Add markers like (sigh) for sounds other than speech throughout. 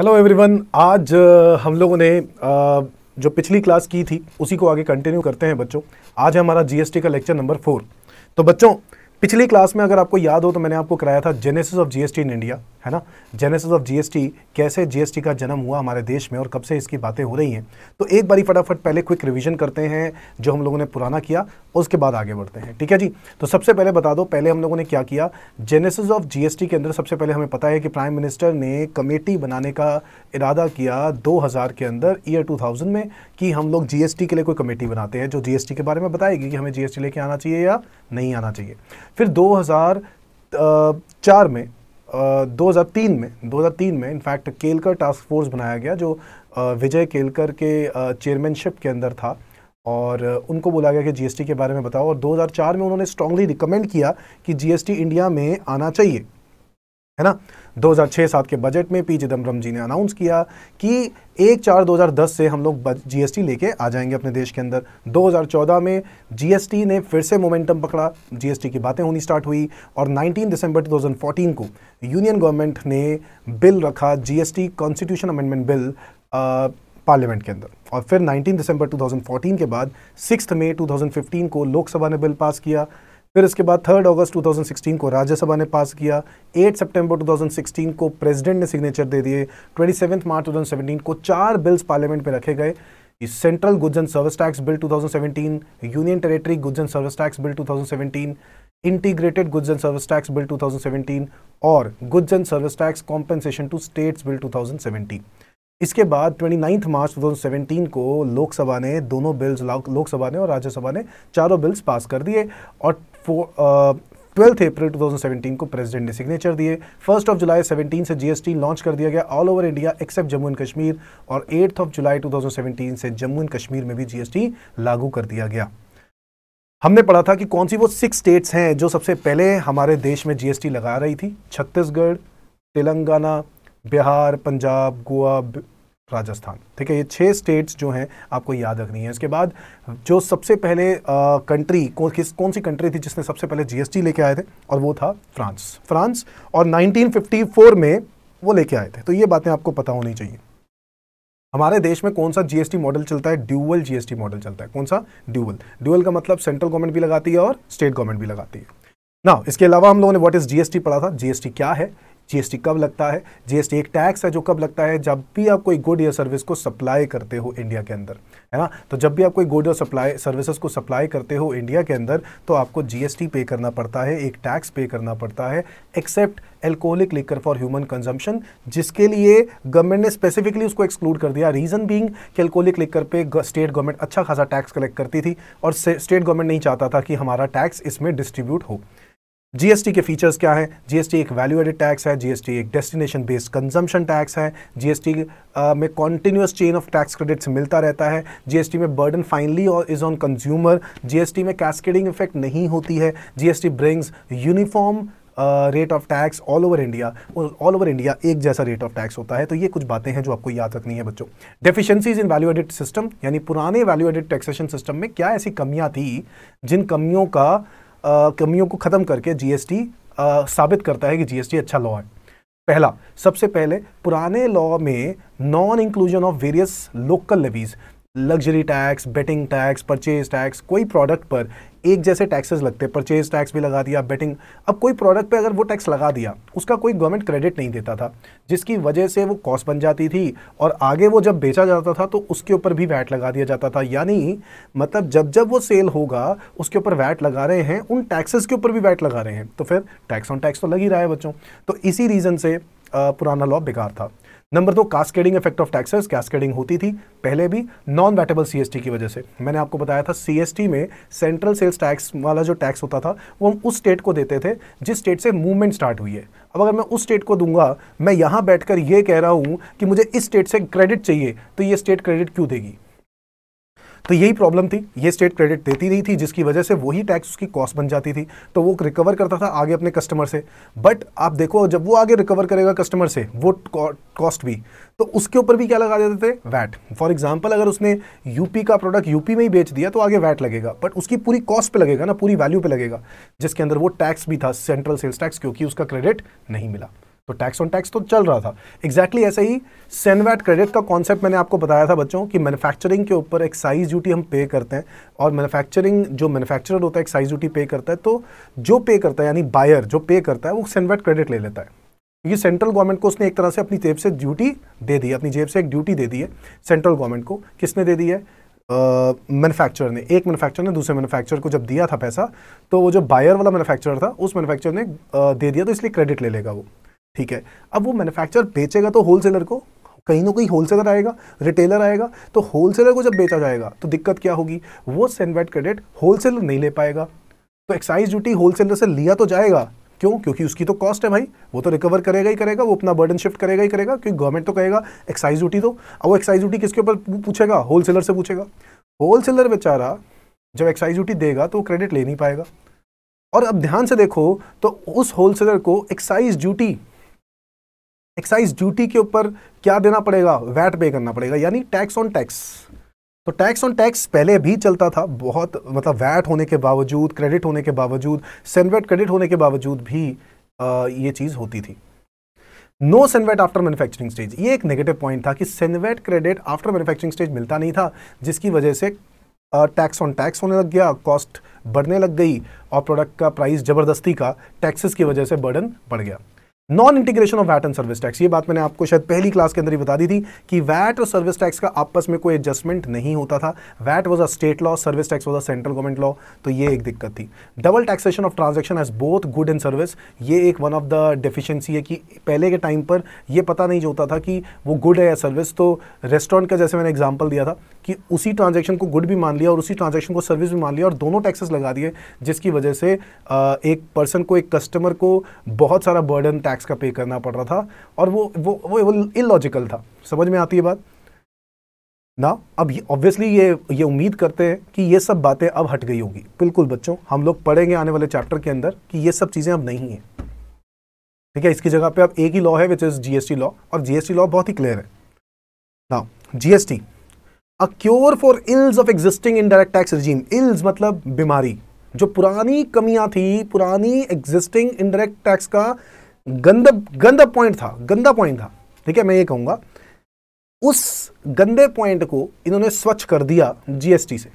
Hello everyone आज हम लोगों ने जो पिछली क्लास की थी उसी को आगे कंटिन्यू करते हैं बच्चों आज है हमारा जीएसटी का लेक्चर नंबर फोर तो बच्चों पिछली क्लास में अगर आपको याद हो तो मैंने आपको कराया था genesis of GST in India है ना जेनेसिस ऑफ जीएसटी कैसे जीएसटी का जन्म हुआ हमारे देश में और कब से इसकी बातें हो रही हैं तो एक बारी फटाफट पहले क्विक रिवीजन करते हैं जो हम लोगों ने पुराना किया उसके बाद आगे बढ़ते हैं ठीक है जी तो सबसे पहले बता दो पहले हम लोगों ने क्या किया जेनेसिस ऑफ जीएसटी के अंदर सबसे पहले हमें पता है कि प्राइम मिनिस्टर ने कमेटी बनाने का इरादा किया दो के अंदर ईयर टू में कि हम लोग जीएसटी के लिए कोई कमेटी बनाते हैं जो जीएसटी के बारे में बताएगी कि हमें जीएसटी लेके आना चाहिए या नहीं आना चाहिए फिर 2004 में हज़ार 2003 में 2003 में इनफैक्ट केलकर टास्क फोर्स बनाया गया जो विजय केलकर के चेयरमैनशिप के अंदर था और उनको बोला गया कि जीएसटी के बारे में बताओ और 2004 में उन्होंने स्ट्रांगली रिकमेंड किया कि जीएसटी इंडिया में आना चाहिए है ना 2006 साल के बजट में पी चिदम्बरम जी ने अनाउंस किया कि एक चार 2010 से हम लोग जीएसटी लेके आ जाएंगे अपने देश के अंदर 2014 में जीएसटी ने फिर से मोमेंटम पकड़ा जीएसटी की बातें होनी स्टार्ट हुई और 19 दिसंबर 2014 को यूनियन गवर्नमेंट ने बिल रखा GST constitution amendment bill parliament के अंदर और फिर 19 दिसंबर 2014 के बाद सिक्स मई 2015 को लोकसभा ने बिल पास किया फिर इसके बाद थर्ड अगस्त 2016 को राज्यसभा ने पास किया 8 सितंबर 2016 को प्रेसिडेंट ने सिग्नेचर दे दिए ट्वेंटी मार्च 2017 को चार बिल्स पार्लियामेंट में रखे गए central goods and service tax bill 2017 union territory goods and service tax bill 2017 integrated goods and service tax bill 2017 और goods and service tax compensation to states bill 2017 इसके बाद 29 मार्च 2017 को लोकसभा ने दोनों बिल्स लोकसभा ने और राज्यसभा ने चारों बिल्स पास कर दिए और ट्वेल्थ अप्रैल 2017 को प्रेसिडेंट ने सिग्नेचर दिए फर्स्ट ऑफ जुलाई 17 से जीएसटी लॉन्च कर दिया गया all over India except Jammu and Kashmir और एट्थ ऑफ जुलाई 2017 से जम्मू एंड कश्मीर में भी जीएसटी लागू कर दिया गया हमने पढ़ा था कि कौन सी वो सिक्स स्टेट्स हैं जो सबसे पहले हमारे देश में जीएसटी लगा रही थी छत्तीसगढ़ तेलंगाना बिहार पंजाब गोवा राजस्थान ठीक है ये छह स्टेट्स जो हैं आपको याद रखनी है इसके बाद जो सबसे पहले आ, कंट्री को, किस कौन सी कंट्री थी जिसने सबसे पहले जीएसटी लेके आए थे और वो था फ्रांस फ्रांस और 1954 में वो लेके आए थे तो ये बातें आपको पता होनी चाहिए हमारे देश में कौन सा जीएसटी मॉडल चलता है ड्यूअल जीएसटी मॉडल चलता है कौन सा ड्यूअल ड्यूअल का मतलब सेंट्रल गवर्नमेंट भी लगाती है और स्टेट गवर्नमेंट भी लगाती है ना इसके अलावा हम लोगों ने वॉट इज जीएसटी पढ़ा था जीएसटी क्या है जीएसटी कब लगता है जीएसटी एक टैक्स है जो कब लगता है जब भी आप कोई गुड या सर्विस को सप्लाई करते हो इंडिया के अंदर है ना तो जब भी आप कोई गुड और सप्लाई सर्विसेज को सप्लाई करते हो इंडिया के अंदर तो आपको जीएसटी पे करना पड़ता है एक टैक्स पे करना पड़ता है except alcoholic liquor for human consumption जिसके लिए गवर्नमेंट ने स्पेसिफिकली उसको एक्सक्लूड कर दिया रीजन बींग कि एल्कोहलिक लिकर पे स्टेट गवर्नमेंट अच्छा खासा टैक्स कलेक्ट करती थी और स्टेट गवर्नमेंट नहीं चाहता था कि हमारा टैक्स इसमें डिस्ट्रीब्यूट हो जीएसटी के फीचर्स क्या हैं जीएसटी एक वैल्यू एडेड टैक्स है जीएसटी एक डेस्टिनेशन बेस्ड कंजम्पशन टैक्स है जीएसटी uh, में continuous chain of tax credits मिलता रहता है जीएसटी में burden finally is on consumer GST में कैस्केडिंग इफेक्ट नहीं होती है GST brings uniform rate of tax all over India all over India एक जैसा रेट ऑफ टैक्स होता है तो ये कुछ बातें हैं जो आपको याद रखनी है बच्चों deficiencies in value added system यानी पुराने वैल्यू एडिड टैक्सेशन सिस्टम में क्या ऐसी कमियां थी जिन कमियों का कमियों को ख़त्म करके जीएसटी साबित करता है कि जीएसटी अच्छा लॉ है पहला सबसे पहले पुराने लॉ में non inclusion of various local levies luxury tax betting tax purchase tax कोई प्रोडक्ट पर एक जैसे टैक्सेस लगते हैं परचेज टैक्स भी लगा दिया बेटिंग अब कोई प्रोडक्ट पे अगर वो टैक्स लगा दिया उसका कोई गवर्नमेंट क्रेडिट नहीं देता था जिसकी वजह से वो कॉस्ट बन जाती थी और आगे वो जब बेचा जाता था तो उसके ऊपर भी वैट लगा दिया जाता था यानी मतलब जब जब वो सेल होगा उसके ऊपर वैट लगा रहे हैं उन टैक्सेस के ऊपर भी वैट लगा रहे हैं तो फिर टैक्स ऑन टैक्स तो लग ही रहा है बच्चों तो इसी रीज़न से पुराना लॉ बेकार था नंबर दो cascading effect of taxes cascading होती थी पहले भी नॉन वैटेबल सीएसटी की वजह से मैंने आपको बताया था सीएसटी में सेंट्रल सेल्स टैक्स वाला जो टैक्स होता था वो हम उस स्टेट को देते थे जिस स्टेट से मूवमेंट स्टार्ट हुई है अब अगर मैं उस स्टेट को दूंगा मैं यहाँ बैठकर ये कह रहा हूँ कि मुझे इस स्टेट से क्रेडिट चाहिए तो ये स्टेट क्रेडिट क्यों देगी तो यही प्रॉब्लम थी ये स्टेट क्रेडिट देती नहीं थी जिसकी वजह से वही टैक्स उसकी कॉस्ट बन जाती थी तो वो रिकवर करता था आगे अपने कस्टमर से बट आप देखो जब वो आगे रिकवर करेगा कस्टमर से वो कॉस्ट भी तो उसके ऊपर भी क्या लगा देते थे वैट फॉर एग्जाम्पल अगर उसने यूपी का प्रोडक्ट यूपी में ही बेच दिया तो आगे वैट लगेगा बट उसकी पूरी कॉस्ट पे लगेगा ना पूरी वैल्यू पे लगेगा जिसके अंदर वो टैक्स भी था सेंट्रल सेल्स टैक्स क्योंकि उसका क्रेडिट नहीं मिला तो टैक्स ऑन टैक्स तो चल रहा था एग्जैक्टली exactly ऐसे ही सेनवैट क्रेडिट का कॉन्सेप्ट मैंने आपको बताया था बच्चों कि मैन्युफैक्चरिंग के ऊपर एक्साइज ड्यूटी हम पे करते हैं और मैन्युफैक्चरिंग जो मैन्युफैक्चरर होता है एक्साइज ड्यूटी पे करता है तो जो पे करता है यानी बायर जो पे करता है वो सेनवैट क्रेडिट ले लेता है क्योंकि सेंट्रल गवर्नमेंट को उसने एक तरह से अपनी जेब से ड्यूटी दे दी है अपनी जेब से एक ड्यूटी दे दी है सेंट्रल गवर्नमेंट को किसने दे दी है मैन्युफैक्चरर uh, ने एक मैन्युफैक्चरर ने दूसरे मैन्युफैक्चरर को जब दिया था पैसा तो वो जो बायर वाला मैन्युफैक्चरर था उस मैन्युफैक्चरर ने uh, दे दिया तो इसलिए क्रेडिट ले लेगा वो ठीक है अब वो मैन्युफैक्चर बेचेगा तो होलसेलर को कहीं ना कहीं होलसेलर आएगा रिटेलर आएगा तो होलसेलर को जब बेचा जाएगा तो दिक्कत क्या होगी वो सेनवेट क्रेडिट होलसेलर नहीं ले पाएगा तो एक्साइज ड्यूटी होलसेलर से लिया तो जाएगा क्यों क्योंकि उसकी तो कॉस्ट है भाई वो तो रिकवर करेगा ही करेगा वो अपना बर्डन शिफ्ट करेगा ही करेगा क्योंकि गवर्नमेंट तो कहेगा एक्साइज ड्यूटी दो अब वो एक्साइज ड्यूटी किसके ऊपर पूछेगा होलसेलर से पूछेगा होलसेलर बेचारा जब एक्साइज ड्यूटी देगा तो क्रेडिट ले नहीं पाएगा और अब ध्यान से देखो तो उस होलसेलर को एक्साइज ड्यूटी एक्साइज ड्यूटी के ऊपर क्या देना पड़ेगा वैट पे करना पड़ेगा यानी टैक्स ऑन टैक्स तो टैक्स ऑन टैक्स पहले भी चलता था बहुत मतलब वैट होने के बावजूद क्रेडिट होने के बावजूद सेनवेट क्रेडिट होने के बावजूद भी आ, ये चीज़ होती थी no CENVAT after manufacturing stage ये एक नेगेटिव पॉइंट था कि CENVAT credit after manufacturing stage मिलता नहीं था जिसकी वजह से टैक्स ऑन टैक्स होने लग गया कॉस्ट बढ़ने लग गई और प्रोडक्ट का प्राइस ज़बरदस्ती का टैक्सेस की वजह से बर्डन बढ़ गया non integration of VAT and service tax ये बात मैंने आपको शायद पहली क्लास के अंदर ही बता दी थी कि वैट और सर्विस टैक्स का आपस में कोई एडजस्टमेंट नहीं होता था VAT was a state law service tax was a central government law तो ये एक दिक्कत थी double taxation of transaction as both good and service ये एक वन ऑफ द डिफिशियंसी है कि पहले के टाइम पर यह पता नहीं होता था कि वो गुड है या सर्विस तो रेस्टोरेंट का जैसे मैंने एग्जाम्पल दिया था कि उसी ट्रांजैक्शन को गुड भी मान लिया और उसी ट्रांजैक्शन को सर्विस भी मान लिया और दोनों टैक्सेस लगा दिए जिसकी वजह से एक पर्सन को एक कस्टमर को बहुत सारा बर्डन टैक्स का पे करना पड़ रहा था और वो वो वो, वो इलॉजिकल था समझ में आती है बात ना अब ऑब्वियसली ये ये उम्मीद करते हैं कि ये सब बातें अब हट गई होगी बिल्कुल बच्चों हम लोग पढ़ेंगे आने वाले चैप्टर के अंदर कि ये सब चीज़ें अब नहीं हैं ठीक है इसकी जगह पे अब एक ही लॉ है विच इज़ जीएसटी लॉ और जीएसटी लॉ बहुत ही क्लियर है ना GST a cure for ills of existing indirect tax regime ills मतलब बीमारी जो पुरानी कमियां थी पुरानी एग्जिस्टिंग इनडायरेक्ट टैक्स का गंद गंदा पॉइंट था गंदा पॉइंट था ठीक है मैं ये कहूंगा उस गंदे पॉइंट को इन्होंने स्वच्छ कर दिया जीएसटी से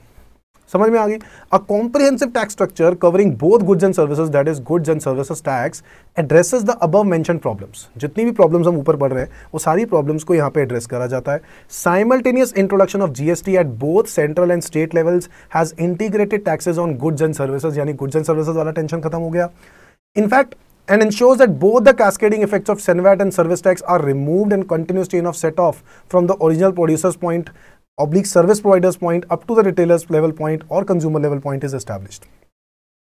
समझ में आ गई a comprehensive tax structure covering both goods and services that is goods and services tax addresses the above mention problems जितनी भी प्रॉब्लम्स हम ऊपर पढ़ रहे हैं वो सारी प्रॉब्लम्स को यहाँ पे एड्रेस करा जाता है simultaneous introduction of GST at both central and state levels has integrated taxes on goods and services यानी गुड्स एंड सर्विसेज वाला टेंशन खत्म हो गया in fact and ensures that both the cascading effects of senvat and service tax are removed and continuous chain of set off from the original producer's point oblique service providers point up to the retailers level point or consumer level point is established.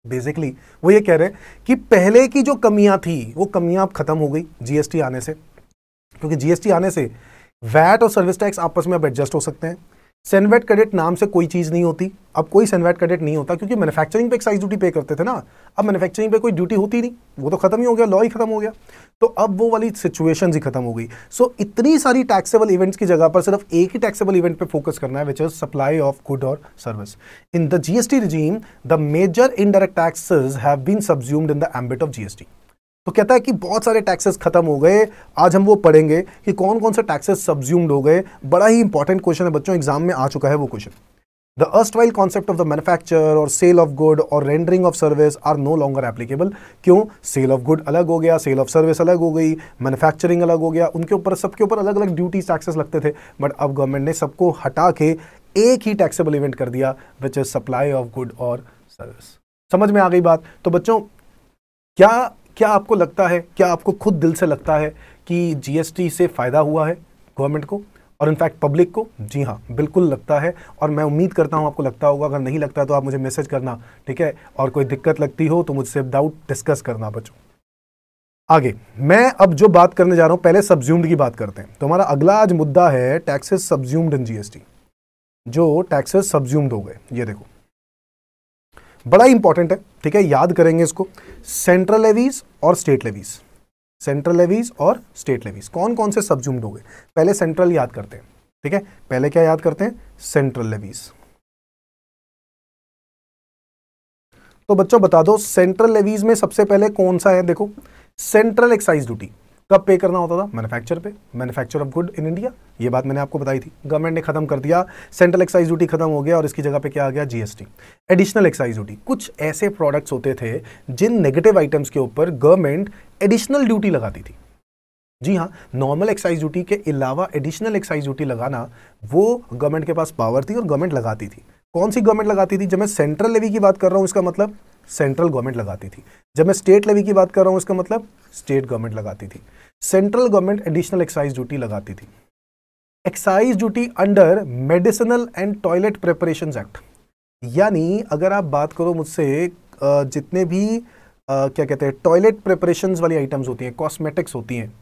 Basically वो ये कह रहे हैं कि पहले की जो कमियां थी वो कमियां अब खत्म हो गई जीएसटी आने से क्योंकि जीएसटी आने से वैट और सर्विस टैक्स आपस में अब एडजस्ट हो सकते हैं सेनवेट क्रेडिट नाम से कोई चीज़ नहीं होती अब कोई सेनवेट क्रेडिट नहीं होता क्योंकि मैन्युफैक्चरिंग पे एक्साइज ड्यूटी पे करते थे ना अब मैन्युफैक्चरिंग पे कोई ड्यूटी होती नहीं वो तो खत्म ही हो गया लॉ ही खत्म हो गया तो अब वो वाली सिचुएशन ही खत्म हो गई सो so, इतनी सारी टैक्सेबल इवेंट्स की जगह पर सिर्फ एक ही टैक्सेबल इवेंट पे फोकस करना है which is supply of good और service in the GST regime the major indirect taxes have been subsumed in the ambit of GST तो कहता है कि बहुत सारे टैक्सेस खत्म हो गए आज हम वो पढ़ेंगे कि कौन कौन से टैक्सेस सब्ज्यूम्ड हो गए बड़ा ही इंपॉर्टेंट क्वेश्चन है बच्चों एग्जाम में आ चुका है वो question The erstwhile concept of the manufacture or sale of good or rendering of service are no longer applicable. क्यों सेल ऑफ गुड अलग हो गया सेल ऑफ सर्विस अलग हो गई मैन्युफैक्चरिंग अलग हो गया उनके ऊपर सबके ऊपर अलग अलग ड्यूटी टैक्सेस लगते थे बट अब गवर्नमेंट ने सबको हटा के एक ही टैक्सेबल इवेंट कर दिया which is supply of good और सर्विस समझ में आ गई बात तो बच्चों क्या क्या आपको लगता है क्या आपको खुद दिल से लगता है कि जीएसटी से फ़ायदा हुआ है गवर्नमेंट को और इनफैक्ट पब्लिक को जी हाँ बिल्कुल लगता है और मैं उम्मीद करता हूँ आपको लगता होगा अगर नहीं लगता तो आप मुझे मैसेज करना ठीक है और कोई दिक्कत लगती हो तो मुझसे डाउट डिस्कस करना बचो आगे मैं अब जो बात करने जा रहा हूँ पहले सब्ज्यूम्ड की बात करते हैं तो हमारा अगला आज मुद्दा है टैक्सेस सब्ज्यूम्ड इन जीएसटी जो टैक्सेस सब्ज्यूम्ड हो गए ये देखो बड़ा इंपॉर्टेंट है ठीक है याद करेंगे इसको सेंट्रल लेवीज और स्टेट लेवीज़ सेंट्रल लेवीज और स्टेट लेवीज कौन कौन से सब्ज्यूम्ड हो गए पहले सेंट्रल याद करते हैं ठीक है पहले क्या याद करते हैं सेंट्रल लेवीज तो बच्चों बता दो सेंट्रल लेवीज में सबसे पहले कौन सा है देखो सेंट्रल एक्साइज ड्यूटी कब पे करना होता था मैन्युफैक्चर पे manufacture of good in India ये बात मैंने आपको बताई थी गवर्नमेंट ने खत्म कर दिया सेंट्रल एक्साइज ड्यूटी खत्म हो गया और इसकी जगह पे क्या आ गया जीएसटी एडिशनल एक्साइज ड्यूटी कुछ ऐसे प्रोडक्ट्स होते थे जिन नेगेटिव आइटम्स के ऊपर गवर्नमेंट एडिशनल ड्यूटी लगाती थी जी हाँ नॉर्मल एक्साइज ड्यूटी के अलावा एडिशनल एक्साइज ड्यूटी लगाना वो गवर्नमेंट के पास पावर थी और गवर्नमेंट लगाती थी कौन सी गवर्नमेंट लगाती थी जब मैं सेंट्रल लेवी की बात कर रहा हूँ इसका मतलब सेंट्रल गवर्नमेंट लगाती थी जब मैं स्टेट लेवी की बात कर रहा हूँ इसका मतलब स्टेट गवर्नमेंट लगाती थी central government additional excise duty लगाती थी excise duty under medicinal and toilet preparation act यानी अगर आप बात करो मुझसे जितने भी क्या कहते हैं टॉयलेट प्रेपरेशन वाली आइटम्स होती हैं कॉस्मेटिक्स होती हैं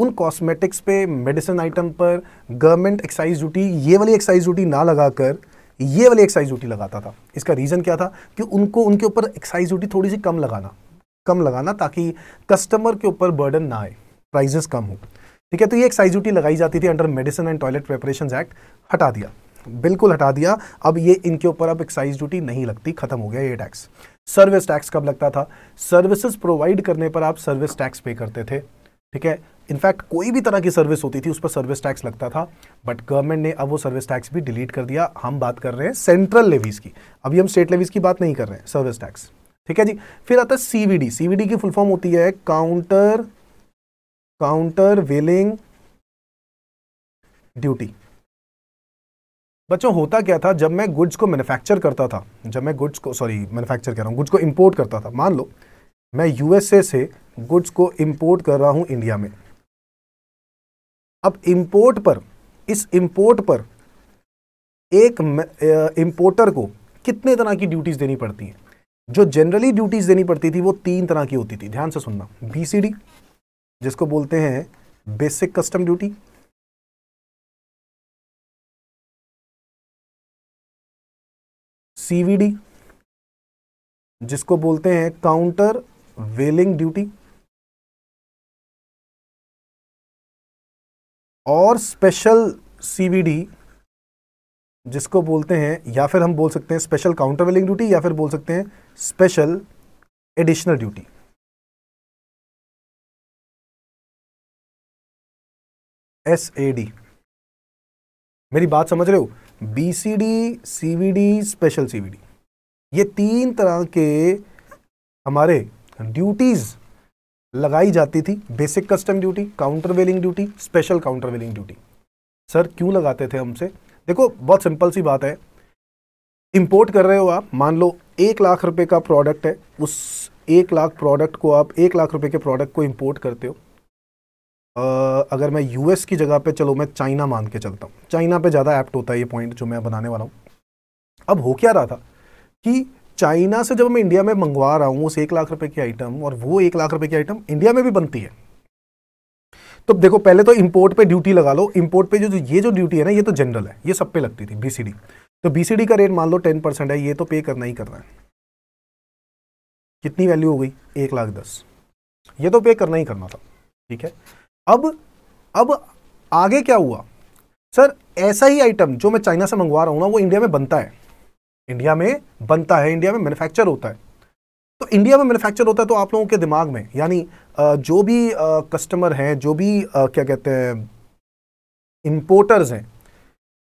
उन कॉस्मेटिक्स पे मेडिसिन आइटम पर गवर्नमेंट एक्साइज ड्यूटी ये वाली एक्साइज ड्यूटी ना लगाकर ये वाली एक्साइज ड्यूटी लगाता था इसका रीज़न क्या था कि उनको उनके ऊपर एक्साइज ड्यूटी थोड़ी सी कम लगाना कम लगाना ताकि कस्टमर के ऊपर बर्डन ना आए प्राइजेस कम हो ठीक है तो ये एक्साइज ड्यूटी लगाई जाती थी under medicine and toilet preparation act हटा दिया बिल्कुल हटा दिया अब ये इनके ऊपर अब एक्साइज ड्यूटी नहीं लगती खत्म हो गया ये टैक्स सर्विस टैक्स कब लगता था सर्विसेज प्रोवाइड करने पर आप सर्विस टैक्स पे करते थे ठीक है इनफैक्ट कोई भी तरह की सर्विस होती थी उस पर सर्विस टैक्स लगता था बट गवर्नमेंट ने अब वो सर्विस टैक्स भी डिलीट कर दिया हम बात कर रहे हैं सेंट्रल लेवीज़ की अभी हम स्टेट लेवीज़ की बात नहीं कर रहे हैं सर्विस टैक्स ठीक है जी फिर आता है सीवीडी सीवीडी की फुल फॉर्म होती है काउंटर काउंटर वेलिंग ड्यूटी बच्चों होता क्या था जब मैं गुड्स को मैन्युफैक्चर करता था जब मैं गुड्स को सॉरी मैन्युफैक्चर कर रहा हूँ गुड्स को इंपोर्ट करता था मान लो मैं यूएसए से गुड्स को इंपोर्ट कर रहा हूँ इंडिया में अब इंपोर्ट पर इस इंपोर्ट पर एक इंपोर्टर को कितने तरह की ड्यूटीज़ देनी पड़ती हैं जो जनरली ड्यूटीज़ देनी पड़ती थी वो तीन तरह की होती थी ध्यान से सुनना बीसीडी जिसको बोलते हैं बेसिक कस्टम ड्यूटी सीवीडी जिसको बोलते हैं काउंटर वेलिंग ड्यूटी और स्पेशल सीवीडी जिसको बोलते हैं या फिर हम बोल सकते हैं स्पेशल काउंटर वेलिंग ड्यूटी या फिर बोल सकते हैं special additional duty S A D मेरी बात समझ रहे हो B C D C V D special C V D ये तीन तरह के हमारे ड्यूटीज़ लगाई जाती थी basic custom duty countervailing duty special countervailing duty sir क्यों लगाते थे हमसे देखो बहुत सिंपल सी बात है इंपोर्ट कर रहे हो आप मान लो एक लाख रुपए का प्रोडक्ट है उस एक लाख प्रोडक्ट को आप एक लाख रुपए के प्रोडक्ट को इंपोर्ट करते हो आ, अगर मैं यूएस की जगह पे चलो मैं चाइना मान के चलता हूँ चाइना पे ज़्यादा एप्ट होता है ये पॉइंट जो मैं बनाने वाला हूँ अब हो क्या रहा था कि चाइना से जब मैं इंडिया में मंगवा रहा हूँ उस एक लाख रुपए की आइटम और वो एक लाख रुपए की आइटम इंडिया में भी बनती है तो देखो पहले तो इम्पोर्ट पे ड्यूटी लगा लो इम्पोर्ट पे जो ये जो ड्यूटी है ना ये तो जनरल है ये सब पे लगती थी बीसीडी तो बीसीडी का रेट मान लो टेन परसेंट है ये तो पे करना ही करना है कितनी वैल्यू हो गई एक लाख दस ये तो पे करना ही करना था ठीक है अब अब आगे क्या हुआ सर ऐसा ही आइटम जो मैं चाइना से मंगवा रहा हूँ ना वो इंडिया में बनता है इंडिया में बनता है इंडिया में मैन्युफैक्चर होता है तो इंडिया में मैन्युफैक्चर होता है तो आप लोगों के दिमाग में यानी जो भी कस्टमर हैं जो भी क्या कहते हैं इम्पोर्टर्स हैं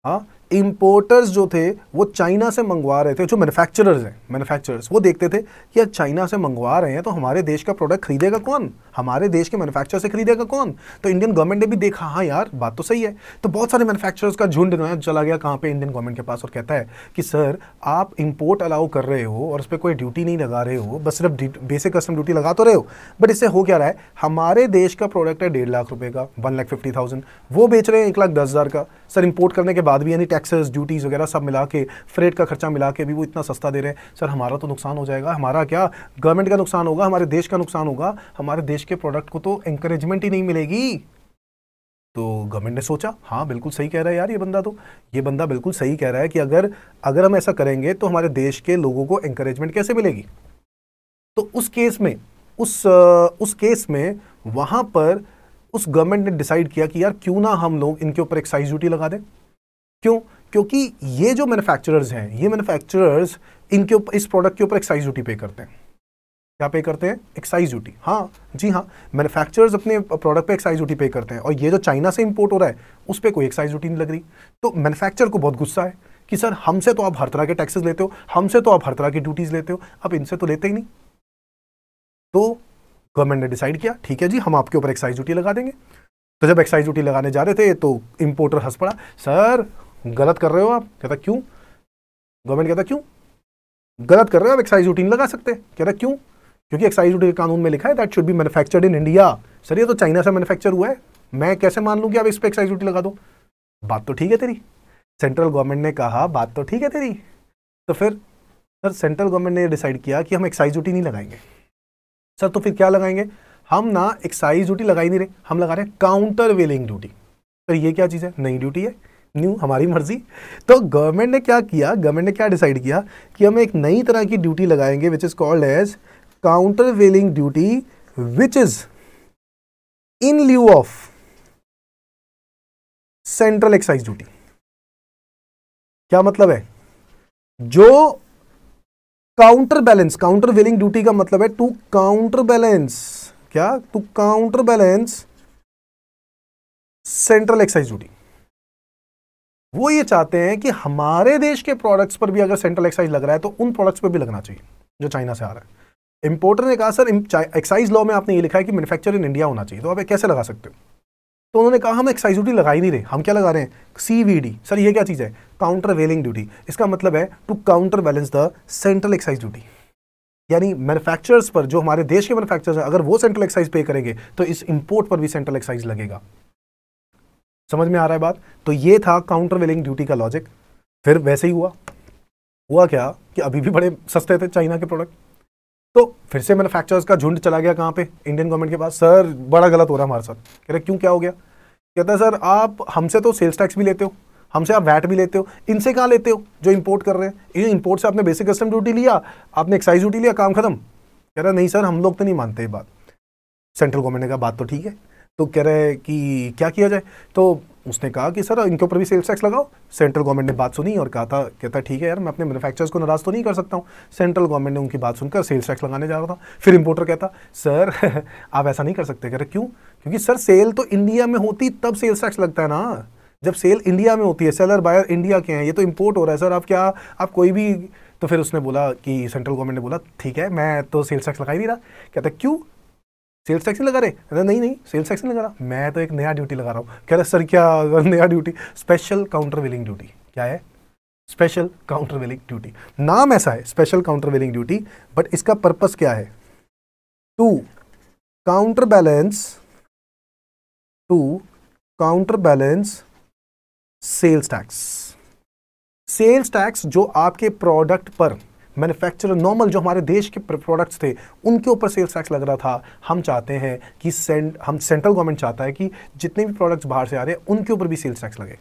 हाँ इम्पोर्टर्स जो थे वो चाइना से मंगवा रहे थे जो मैन्युफैक्चरर्स हैं मैन्युफैक्चरर्स वो देखते थे कि यार चाइना से मंगवा रहे हैं तो हमारे देश का प्रोडक्ट खरीदेगा कौन हमारे देश के मैनुफैक्चर से खरीदेगा कौन तो इंडियन गवर्नमेंट ने भी देखा हाँ यार बात तो सही है तो बहुत सारे मैनुफैक्चरर्स का झुंड चला गया कहाँ पर इंडियन गवर्नमेंट के पास और कहता है कि सर आप इम्पोर्ट अलाउ कर रहे हो और उस पर कोई ड्यूटी नहीं लगा रहे हो बस सिर्फ बेसिक कस्टम ड्यूटी लगा तो रहे हो बट इससे हो क्या रहा है हमारे देश का प्रोडक्ट है डेढ़ लाख रुपये का वन लाख फिफ्टी थाउजेंड वो बेच रहे हैं एक लाख दस हज़ार का सर इंपोर्ट करने के बाद भी यानी टैक्सेस ड्यूटीज़ वगैरह सब मिला के फ्रेट का खर्चा मिला के भी वो इतना सस्ता दे रहे हैं सर हमारा तो नुकसान हो जाएगा हमारा क्या गवर्नमेंट का नुकसान होगा हमारे देश का नुकसान होगा हमारे देश के प्रोडक्ट को तो इंकरेजमेंट ही नहीं मिलेगी तो गवर्नमेंट ने सोचा हाँ बिल्कुल सही कह रहा है यार ये बंदा तो ये बंदा बिल्कुल सही कह रहा है कि अगर अगर हम ऐसा करेंगे तो हमारे देश के लोगों को इंकरेजमेंट कैसे मिलेगी तो उस केस में उस उस केस में वहाँ पर उस गवर्नमेंट ने डिसाइड किया कि यार क्यों ना हम लोग इनके ऊपर एक्साइज ड्यूटी लगा दें क्यों क्योंकि ये जो मैन्युफैक्चरर्स हैं ये मैन्युफैक्चरर्स इनके ऊपर इस प्रोडक्ट के ऊपर एक्साइज ड्यूटी पे करते हैं क्या पे करते हैं एक्साइज ड्यूटी हाँ जी हाँ मैन्युफैक्चरर्स अपने प्रोडक्ट पे एक्साइज ड्यूटी पे करते हैं और ये जो चाइना से इंपोर्ट हो रहा है उस पर कोई एक्साइज ड्यूटी नहीं लग रही तो मैनुफैक्चर को बहुत गुस्सा है कि सर हमसे तो आप हर तरह के टैक्सेस लेते हो हमसे तो आप हर तरह की ड्यूटीज़ लेते हो आप इनसे तो लेते ही नहीं तो गवर्नमेंट ने डिसाइड किया ठीक है जी हम आपके ऊपर एक्साइज ड्यूटी लगा देंगे तो जब एक्साइज ड्यूटी लगाने जा रहे थे तो इम्पोर्टर हंस पड़ा सर गलत कर रहे हो आप कहता क्यों गवर्नमेंट कहता क्यों गलत कर रहे हो आप एक्साइज ड्यूटी नहीं लगा सकते कहता क्यों क्योंकि एक्साइज ड्यूटी कानून में लिखा है that should be manufactured in India sir ये तो चाइना से मैनुफैक्चर हुआ है मैं कैसे मान लूँ कि आप इस पर एक्साइज ड्यूटी लगा दो बात तो ठीक है तेरी सेंट्रल गवर्नमेंट ने कहा बात तो ठीक है तेरी तो फिर सर सेंट्रल गवर्नमेंट ने डिसाइड किया कि हम एक्साइज ड्यूटी नहीं लगाएंगे सर तो फिर क्या लगाएंगे हम ना एक्साइज ड्यूटी लगा ही नहीं रहे हम लगा रहे हैं काउंटर वेलिंग ड्यूटी सर तो ये क्या चीज़ है नई ड्यूटी है न्यू हमारी मर्जी तो गवर्नमेंट ने क्या किया गवर्नमेंट ने क्या डिसाइड किया कि हम एक नई तरह की ड्यूटी लगाएंगे which is called as countervailing duty which is in lieu of central excise duty क्या मतलब है जो counterbalance countervailing duty का मतलब है टू काउंटर बैलेंस क्या to counterbalance central excise duty वो ये चाहते हैं कि हमारे देश के प्रोडक्ट्स पर भी अगर सेंट्रल एक्साइज लग रहा है तो उन प्रोडक्ट्स पर भी लगना चाहिए जो चाइना से आ रहा है इंपोर्टर ने कहा सर एक्साइज लॉ में आपने ये लिखा है कि मैन्युफैक्चर इन इंडिया होना चाहिए तो आप कैसे लगा सकते हो तो उन्होंने कहा हम एक्साइज ड्यूटी लगा ही नहीं रहे हम क्या लगा रहे हैं सी सर ये क्या चीज़ है काउंटर वेलिंग ड्यूटी इसका मतलब है to counterbalance the central excise duty यानी मैन्युफैक्चरर्स पर जो हमारे देश के मैन्युफैक्चरर्स हैं अगर वो सेंट्रल एक्साइज पे करेंगे तो इस इंपोर्ट पर भी सेंट्रल एक्साइज लगेगा समझ में आ रहा है बात तो ये था काउंटर वेलिंग ड्यूटी का लॉजिक फिर वैसे ही हुआ हुआ क्या कि अभी भी बड़े सस्ते थे चाइना के प्रोडक्ट तो फिर से मैनुफैक्चरर्स का झुंड चला गया कहाँ पे इंडियन गवर्नमेंट के पास सर बड़ा गलत हो रहा है हमारे साथ कह रहे क्यों क्या हो गया कहता है सर आप हमसे तो सेल्स टैक्स भी लेते हो हमसे आप वैट भी लेते हो इनसे कहाँ लेते हो जो इम्पोर्ट कर रहे हैं ये इम्पोर्ट से आपने बेसिक कस्टम ड्यूटी लिया आपने एक्साइज ड्यूटी लिया काम खत्म कह रहे नहीं सर हम लोग तो नहीं मानते ये बात सेंट्रल गवर्नमेंट ने कहा बात तो ठीक है तो कह रहे कि क्या किया जाए तो उसने कहा कि सर इनके ऊपर भी सेल्स टैक्स लगाओ सेंट्रल गवर्नमेंट ने बात सुनी और कहा था कहता ठीक है यार मैं अपने मैनुफैक्चर को नाराज़ तो नहीं कर सकता हूँ सेंट्रल गवर्नमेंट ने उनकी बात सुनकर सेल्स टैक्स लगाने जा रहा था फिर इम्पोर्टर कहता सर (laughs) आप ऐसा नहीं कर सकते कह रहे क्यों क्योंकि सर सेल तो इंडिया में होती तब सेल्स टैक्स लगता है ना जब सेल इंडिया में होती है सेलर बायर इंडिया के हैं ये तो इम्पोर्ट हो रहा है सर आप क्या आप कोई भी तो फिर उसने बोला कि सेंट्रल गवर्नमेंट ने बोला ठीक है मैं तो सेल्स टैक्स लगा ही नहीं रहा कहता क्यों सेल्स टैक्स लगा रहे अरे नहीं नहीं सेल्स टैक्स नहीं लगा रहा मैं तो एक नया ड्यूटी लगा रहा हूँ कह रहे सर क्या नया duty special countervailing duty क्या है स्पेशल काउंटर वेलिंग ड्यूटी नाम ऐसा है special countervailing duty but इसका पर्पस क्या है to counterbalance to counterbalance sales tax sales tax जो आपके प्रोडक्ट पर मैन्युफैक्चरर नॉर्मल जो हमारे देश के प्रोडक्ट्स थे उनके ऊपर सेल्स टैक्स लग रहा था हम चाहते हैं कि सेंट हम सेंट्रल गवर्नमेंट चाहता है कि जितने भी प्रोडक्ट्स बाहर से आ रहे हैं उनके ऊपर भी सेल्स टैक्स लगे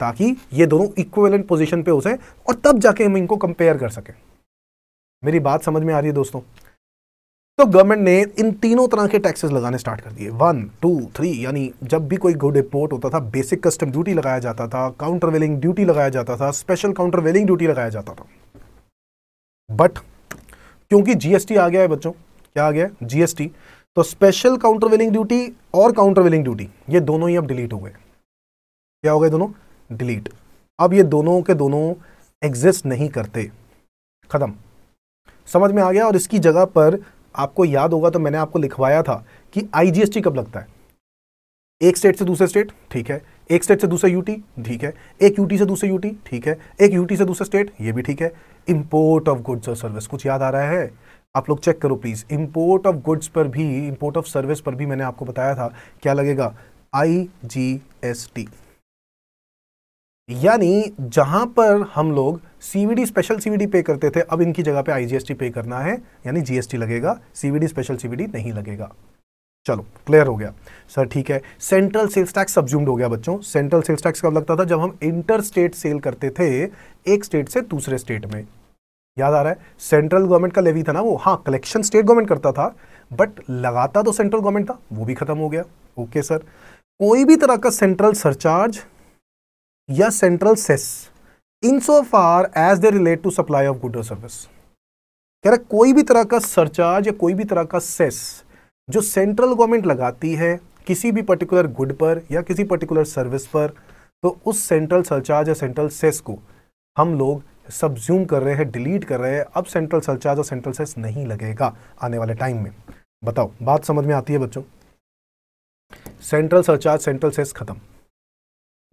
ताकि ये दोनों इक्वेलेंट पोजिशन पर हो जाए और तब जाके हम इनको कंपेयर कर सकें मेरी बात समझ में आ रही है दोस्तों तो गवर्नमेंट ने इन तीनों तरह के टैक्सेस लगाने स्टार्ट कर दिए वन टू थ्री यानी जब भी कोई गुड इम्पोर्ट होता था बेसिक कस्टम ड्यूटी लगाया जाता था काउंटरवेलिंग ड्यूटी लगाया जाता था स्पेशल काउंटरवेलिंग ड्यूटी लगाया जाता था बट क्योंकि जीएसटी आ गया है बच्चों क्या आ गया जीएसटी तो स्पेशल काउंटरवेलिंग ड्यूटी और काउंटरवेलिंग ड्यूटी ये दोनों ही अब डिलीट हो गए क्या हो गए दोनों डिलीट अब ये दोनों के दोनों एग्जिस्ट नहीं करते ख़त्म समझ में आ गया और इसकी जगह पर आपको याद होगा तो मैंने आपको लिखवाया था कि आईजीएसटी कब लगता है एक स्टेट से दूसरे स्टेट ठीक है एक स्टेट से दूसरे यूटी ठीक है एक यूटी से दूसरे यूटी ठीक है एक यूटी से दूसरे स्टेट ये भी ठीक है इंपोर्ट ऑफ गुड्स और सर्विस कुछ याद आ रहा है आप लोग चेक करो प्लीज़ इंपोर्ट ऑफ गुड्स पर भी इंपोर्ट ऑफ सर्विस पर भी मैंने आपको बताया था क्या लगेगा आई जी एस टी यानी जहां पर हम लोग सीवीडी स्पेशल सीवीडी पे करते थे अब इनकी जगह पे आईजीएसटी पे करना है यानी जीएसटी लगेगा सीवीडी स्पेशल सीवीडी नहीं लगेगा चलो क्लियर हो गया सर ठीक है सेंट्रल सेल्स टैक्स सब्ज्यूम्ड हो गया बच्चों सेंट्रल सेल्स टैक्स कब लगता था जब हम इंटर स्टेट सेल करते थे एक स्टेट से दूसरे स्टेट में याद आ रहा है सेंट्रल गवर्नमेंट का लेवी था ना वो हाँ कलेक्शन स्टेट गवर्नमेंट करता था बट लगाता तो सेंट्रल गवर्नमेंट था वो भी खत्म हो गया ओके सर कोई भी तरह का सेंट्रल सरचार्ज या central cess in so far as they relate to supply of good और सर्विस कह रहा कोई भी तरह का सरचार्ज या कोई भी तरह का सेस जो सेंट्रल गवर्नमेंट लगाती है किसी भी पर्टिकुलर गुड पर या किसी पर्टिकुलर सर्विस पर तो उस सेंट्रल सरचार्ज या सेंट्रल सेस को हम लोग सब्ज्यूम कर रहे हैं डिलीट कर रहे हैं अब सेंट्रल सरचार्ज और सेंट्रल सेस नहीं लगेगा आने वाले टाइम में बताओ बात समझ में आती है बच्चों सेंट्रल सरचार्ज सेंट्रल सेस खत्म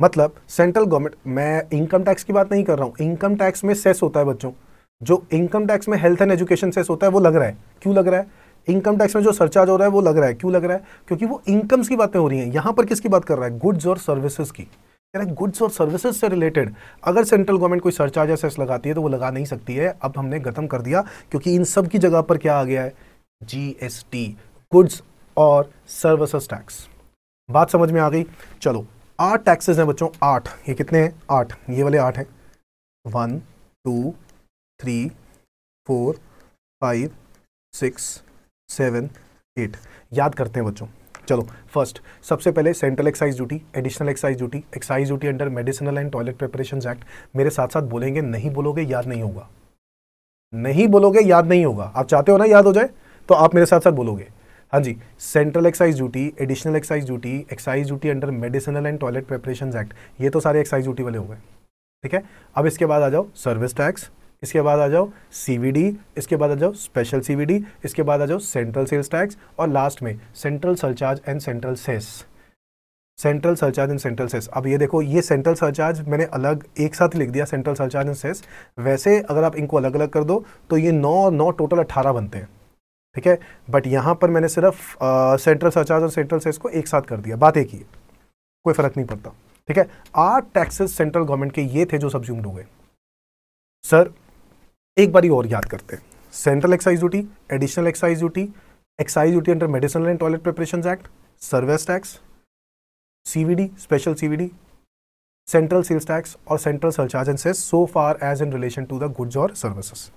मतलब सेंट्रल गवर्नमेंट मैं इनकम टैक्स की बात नहीं कर रहा हूं इनकम टैक्स में सेस होता है बच्चों जो इनकम टैक्स में हेल्थ एंड एजुकेशन सेस होता है वो लग रहा है क्यों लग रहा है इनकम टैक्स में जो सरचार्ज हो रहा है वो लग रहा है क्यों लग रहा है क्योंकि वो इनकम्स की बातें हो रही हैं यहां पर किसकी बात कर रहा है गुड्स और सर्विसेज की गुड्स और सर्विसेज से रिलेटेड अगर सेंट्रल गवर्नमेंट कोई सरचार्ज या सेस लगाती है तो वो लगा नहीं सकती है अब हमने खत्म कर दिया क्योंकि इन सब की जगह पर क्या आ गया है जीएसटी गुड्स और सर्विसेज टैक्स बात समझ में आ गई चलो आठ टैक्सेस हैं बच्चों आठ ये कितने हैं आठ ये वाले आठ हैं one two three four five six seven eight याद करते हैं बच्चों चलो फर्स्ट सबसे पहले central excise duty additional excise duty excise duty under medicinal and toilet preparation act मेरे साथ साथ बोलेंगे नहीं बोलोगे याद नहीं होगा नहीं बोलोगे याद नहीं होगा आप चाहते हो ना याद हो जाए तो आप मेरे साथ साथ बोलोगे हाँ जी central excise duty additional excise duty excise duty under medicinal and toilet preparation act ये तो सारे एक्साइज ड्यूटी वाले हो गए ठीक है अब इसके बाद आ जाओ सर्विस टैक्स इसके बाद आ जाओ सी इसके बाद आ जाओ स्पेशल सी इसके बाद आ जाओ सेंट्रल सेल्स टैक्स और लास्ट में central surcharge and central cess central surcharge and central cess अब ये देखो ये सेंट्रल सरचार्ज मैंने अलग एक साथ लिख दिया सेंट्रल सरचार्ज एंड सेस वैसे अगर आप इनको अलग अलग कर दो तो ये नौ और नौ टोटल अट्ठारह बनते हैं ठीक है बट यहाँ पर मैंने सिर्फ सेंट्रल सरचार्ज और सेंट्रल सेस को एक साथ कर दिया बात एक ही कोई फ़र्क नहीं पड़ता ठीक है आठ टैक्सेस सेंट्रल गवर्नमेंट के ये थे जो सब्ज्यूम्ड हो गए सर एक बारी और याद करते हैं central excise duty additional excise duty excise duty under medicinal and toilet preparation act service tax CVD special CVD central sales tax और central surcharge and cess so far as in relation to the goods और services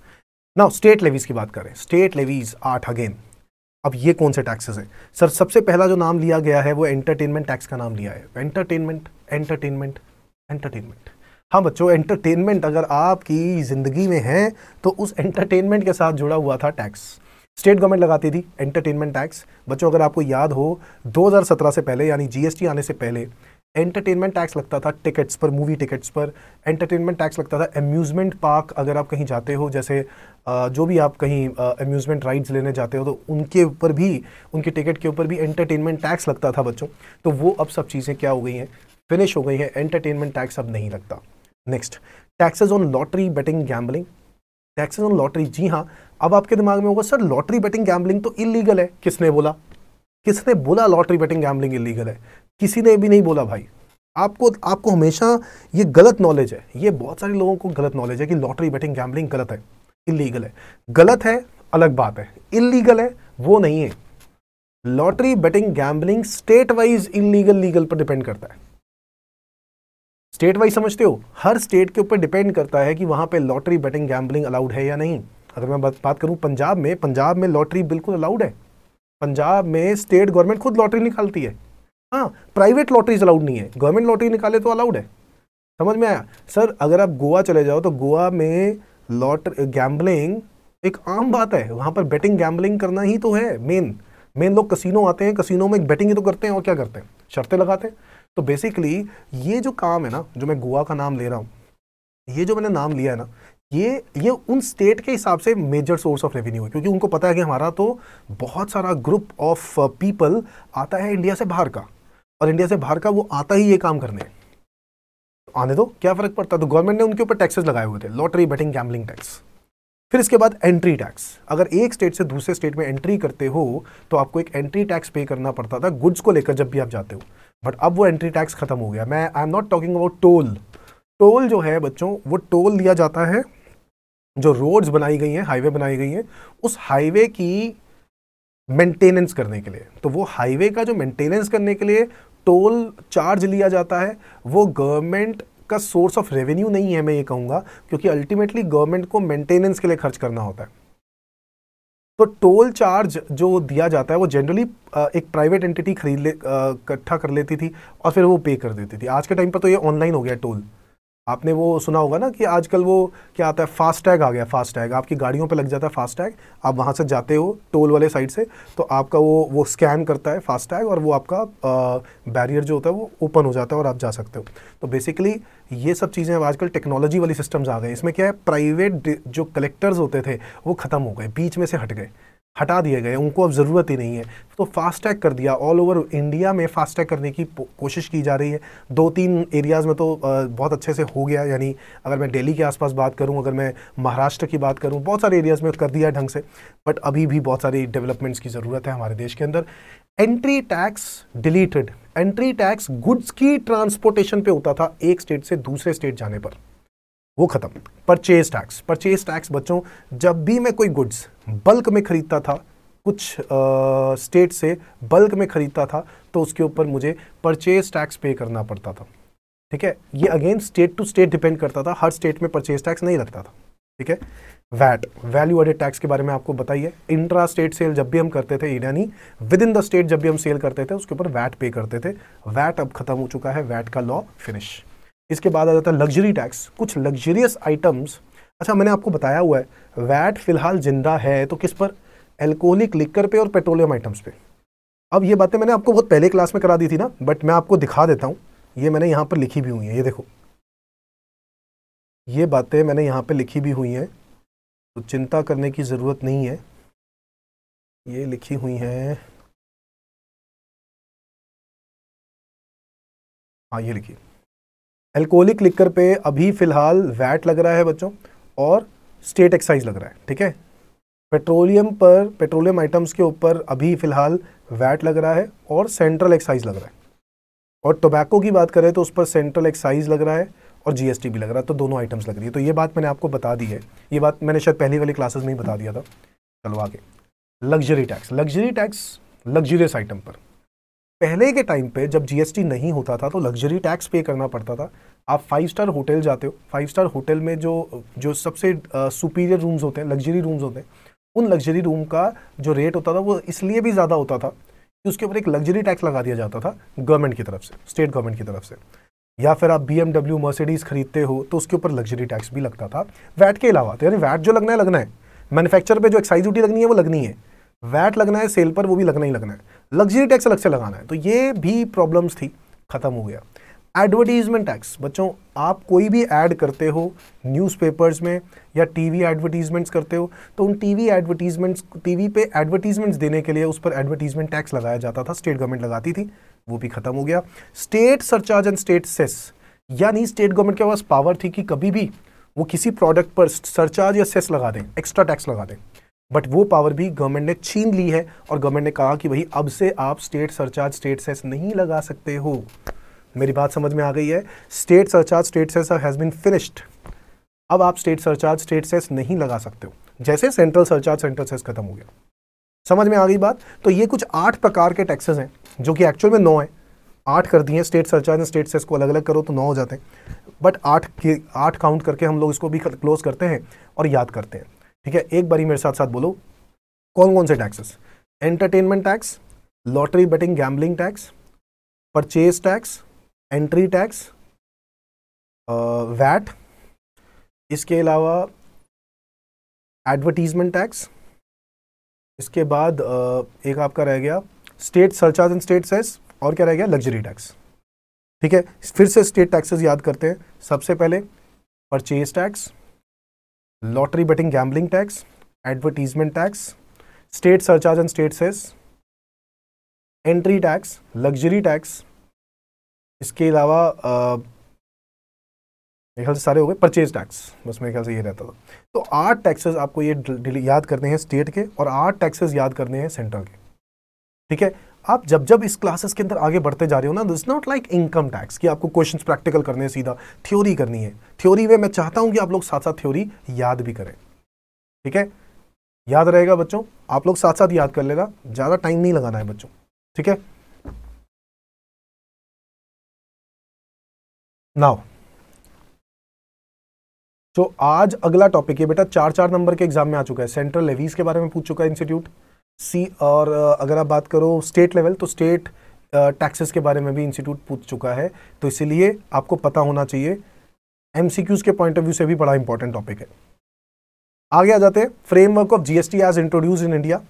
now state levies की बात करें state levies आठ again अब ये कौन से टैक्सेस हैं सर सबसे पहला जो नाम लिया गया है वो एंटरटेनमेंट टैक्स का नाम लिया है एंटरटेनमेंट एंटरटेनमेंट एंटरटेनमेंट हाँ बच्चों एंटरटेनमेंट अगर आपकी ज़िंदगी में है तो उस एंटरटेनमेंट के साथ जुड़ा हुआ था टैक्स स्टेट गवर्नमेंट लगाती थी एंटरटेनमेंट टैक्स बच्चों अगर आपको याद हो 2017 से पहले यानी जीएसटी आने से पहले एंटरटेनमेंट टैक्स लगता था टिकट्स पर मूवी टिकट्स पर एंटरटेनमेंट टैक्स लगता था एम्यूज़मेंट पार्क अगर आप कहीं जाते हो जैसे जो भी आप कहीं एम्यूज़मेंट राइड्स लेने जाते हो तो उनके ऊपर भी उनके टिकट के ऊपर भी एंटरटेनमेंट टैक्स लगता था बच्चों तो वो अब सब चीज़ें क्या हो गई हैं फिनिश हो गई हैं एंटरटेनमेंट टैक्स अब नहीं लगता next taxes on lottery betting gambling taxes on lottery जी हाँ अब आपके दिमाग में होगा सर लॉटरी बेटिंग गैम्बलिंग तो इलीगल है किसने बोला किसने बोला लॉटरी बेटिंग गैम्बलिंग इलीगल है किसी ने भी नहीं बोला भाई आपको आपको हमेशा ये गलत नॉलेज है ये बहुत सारे लोगों को गलत नॉलेज है कि लॉटरी बेटिंग गैम्बलिंग गलत है इलीगल है गलत है अलग बात है इलीगल है वो नहीं है lottery betting gambling state wise illegal legal पर डिपेंड करता है स्टेट वाइज समझते हो हर स्टेट के ऊपर डिपेंड करता है कि वहाँ पे लॉटरी बेटिंग गैम्बलिंग अलाउड है या नहीं अगर मैं बात करूँ पंजाब में पंजाब में लॉटरी बिल्कुल अलाउड है पंजाब में स्टेट गवर्नमेंट खुद लॉटरी निकालती है हाँ प्राइवेट लॉटरीज अलाउड नहीं है गवर्नमेंट लॉटरी निकाले तो अलाउड है समझ में आया सर अगर आप गोवा चले जाओ तो गोवा में लॉट गैम्बलिंग एक आम बात है वहाँ पर बेटिंग गैम्बलिंग करना ही तो है मेन मेन लोग कसिनो आते हैं कसिनो में बेटिंग ही तो करते हैं और क्या करते हैं शर्तें लगाते हैं तो बेसिकली ये जो काम है ना जो मैं गोवा का नाम ले रहा हूँ ये जो मैंने नाम लिया है ना ये ये उन स्टेट के हिसाब से मेजर सोर्स ऑफ रेवेन्यू है क्योंकि उनको पता है कि हमारा तो बहुत सारा ग्रुप ऑफ पीपल आता है इंडिया से बाहर का और इंडिया से बाहर का वो आता ही ये काम करने आने दो क्या फ़र्क पड़ता तो गवर्नमेंट ने उनके ऊपर टैक्सेस लगाए हुए थे लॉटरी बेटिंग गैम्बलिंग टैक्स फिर इसके बाद एंट्री टैक्स अगर एक स्टेट से दूसरे स्टेट में एंट्री करते हो तो आपको एक एंट्री टैक्स पे करना पड़ता था गुड्स को लेकर जब भी आप जाते हो बट अब वो एंट्री टैक्स ख़त्म हो गया मैं I am not talking about toll toll जो है बच्चों वो टोल दिया जाता है जो रोड्स बनाई गई हैं हाईवे बनाई गई हैं उस हाईवे की मेंटेनेंस करने के लिए तो वो हाईवे का जो मेंटेनेंस करने के लिए टोल चार्ज लिया जाता है वो गवर्नमेंट का सोर्स ऑफ रेवेन्यू नहीं है मैं ये कहूँगा क्योंकि अल्टीमेटली गवर्नमेंट को मेंटेनेंस के लिए खर्च करना होता है तो टोल चार्ज जो दिया जाता है वो जनरली एक प्राइवेट एंटिटी खरीद ले इकट्ठा कर लेती थी और फिर वो पे कर देती थी आज के टाइम पर तो ये ऑनलाइन हो गया टोल आपने वो सुना होगा ना कि आजकल वो क्या आता है फास्ट टैग आ गया फास्ट टैग आपकी गाड़ियों पे लग जाता है फास्ट टैग आप वहाँ से जाते हो टोल वाले साइड से तो आपका वो वो स्कैन करता है फास्ट टैग और वो आपका बैरियर जो होता है वो ओपन हो जाता है और आप जा सकते हो तो बेसिकली ये सब चीज़ें अब आजकल टेक्नोलॉजी वाली सिस्टम्स आ गए इसमें क्या है प्राइवेट जो कलेक्टर्स होते थे वो ख़त्म हो गए बीच में से हट गए हटा दिए गए उनको अब ज़रूरत ही नहीं है तो फास्टैग कर दिया ऑल ओवर इंडिया में फास्टैग करने की कोशिश की जा रही है दो तीन एरियाज़ में तो बहुत अच्छे से हो गया यानी अगर मैं दिल्ली के आसपास बात करूं अगर मैं महाराष्ट्र की बात करूं बहुत सारे एरियाज़ में कर दिया ढंग से बट अभी भी बहुत सारी डेवलपमेंट्स की ज़रूरत है हमारे देश के अंदर entry tax deleted entry tax goods की ट्रांसपोर्टेशन पे होता था एक स्टेट से दूसरे स्टेट जाने पर वो ख़त्म परचेज टैक्स परचेज टैक्स बच्चों जब भी मैं कोई गुड्स बल्क में ख़रीदता था कुछ स्टेट से बल्क में ख़रीदता था तो उसके ऊपर मुझे परचेज टैक्स पे करना पड़ता था ठीक है ये again state to state depend करता था हर स्टेट में परचेज टैक्स नहीं लगता था ठीक है वैट वैल्यू एडेड टैक्स के बारे में आपको बताइए इंट्रा स्टेट सेल जब भी हम करते थे यानी विद इन द स्टेट जब भी हम सेल करते थे उसके ऊपर वैट पे करते थे वैट अब खत्म हो चुका है वैट का लॉ फिनिश इसके बाद आ जाता है लग्जरी टैक्स कुछ लग्जरियस आइटम्स अच्छा मैंने आपको बताया हुआ है वैट फिलहाल जिंदा है तो किस पर एल्कोहलिक लिकर पे और पेट्रोलियम आइटम्स पे अब ये बातें मैंने आपको बहुत पहले क्लास में करा दी थी ना बट मैं आपको दिखा देता हूँ ये मैंने यहाँ पर लिखी भी हुई है ये देखो ये बातें मैंने यहाँ पर लिखी भी हुई हैं तो चिंता करने की ज़रूरत नहीं है ये लिखी हुई हैं हाँ ये लिखिए एल्कोहलिक लिकर पे अभी फ़िलहाल वैट लग रहा है बच्चों और स्टेट एक्साइज लग रहा है ठीक है पेट्रोलियम पर पेट्रोलियम आइटम्स के ऊपर अभी फ़िलहाल वैट लग रहा है और सेंट्रल एक्साइज लग रहा है और टोबैको की बात करें तो उस पर सेंट्रल एक्साइज लग रहा है और जीएसटी भी लग रहा है तो दोनों आइटम्स लग रही है तो ये बात मैंने आपको बता दी है ये बात मैंने शायद पहली वाली क्लासेस में ही बता दिया था चलो आगे luxury tax luxury tax luxurious item पर पहले के टाइम पे जब जीएसटी नहीं होता था तो लग्जरी टैक्स पे करना पड़ता था आप फाइव स्टार होटल जाते हो फाइव स्टार होटल में जो जो सबसे सुपीरियर रूम्स होते हैं लग्जरी रूम्स होते हैं उन लग्जरी रूम का जो रेट होता था वो इसलिए भी ज़्यादा होता था कि उसके ऊपर एक लग्जरी टैक्स लगा दिया जाता था गवर्नमेंट की तरफ से स्टेट गवर्नमेंट की तरफ से या फिर आप बी एम मर्सिडीज़ खरीदते हो तो उसके ऊपर लग्जरी टैक्स भी लगता था वैट के अलावा तो यानी वैट जो लगना है लगना है मैन्युफैक्चर पर जो एक्साइज ड्यूटी लगनी है वो लगनी है वैट लगना है सेल पर वो भी लगना ही लगना है लग्जरी टैक्स अलग से लगाना है तो ये भी प्रॉब्लम्स थी ख़त्म हो गया एडवर्टीज़मेंट टैक्स बच्चों आप कोई भी ऐड करते हो न्यूज़पेपर्स में या टीवी एडवर्टीज़मेंट्स करते हो तो उन टीवी एडवर्टीज़मेंट्स टीवी पे एडवर्टीज़मेंट्स देने के लिए उस पर एडवर्टीज़मेंट टैक्स लगाया जाता था स्टेट गवर्नमेंट लगाती थी वो भी ख़त्म हो गया state surcharge and state cess यानी स्टेट गवर्नमेंट के पास पावर थी कि कभी भी वो किसी प्रोडक्ट पर सरचार्ज या सेस लगा दें एक्स्ट्रा टैक्स लगा दें बट वो पावर भी गवर्नमेंट ने छीन ली है और गवर्नमेंट ने कहा कि भाई अब से आप स्टेट सरचार्ज स्टेट सेस नहीं लगा सकते हो मेरी बात समझ में आ गई है state surcharge state cess has been finished अब आप स्टेट सरचार्ज स्टेट सेस नहीं लगा सकते हो जैसे सेंट्रल सरचार्ज सेंट्रल सेस खत्म हो गया समझ में आ गई बात तो ये कुछ आठ प्रकार के टैक्सेस हैं जो कि एक्चुअल में नौ हैं आठ कर दिए स्टेट सरचार्ज स्टेट सेस को अलग अलग करो तो नौ हो जाते हैं बट आठ के आठ काउंट करके हम लोग इसको भी क्लोज करते हैं और याद करते हैं ठीक है एक बार ही मेरे साथ साथ बोलो कौन कौन से taxes entertainment tax lottery betting gambling tax purchase tax entry tax VAT इसके अलावा एडवर्टीजमेंट टैक्स इसके बाद uh, एक आपका रह गया state surcharge and state cess और क्या रह गया लग्जरी टैक्स ठीक है फिर से स्टेट टैक्सेस याद करते हैं सबसे पहले purchase tax lottery betting gambling tax advertisement tax state surcharge and state cess entry tax luxury tax इसके अलावा मेरे ख्याल से सारे हो गए परचेज टैक्स बस मेरे ख्याल से ये रहता था तो आठ टैक्सेस आपको ये याद करने हैं स्टेट के और आठ टैक्सेस याद करने हैं सेंट्रल के ठीक है आप जब जब इस क्लासेस के अंदर आगे बढ़ते जा रहे हो ना this not like income tax कि आपको क्वेश्चन प्रैक्टिकल करने हैं सीधा थ्योरी करनी है थ्योरी में मैं चाहता हूं कि आप लोग साथ साथ थ्योरी याद भी करें ठीक है याद रहेगा बच्चों आप लोग साथ साथ याद कर लेगा ज़्यादा टाइम नहीं लगाना है बच्चों ठीक है नाउ तो आज अगला टॉपिक है बेटा चार चार नंबर के एग्जाम में आ चुका है सेंट्रल लेवीज के बारे में पूछ चुका है इंस्टीट्यूट सी और अगर आप बात करो स्टेट लेवल तो स्टेट टैक्सेस के बारे में भी इंस्टीट्यूट पूछ चुका है तो इसीलिए आपको पता होना चाहिए एम के पॉइंट ऑफ व्यू से भी बड़ा इंपॉर्टेंट टॉपिक है आगे आ जाते हैं framework of GST as introduce in India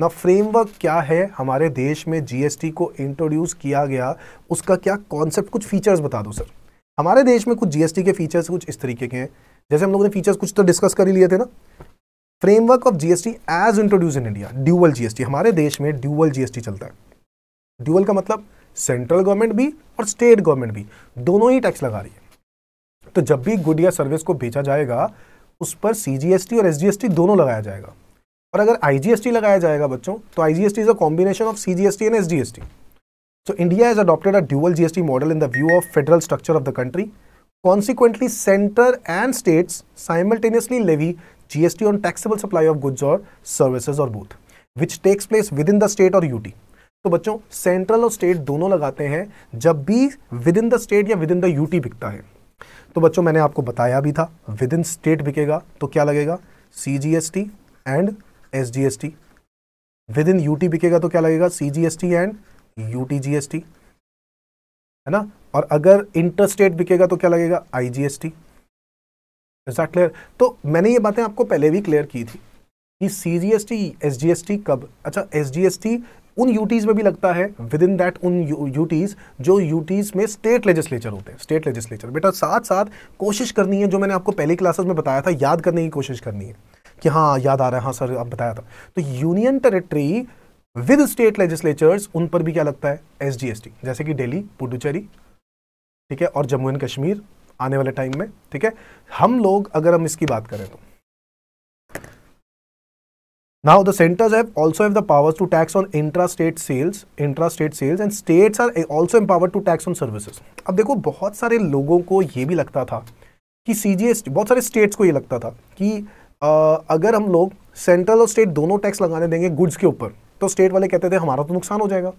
ना फ्रेमवर्क क्या है हमारे देश में जीएसटी को इंट्रोड्यूस किया गया उसका क्या कॉन्सेप्ट कुछ फीचर्स बता दो सर हमारे देश में कुछ जीएसटी के फीचर्स कुछ इस तरीके के हैं जैसे हम लोगों ने फीचर्स कुछ तो डिस्कस कर ही लिए थे ना framework of GST as introduce in India dual GST हमारे देश में ड्यूअल जीएसटी चलता है ड्यूअल का मतलब सेंट्रल गवर्नमेंट भी और स्टेट गवर्नमेंट भी दोनों ही टैक्स लगा रही है तो जब भी गुड या सर्विस को बेचा जाएगा उस पर सीजीएसटी और एसजीएसटी दोनों लगाया जाएगा और अगर आईजीएसटी लगाया जाएगा बच्चों तो IGST is a combination of CGST and SGST so India has adopted a dual GST model in the view of federal structure of the country consequently centre and states simultaneously levy GST on taxable supply of goods or services or both, which takes place within the state or UT. तो बच्चों central और state दोनों लगाते हैं जब भी within the state या within the UT बिकता है तो बच्चों मैंने आपको बताया भी था विद इन स्टेट बिकेगा तो क्या लगेगा C G S T and S G S T within UT बिकेगा तो क्या लगेगा C G S T and U T G S T है ना और अगर इंटर स्टेट बिकेगा तो क्या लगेगा I G S T is that clear तो मैंने ये बातें आपको पहले भी क्लियर की थी कि C G S T S G S T कब अच्छा एस जी एस टी उन यूटीज़ में भी लगता है विद इन दैट उन यूटीज़ जो यूटीज़ में स्टेट लेजिस्लेचर होते हैं स्टेट लेजिस्लेचर बेटा साथ साथ कोशिश करनी है जो मैंने आपको पहले क्लासेस में बताया था याद करने की कोशिश करनी है कि हाँ याद आ रहा है हाँ सर आप बताया था तो union territory with state legislatures उन पर भी क्या लगता है एस जी एस टी जैसे कि डेली पुडुचेरी ठीक है और जम्मू एंड कश्मीर आने वाले टाइम में ठीक है हम लोग अगर हम इसकी बात करें तो now the centres have also have the powers to tax on intra state sales intra state sales and states are also empowered to tax on services अब देखो बहुत सारे लोगों को ये भी लगता था कि सी बहुत सारे स्टेट्स को ये लगता था कि आ, अगर हम लोग सेंट्रल और स्टेट दोनों टैक्स लगाने देंगे गुड्स के ऊपर तो स्टेट वाले कहते थे हमारा तो नुकसान हो जाएगा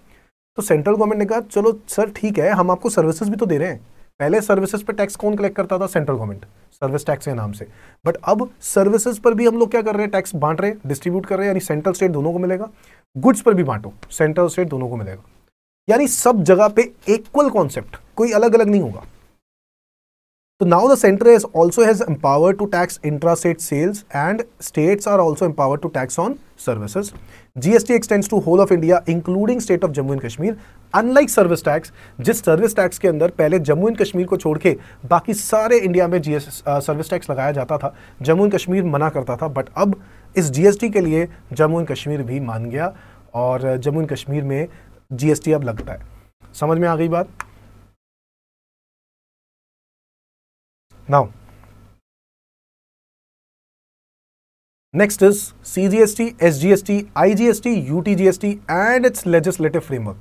तो सेंट्रल गवर्नमेंट ने कहा चलो सर ठीक है हम आपको सर्विसेज भी तो दे रहे हैं पहले सर्विसेज पर टैक्स कौन कलेक्ट करता था सेंट्रल गवर्नमेंट सर्विस टैक्स के नाम से बट अब सर्विसेज पर भी हम लोग क्या कर रहे हैं टैक्स बांट रहे हैं डिस्ट्रीब्यूट कर रहे हैं यानी सेंट्रल स्टेट दोनों को मिलेगा गुड्स पर भी बांटो सेंट्रल स्टेट दोनों को मिलेगा यानी सब जगह पे इक्वल कॉन्सेप्ट कोई अलग अलग नहीं होगा So now the center is also has empowered to tax intra-state sales and states are also empowered to tax on services. GST extends to whole of India including state of Jammu and Kashmir. Unlike service tax जिस service tax के अंदर पहले Jammu and Kashmir को छोड़ के बाकी सारे India में जीएस सर्विस टैक्स लगाया जाता था जम्मू एंड कश्मीर मना करता था बट अब इस जीएसटी के लिए जम्मू एंड कश्मीर भी मान गया और जम्मू एंड कश्मीर में जीएसटी अब लगता है समझ में आ गई बात Now, next is CGST, SGST, IGST, UTGST and its legislative framework.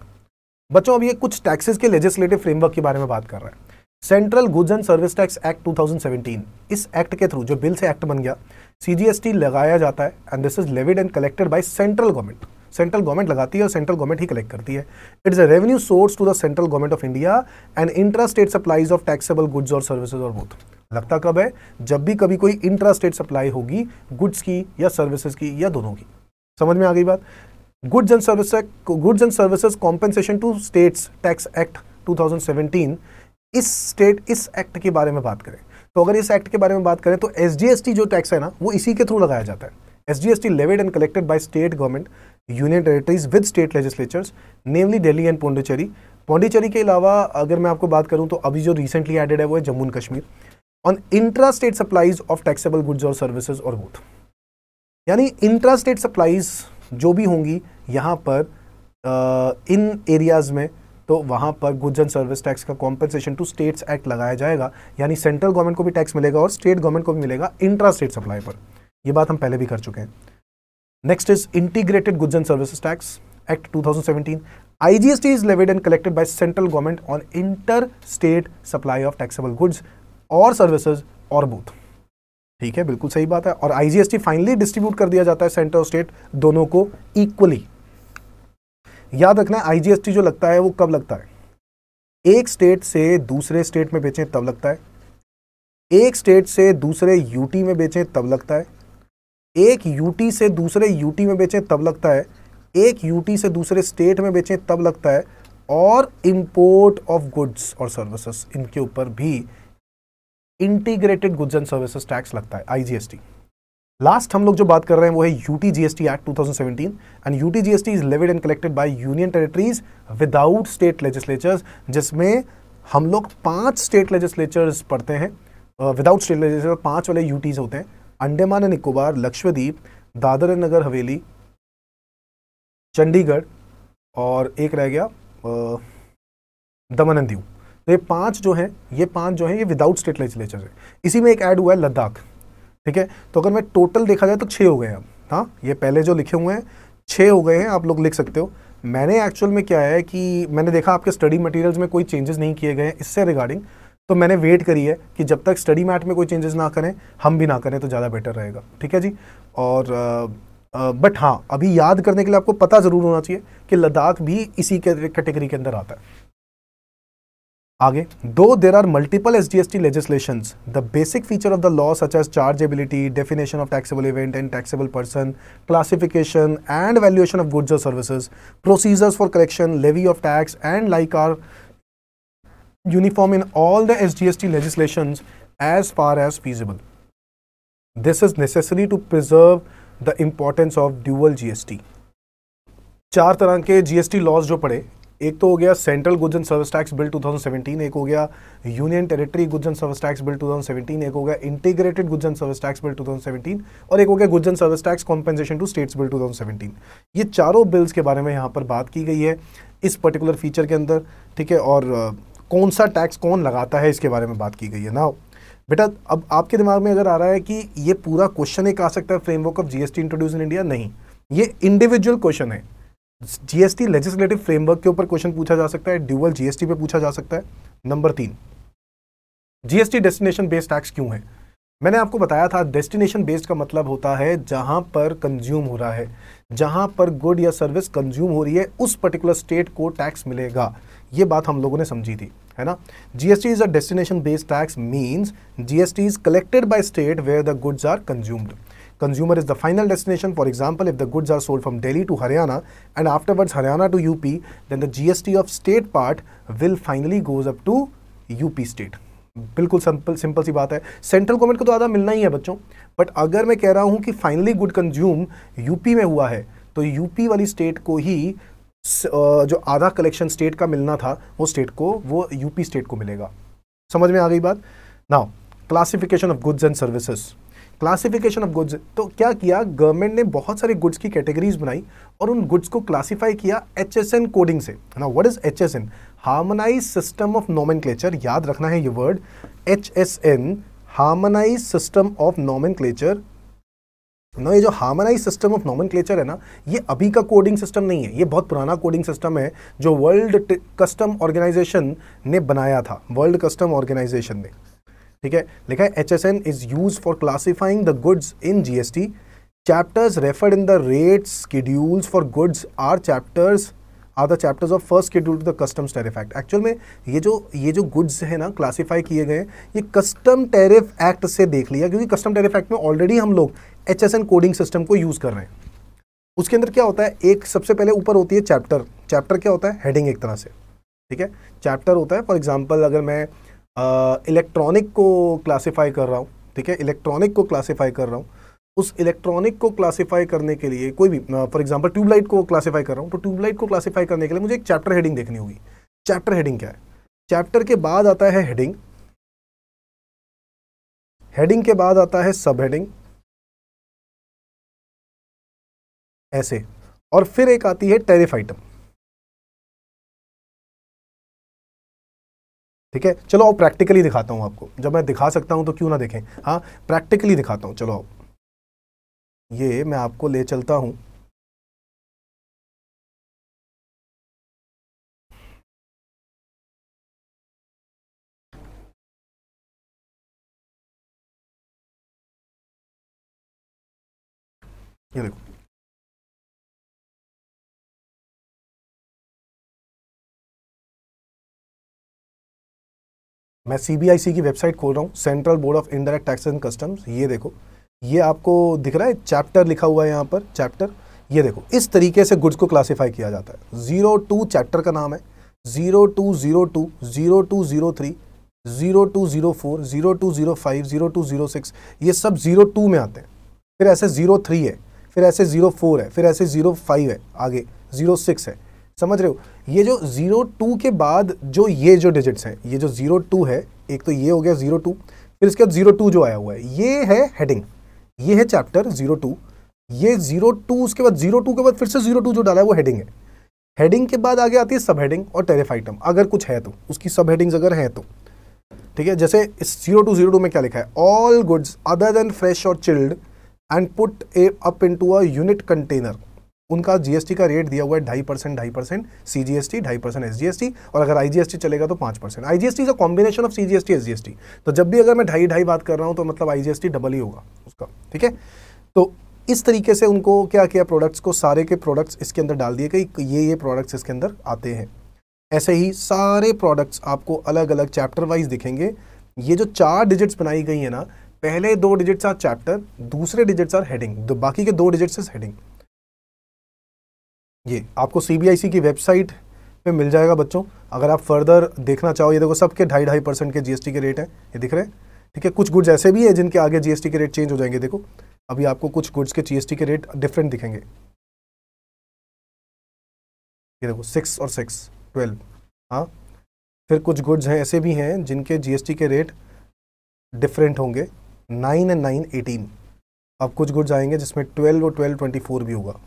बच्चों अब ये कुछ टैक्सेस के लेजिस्लेटिव फ्रेमवर्क के बारे में बात कर रहे हैं central goods and service tax act 2017 इस एक्ट के थ्रू जो बिल से एक्ट बन गया सीजीएसटी लगाया जाता है and this is levied and collected by central government central government लगाती है और सेंट्रल गवर्नमेंट ही कलेक्ट करती है it's a revenue source to the central government of India and intra state supplies of taxable goods और services और both लगता कब है जब भी कभी कोई इंट्रा स्टेट सप्लाई होगी गुड्स की या सर्विसेज की या दोनों की समझ में आ गई बात goods and service goods and services compensation to states tax act 2017 इस स्टेट इस एक्ट के बारे में बात करें तो अगर इस एक्ट के बारे में बात करें तो एस जो टैक्स है ना वो इसी के थ्रू लगाया जाता है S G S T levied and collected by state government union territories with state legislatures namely Delhi and Pondicherry Pondicherry के अलावा अगर मैं आपको बात करूँ तो अभी जो रिसेंटली एडेड है वो है Jammu and Kashmir on intra state supplies of taxable goods और सर्विसेज और बूथ यानी इंट्रा स्टेट सप्लाईज जो भी होंगी यहाँ पर आ, इन एरियाज़ में तो वहाँ पर गुड्स एंड सर्विस टैक्स का कॉम्पनसेशन टू स्टेट्स एक्ट लगाया जाएगा यानी सेंट्रल गवर्नमेंट को भी टैक्स मिलेगा और स्टेट गवर्नमेंट को भी मिलेगा इंट्रा स्टेट सप्लाई पर यह बात हम पहले भी कर चुके हैं Next is Integrated Goods and Services Tax Act 2017. IGST is levied and collected by central government on interstate supply of taxable goods or services or both. ठीक है बिल्कुल सही बात है और आईजीएसटी फाइनली डिस्ट्रीब्यूट कर दिया जाता है सेंटर और स्टेट दोनों को इक्वली याद रखना है आईजीएसटी जो लगता है वो कब लगता है एक स्टेट से दूसरे स्टेट में बेचें तब लगता है एक स्टेट से दूसरे यूटी में बेचें तब लगता है एक यूटी से दूसरे यूटी में बेचें तब लगता है एक यूटी से दूसरे स्टेट में बेचें तब लगता है और इम्पोर्ट ऑफ गुड्स और सर्विसेज इनके ऊपर भी integrated goods and services tax लगता है आईजीएसटी लास्ट हम लोग जो बात कर रहे हैं वो है UT GST act 2017 and UT GST is levied and collected by union territories without state legislatures जिसमें हम लोग पांच स्टेट लेजिस्लेचर्स पढ़ते हैं विदाउट स्टेट लेजिस्लेचर पांच वाले यूटीज होते हैं अंडमान निकोबार लक्षद्वीप दादर नगर हवेली चंडीगढ़ और एक रह गया दमन दीव तो ये पांच जो हैं ये पांच जो हैं ये विदाउट स्टेट लेजिस्लेचर है इसी में एक ऐड हुआ है लद्दाख ठीक है तो अगर मैं टोटल देखा जाए तो छः हो गए हैं अब हाँ ये पहले जो लिखे हुए हैं छः हो गए हैं आप लोग लिख सकते हो मैंने एक्चुअल में क्या है कि मैंने देखा आपके स्टडी मटेरियल्स में कोई चेंजेस नहीं किए गए हैं इससे रिगार्डिंग तो मैंने वेट करी है कि जब तक स्टडी मैट में कोई चेंजेस ना करें हम भी ना करें तो ज़्यादा बेटर रहेगा ठीक है जी और बट हाँ अभी याद करने के लिए आपको पता ज़रूर होना चाहिए कि लद्दाख भी इसी कैटेगरी के अंदर आता है आगे though there are multiple S D S T legislation the basic feature of the law such as chargeability definition of taxable event and taxable person classification and valuation of goods और services procedures for collection levy of tax and like are uniform in all the SGST legislations as far as feasible. This is necessary to preserve the importance of dual GST. चार तरह के GST laws जो पड़े एक तो हो गया central goods and service tax bill 2017 एक हो गया union territory goods and service tax bill 2017 एक हो गया integrated goods and service tax bill 2017 और एक हो गया goods and service tax compensation to states bill 2017 ये चारों बिल्स के बारे में यहाँ पर बात की गई है इस पर्टिकुलर फीचर के अंदर ठीक है और कौन सा टैक्स कौन लगाता है इसके बारे में बात की गई है ना बेटा अब आपके दिमाग में अगर आ रहा है कि ये पूरा क्वेश्चन एक आ सकता है framework of GST introduce in India नहीं ये इंडिविजुअल क्वेश्चन है जीएसटी लेजिस्लेटिव फ्रेमवर्क के ऊपर क्वेश्चन पूछा जा सकता है ड्यूअल जीएसटी पे पूछा जा सकता है नंबर तीन जीएसटी डेस्टिनेशन बेस्ड टैक्स क्यों है मैंने आपको बताया था डेस्टिनेशन बेस्ड का मतलब होता है जहां पर कंज्यूम हो रहा है जहां पर गुड या सर्विस कंज्यूम हो रही है उस पर्टिकुलर स्टेट को टैक्स मिलेगा ये बात हम लोगों ने समझी थी है ना G S T is a destination based tax means G S T is collected by state where the goods are consumed consumer is the final destination for example if the goods are sold from Delhi to Haryana and afterwards Haryana to U P then the G S T of state part will finally goes up to U P state बिल्कुल simple simple सी बात है central government को तो आधा मिलना ही है बच्चों बट अगर मैं कह रहा हूँ कि फाइनली गुड कंज्यूम यूपी में हुआ है तो यूपी वाली स्टेट को ही जो आधा कलेक्शन स्टेट का मिलना था वो स्टेट को वो यूपी स्टेट को मिलेगा समझ में आ गई बात now classification of goods and services classification of goods तो क्या किया गवर्नमेंट ने बहुत सारे गुड्स की कैटेगरीज बनाई और उन गुड्स को क्लासिफाई किया एच एस एन कोडिंग से ना what is H S N system of नॉमन याद रखना है ये word H S N harmonise system of नॉमन ना ये जो हार्मोनाइज सिस्टम ऑफ नॉमन है ना ये अभी का कोडिंग सिस्टम नहीं है ये बहुत पुराना कोडिंग सिस्टम है जो वर्ल्ड कस्टम ऑर्गेनाइजेशन ने बनाया था वर्ल्ड कस्टम ऑर्गेनाइजेशन ने ठीक है लिखा है H S N is use for classifying the goods in G S T chapters referred in the rates schedules for goods are chapters are the chapters of first schedule to the customs tariff act actual में ये जो ये जो goods है ना classify किए गए ये कस्टम टेरिफ एक्ट से देख लिया क्योंकि कस्टम टेरिफ एक्ट में ऑलरेडी हम लोग एच कोडिंग सिस्टम को यूज़ कर रहे हैं उसके अंदर क्या होता है एक सबसे पहले ऊपर होती है चैप्टर चैप्टर क्या होता है हेडिंग एक तरह से ठीक है चैप्टर होता है फॉर एग्जाम्पल अगर मैं इलेक्ट्रॉनिक को क्लासीफाई कर रहा हूँ ठीक है इलेक्ट्रॉनिक को क्लासीफाई कर रहा हूँ उस इलेक्ट्रॉनिक को क्लासीफाई करने के लिए कोई भी फॉर एग्जाम्पल ट्यूबलाइट को क्लासीफाई कर रहा हूँ तो ट्यूबलाइट को क्लासीफाई करने के लिए मुझे एक चैप्टर हेडिंग देखनी होगी चैप्टर हेडिंग क्या है चैप्टर के बाद आता है हेडिंग हेडिंग के बाद आता है सब हेडिंग ऐसे और फिर एक आती है टेरिफ आइटम ठीक है चलो और प्रैक्टिकली दिखाता हूं आपको जब मैं दिखा सकता हूं तो क्यों ना देखें हाँ प्रैक्टिकली दिखाता हूं चलो आओ ये मैं आपको ले चलता हूं ये देखो मैं सीबीआईसी की वेबसाइट खोल रहा हूँ central board of indirect tax and customs ये देखो ये आपको दिख रहा है चैप्टर लिखा हुआ है यहाँ पर चैप्टर ये देखो इस तरीके से गुड्स को क्लासीफाई किया जाता है ज़ीरो टू चैप्टर का नाम है zero two zero two zero two zero three zero two zero four zero two zero five zero two zero six ये सब ज़ीरो टू में आते हैं फिर ऐसे ज़ीरो थ्री है फिर ऐसे ज़ीरो फोर है फिर ऐसे ज़ीरो फाइव है आगे ज़ीरो सिक्स है समझ रहे हो ये जो ज़ीरो टू के बाद जो ये जो डिजिट्स हैं ये जो ज़ीरो टू है एक तो ये हो गया ज़ीरो टू फिर इसके बाद ज़ीरो टू जो आया हुआ है ये है हेडिंग ये है चैप्टर जीरो टू ये जीरो टू उसके बाद जीरो टू के बाद फिर से जीरो टू जो डाला है वो हेडिंग है हेडिंग के बाद आगे आती है सब हेडिंग और टेरिफ आइटम अगर कुछ है तो उसकी सब हेडिंग्स अगर है तो ठीक है जैसे इस जीरो टू जीरो टू में क्या लिखा है all goods other than fresh और chilled and put a up in to a unit container उनका जीएसटी का रेट दिया हुआ है ढाई परसेंट ढाई percent C G S T ढाई percent S G S T और अगर आई जी एस टी चलेगा तो पांच percent I G S T is combination of C G S T S G S T तो जब भी अगर मैं ढाई ढाई बात कर रहा हूं तो मतलब I G S T double ही होगा उसका ठीक है तो इस तरीके से उनको क्या किया प्रोडक्ट्स को सारे के प्रोडक्ट्स इसके अंदर डाल दिए कि ये ये प्रोडक्ट्स इसके अंदर आते हैं ऐसे ही सारे प्रोडक्ट्स आपको अलग अलग चैप्टर वाइज दिखेंगे ये जो चार डिजिट्स बनाई गई है ना पहले दो डिजिट्स आर चैप्टर दूसरे डिजिट्स आर हेडिंग बाकी के दो डिजिट्स इज हेडिंग ये आपको सीबीआईसी की वेबसाइट पे मिल जाएगा बच्चों अगर आप फर्दर देखना चाहो ये देखो सबके ढाई ढाई परसेंट के जीएसटी के रेट हैं ये दिख रहे हैं ठीक है कुछ गुड्स ऐसे भी हैं जिनके आगे जीएसटी के रेट चेंज हो जाएंगे देखो अभी आपको कुछ गुड्स के जीएसटी के रेट डिफरेंट दिखेंगे ये देखो सिक्स और सिक्स ट्वेल्व हाँ फिर कुछ गुड्स हैं ऐसे भी हैं जिनके जीएसटी के रेट डिफरेंट होंगे नाइन एंड नाइन एटीन अब कुछ गुड्स आएंगे जिसमें ट्वेल्व और ट्वेल्व ट्वेंटी फोर भी होगा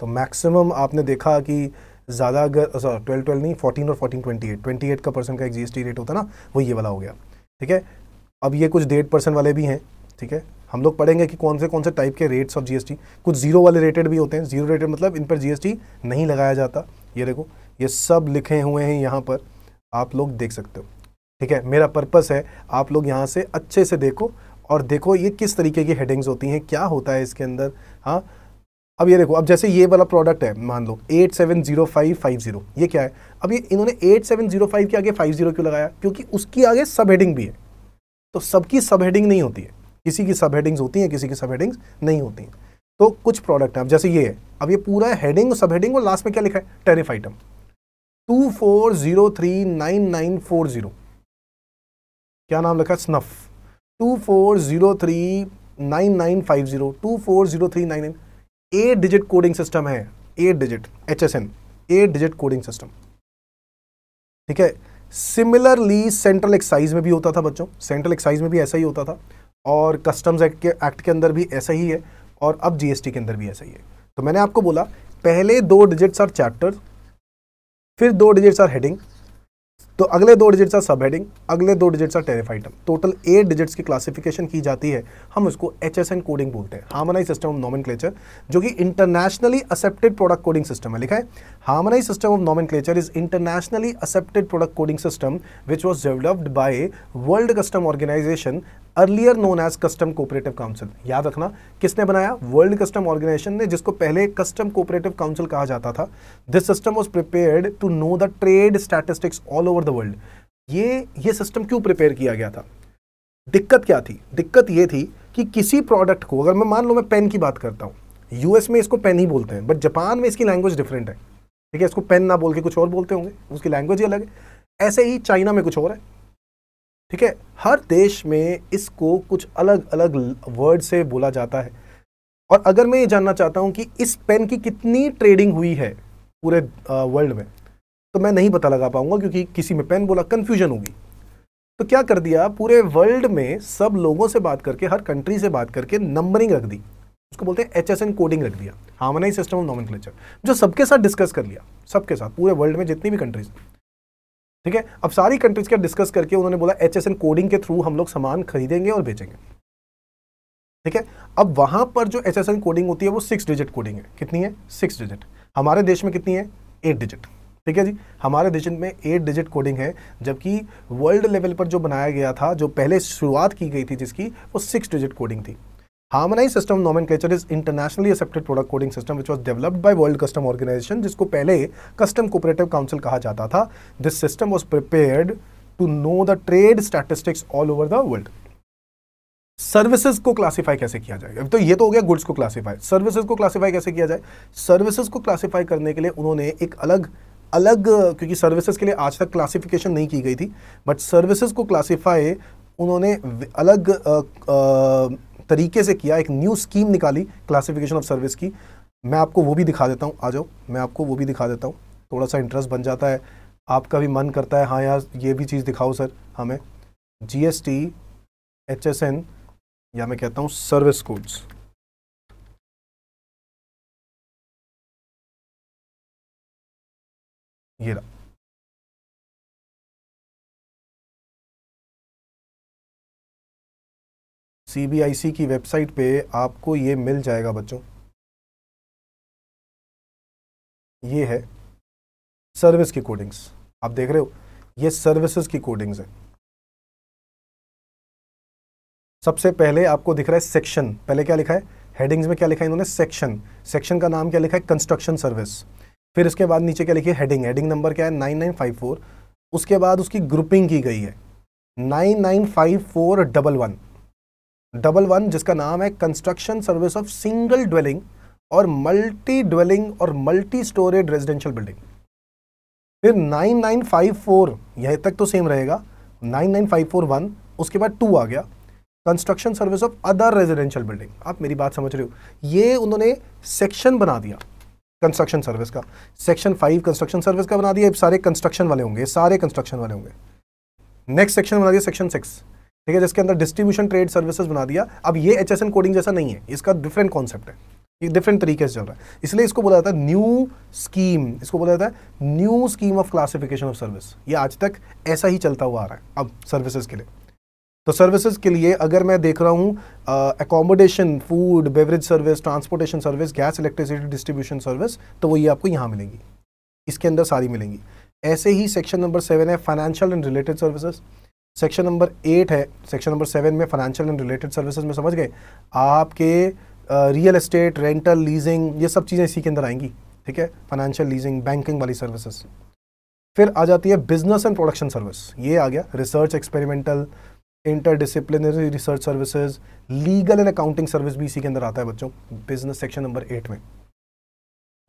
तो मैक्सिमम आपने देखा कि ज़्यादा अगर सॉरी ट्वेल्व ट्वेल्व नहीं फोर्टीन और fourteen twenty eight twenty eight का परसेंट का एक जी रेट होता ना वो ये वाला हो गया ठीक है अब ये कुछ डेढ़ परसेंट वाले भी हैं ठीक है हम लोग पढ़ेंगे कि कौन से कौन से टाइप के रेट्स ऑफ जीएसटी कुछ जीरो वाले रेटेड भी होते हैं जीरो रेटेड मतलब इन पर जीएसटी नहीं लगाया जाता ये देखो ये सब लिखे हुए हैं यहाँ पर आप लोग देख सकते हो ठीक है मेरा पर्पस है आप लोग यहाँ से अच्छे से देखो और देखो ये किस तरीके की हेडिंग्स होती हैं क्या होता है इसके अंदर हाँ अब ये देखो अब जैसे ये वाला प्रोडक्ट है मान लो eight seven zero five five zero ये क्या है अब ये इन्होंने एट सेवन जीरो फाइव के आगे फाइव जीरो क्यों लगाया क्योंकि उसकी आगे सब हेडिंग भी है तो सबकी सब हेडिंग नहीं होती है किसी की सब हेडिंग्स होती हैं किसी की सब हेडिंग्स नहीं होती हैं तो कुछ प्रोडक्ट हैं अब जैसे ये है अब ये पूरा हेडिंग सब हेडिंग और लास्ट में क्या लिखा है tariff item two four zero three nine nine four zero क्या नाम लिखा snuff two four zero three nine nine five zero two four zero three nine nine eight digit coding system है eight digit H S N eight digit coding system ठीक है similarly central excise में भी होता था बच्चों central excise में भी ऐसा ही होता था और कस्टम्स एक्ट के एक्ट के अंदर भी ऐसा ही है और अब जीएसटी के अंदर भी ऐसा ही है तो मैंने आपको बोला पहले दो डिजिट्स आर चैप्टर फिर दो डिजिट्स आर हेडिंग तो अगले दो डिजिट सा सब हेडिंग अगले दो डिजिट सा tariff item total eight digits की क्लासिफिकेशन की जाती है हम उसको एच एस एन कोडिंग बोलते हैं हार्मोनाइज सिस्टम ऑफ नॉमन जो कि internationally accepted product coding system है लिखा है हार्मोनाइज सिस्टम ऑफ नॉमन is internationally accepted product coding system which was developed by world custom organisation earlier known as custom cooperative council याद रखना किसने बनाया वर्ल्ड कस्टम ऑर्गेनाइजेशन ने जिसको पहले कस्टम कोऑपरेटिव काउंसिल कहा जाता था this system was prepare to know the trade statistics all over the world ये ये सिस्टम क्यों प्रिपेयर किया गया था दिक्कत क्या थी दिक्कत ये थी कि किसी प्रोडक्ट को अगर मैं मान लो मैं पेन की बात करता हूँ यूएस में इसको पेन ही बोलते हैं बट जापान में इसकी लैंग्वेज डिफरेंट है ठीक है इसको पेन ना बोल के कुछ और बोलते होंगे उसकी लैंग्वेज ही अलग है ऐसे ही चाइना में कुछ और है ठीक है हर देश में इसको कुछ अलग अलग वर्ड से बोला जाता है और अगर मैं ये जानना चाहता हूँ कि इस पेन की कितनी ट्रेडिंग हुई है पूरे वर्ल्ड में तो मैं नहीं पता लगा पाऊंगा क्योंकि किसी में पेन बोला कन्फ्यूजन होगी तो क्या कर दिया पूरे वर्ल्ड में सब लोगों से बात करके हर कंट्री से बात करके नंबरिंग रख दी उसको बोलते हैं एच एस एन कोडिंग रख दिया हार्मोनाइज सिस्टम ऑफ नॉमन जो सबके साथ डिस्कस कर लिया सबके साथ पूरे वर्ल्ड में जितनी भी कंट्रीज ठीक है अब सारी कंट्रीज का डिस्कस करके उन्होंने बोला एच एस एन कोडिंग के थ्रू हम लोग सामान खरीदेंगे और बेचेंगे ठीक है अब वहां पर जो एच एस एन कोडिंग होती है वो सिक्स डिजिट कोडिंग है कितनी है सिक्स डिजिट हमारे देश में कितनी है एट डिजिट ठीक है जी हमारे डिजिट में एट डिजिट कोडिंग है जबकि वर्ल्ड लेवल पर जो बनाया गया था जो पहले शुरुआत की गई थी जिसकी वो सिक्स डिजिट कोडिंग थी harmonise system catcher is internationally accepted product coding system which was developed by world custom organisation जिसको पहले कस्टम कोऑपरेटिव काउंसिल कहा जाता था this system was prepared to know the trade statistics all over the world services को classify कैसे किया जाएगा तो ये तो हो गया गुड्स को क्लासिफाई सर्विसेज को क्लासिफाई कैसे किया जाए सर्विसेज को क्लासिफाई करने के लिए उन्होंने एक अलग अलग क्योंकि सर्विसेज के लिए आज तक क्लासिफिकेशन नहीं की गई थी बट सर्विसेज को क्लासिफाई उन्होंने अलग आ, आ, तरीके से किया एक न्यू स्कीम निकाली क्लासिफिकेशन ऑफ सर्विस की मैं आपको वो भी दिखा देता हूँ आ जाओ मैं आपको वो भी दिखा देता हूँ थोड़ा सा इंटरेस्ट बन जाता है आपका भी मन करता है हाँ यार ये भी चीज़ दिखाओ सर हमें G S T H S N या मैं कहता हूँ सर्विस कोड्स ये रहा सीबीआईसी की वेबसाइट पे आपको ये मिल जाएगा बच्चों ये है सर्विस की कोडिंग्स आप देख रहे हो ये सर्विसेज की कोडिंग्स है सबसे पहले आपको दिख रहा है सेक्शन पहले क्या लिखा है हेडिंग्स में क्या लिखा है इन्होंने सेक्शन सेक्शन का नाम क्या लिखा है कंस्ट्रक्शन सर्विस फिर इसके बाद नीचे क्या लिखिए हेडिंग हेडिंग नंबर क्या है नाइन नाइन फाइव फोर उसके बाद उसकी ग्रुपिंग की गई है nine nine five four double one double one जिसका नाम है construction service of single dwelling और मल्टी ड्वेलिंग और मल्टी स्टोरेड रेजिडेंशियल बिल्डिंग फिर नाइन नाइन फाइव फोर यहीं तक तो सेम रहेगा nine nine five four one उसके बाद टू आ गया construction service of other residential building आप मेरी बात समझ रहे हो ये उन्होंने सेक्शन बना दिया कंस्ट्रक्शन सर्विस का सेक्शन फाइव कंस्ट्रक्शन सर्विस का बना दिया सारे कंस्ट्रक्शन वाले होंगे सारे कंस्ट्रक्शन वाले होंगे नेक्स्ट सेक्शन बना दिया सेक्शन सिक्स ठीक है जिसके अंदर डिस्ट्रीब्यूशन ट्रेड सर्विसेज बना दिया अब ये एच कोडिंग जैसा नहीं है इसका डिफरेंट कॉन्सेप्ट है ये डिफरेंट तरीके से चल रहा है इसलिए इसको बोला जाता है न्यू स्कीम इसको बोला जाता है new scheme of classification of service ये आज तक ऐसा ही चलता हुआ आ रहा है अब सर्विसेज के लिए तो सर्विसेज के लिए अगर मैं देख रहा हूँ accommodation food beverage service transportation service gas electricity distribution service तो वो ये आपको यहाँ मिलेंगी इसके अंदर सारी मिलेंगी ऐसे ही सेक्शन नंबर सेवन है financial and related services section number eight है सेक्शन नंबर सेवन में फाइनेंशियल एंड रिलेटेड सर्विसेज में समझ गए आपके रियल एस्टेट रेंटल लीजिंग ये सब चीज़ें इसी के अंदर आएंगी ठीक है फाइनेंशियल लीजिंग बैंकिंग वाली सर्विसेज फिर आ जाती है बिजनेस एंड प्रोडक्शन सर्विस ये आ गया research experimental interdisciplinary research services legal and accounting service भी इसी के अंदर आता है बच्चों बिजनेस सेक्शन नंबर एट में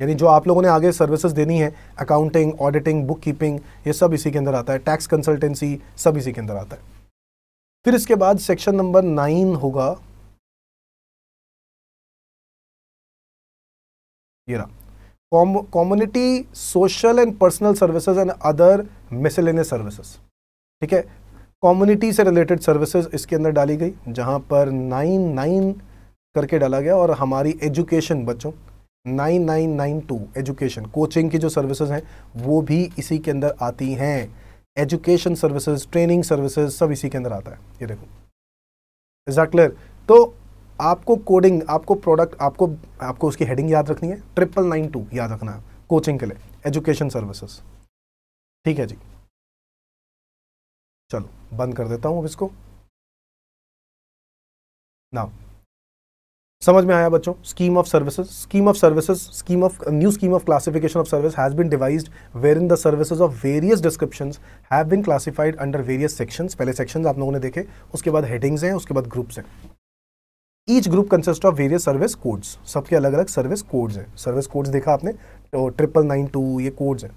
यानी जो आप लोगों ने आगे सर्विसेज देनी है अकाउंटिंग ऑडिटिंग बुक कीपिंग ये सब इसी के अंदर आता है टैक्स कंसल्टेंसी सब इसी के अंदर आता है फिर इसके बाद सेक्शन नंबर नाइन होगा ये रहा community social and personal services and other miscellaneous services ठीक है कम्युनिटी से रिलेटेड सर्विसेज इसके अंदर डाली गई जहाँ पर नाइन नाइन करके डाला गया और हमारी एजुकेशन बच्चों nine nine nine two education coaching की जो सर्विसेज हैं वो भी इसी के अंदर आती हैं एजुकेशन सर्विसेज ट्रेनिंग सर्विसेज सब इसी के अंदर आता है ये देखो इज क्लियर तो आपको कोडिंग आपको प्रोडक्ट आपको आपको उसकी हेडिंग याद रखनी है ट्रिपल नाइन टू याद रखना है कोचिंग के लिए एजुकेशन सर्विसेज ठीक है जी चलो बंद कर देता हूं अब इसको नाउ समझ में आया बच्चों scheme of services scheme of services scheme of new scheme of classification of service has been devised where in the services of various descriptions have been classified under various sections पहले sections आप लोगों ने देखे उसके बाद headings हैं उसके बाद ग्रुप्स हैं each group consist of various service codes सबके अलग अलग सर्विस कोड्स हैं सर्विस कोड्स देखा आपने ट्रिपल नाइन टू ये कोड्स हैं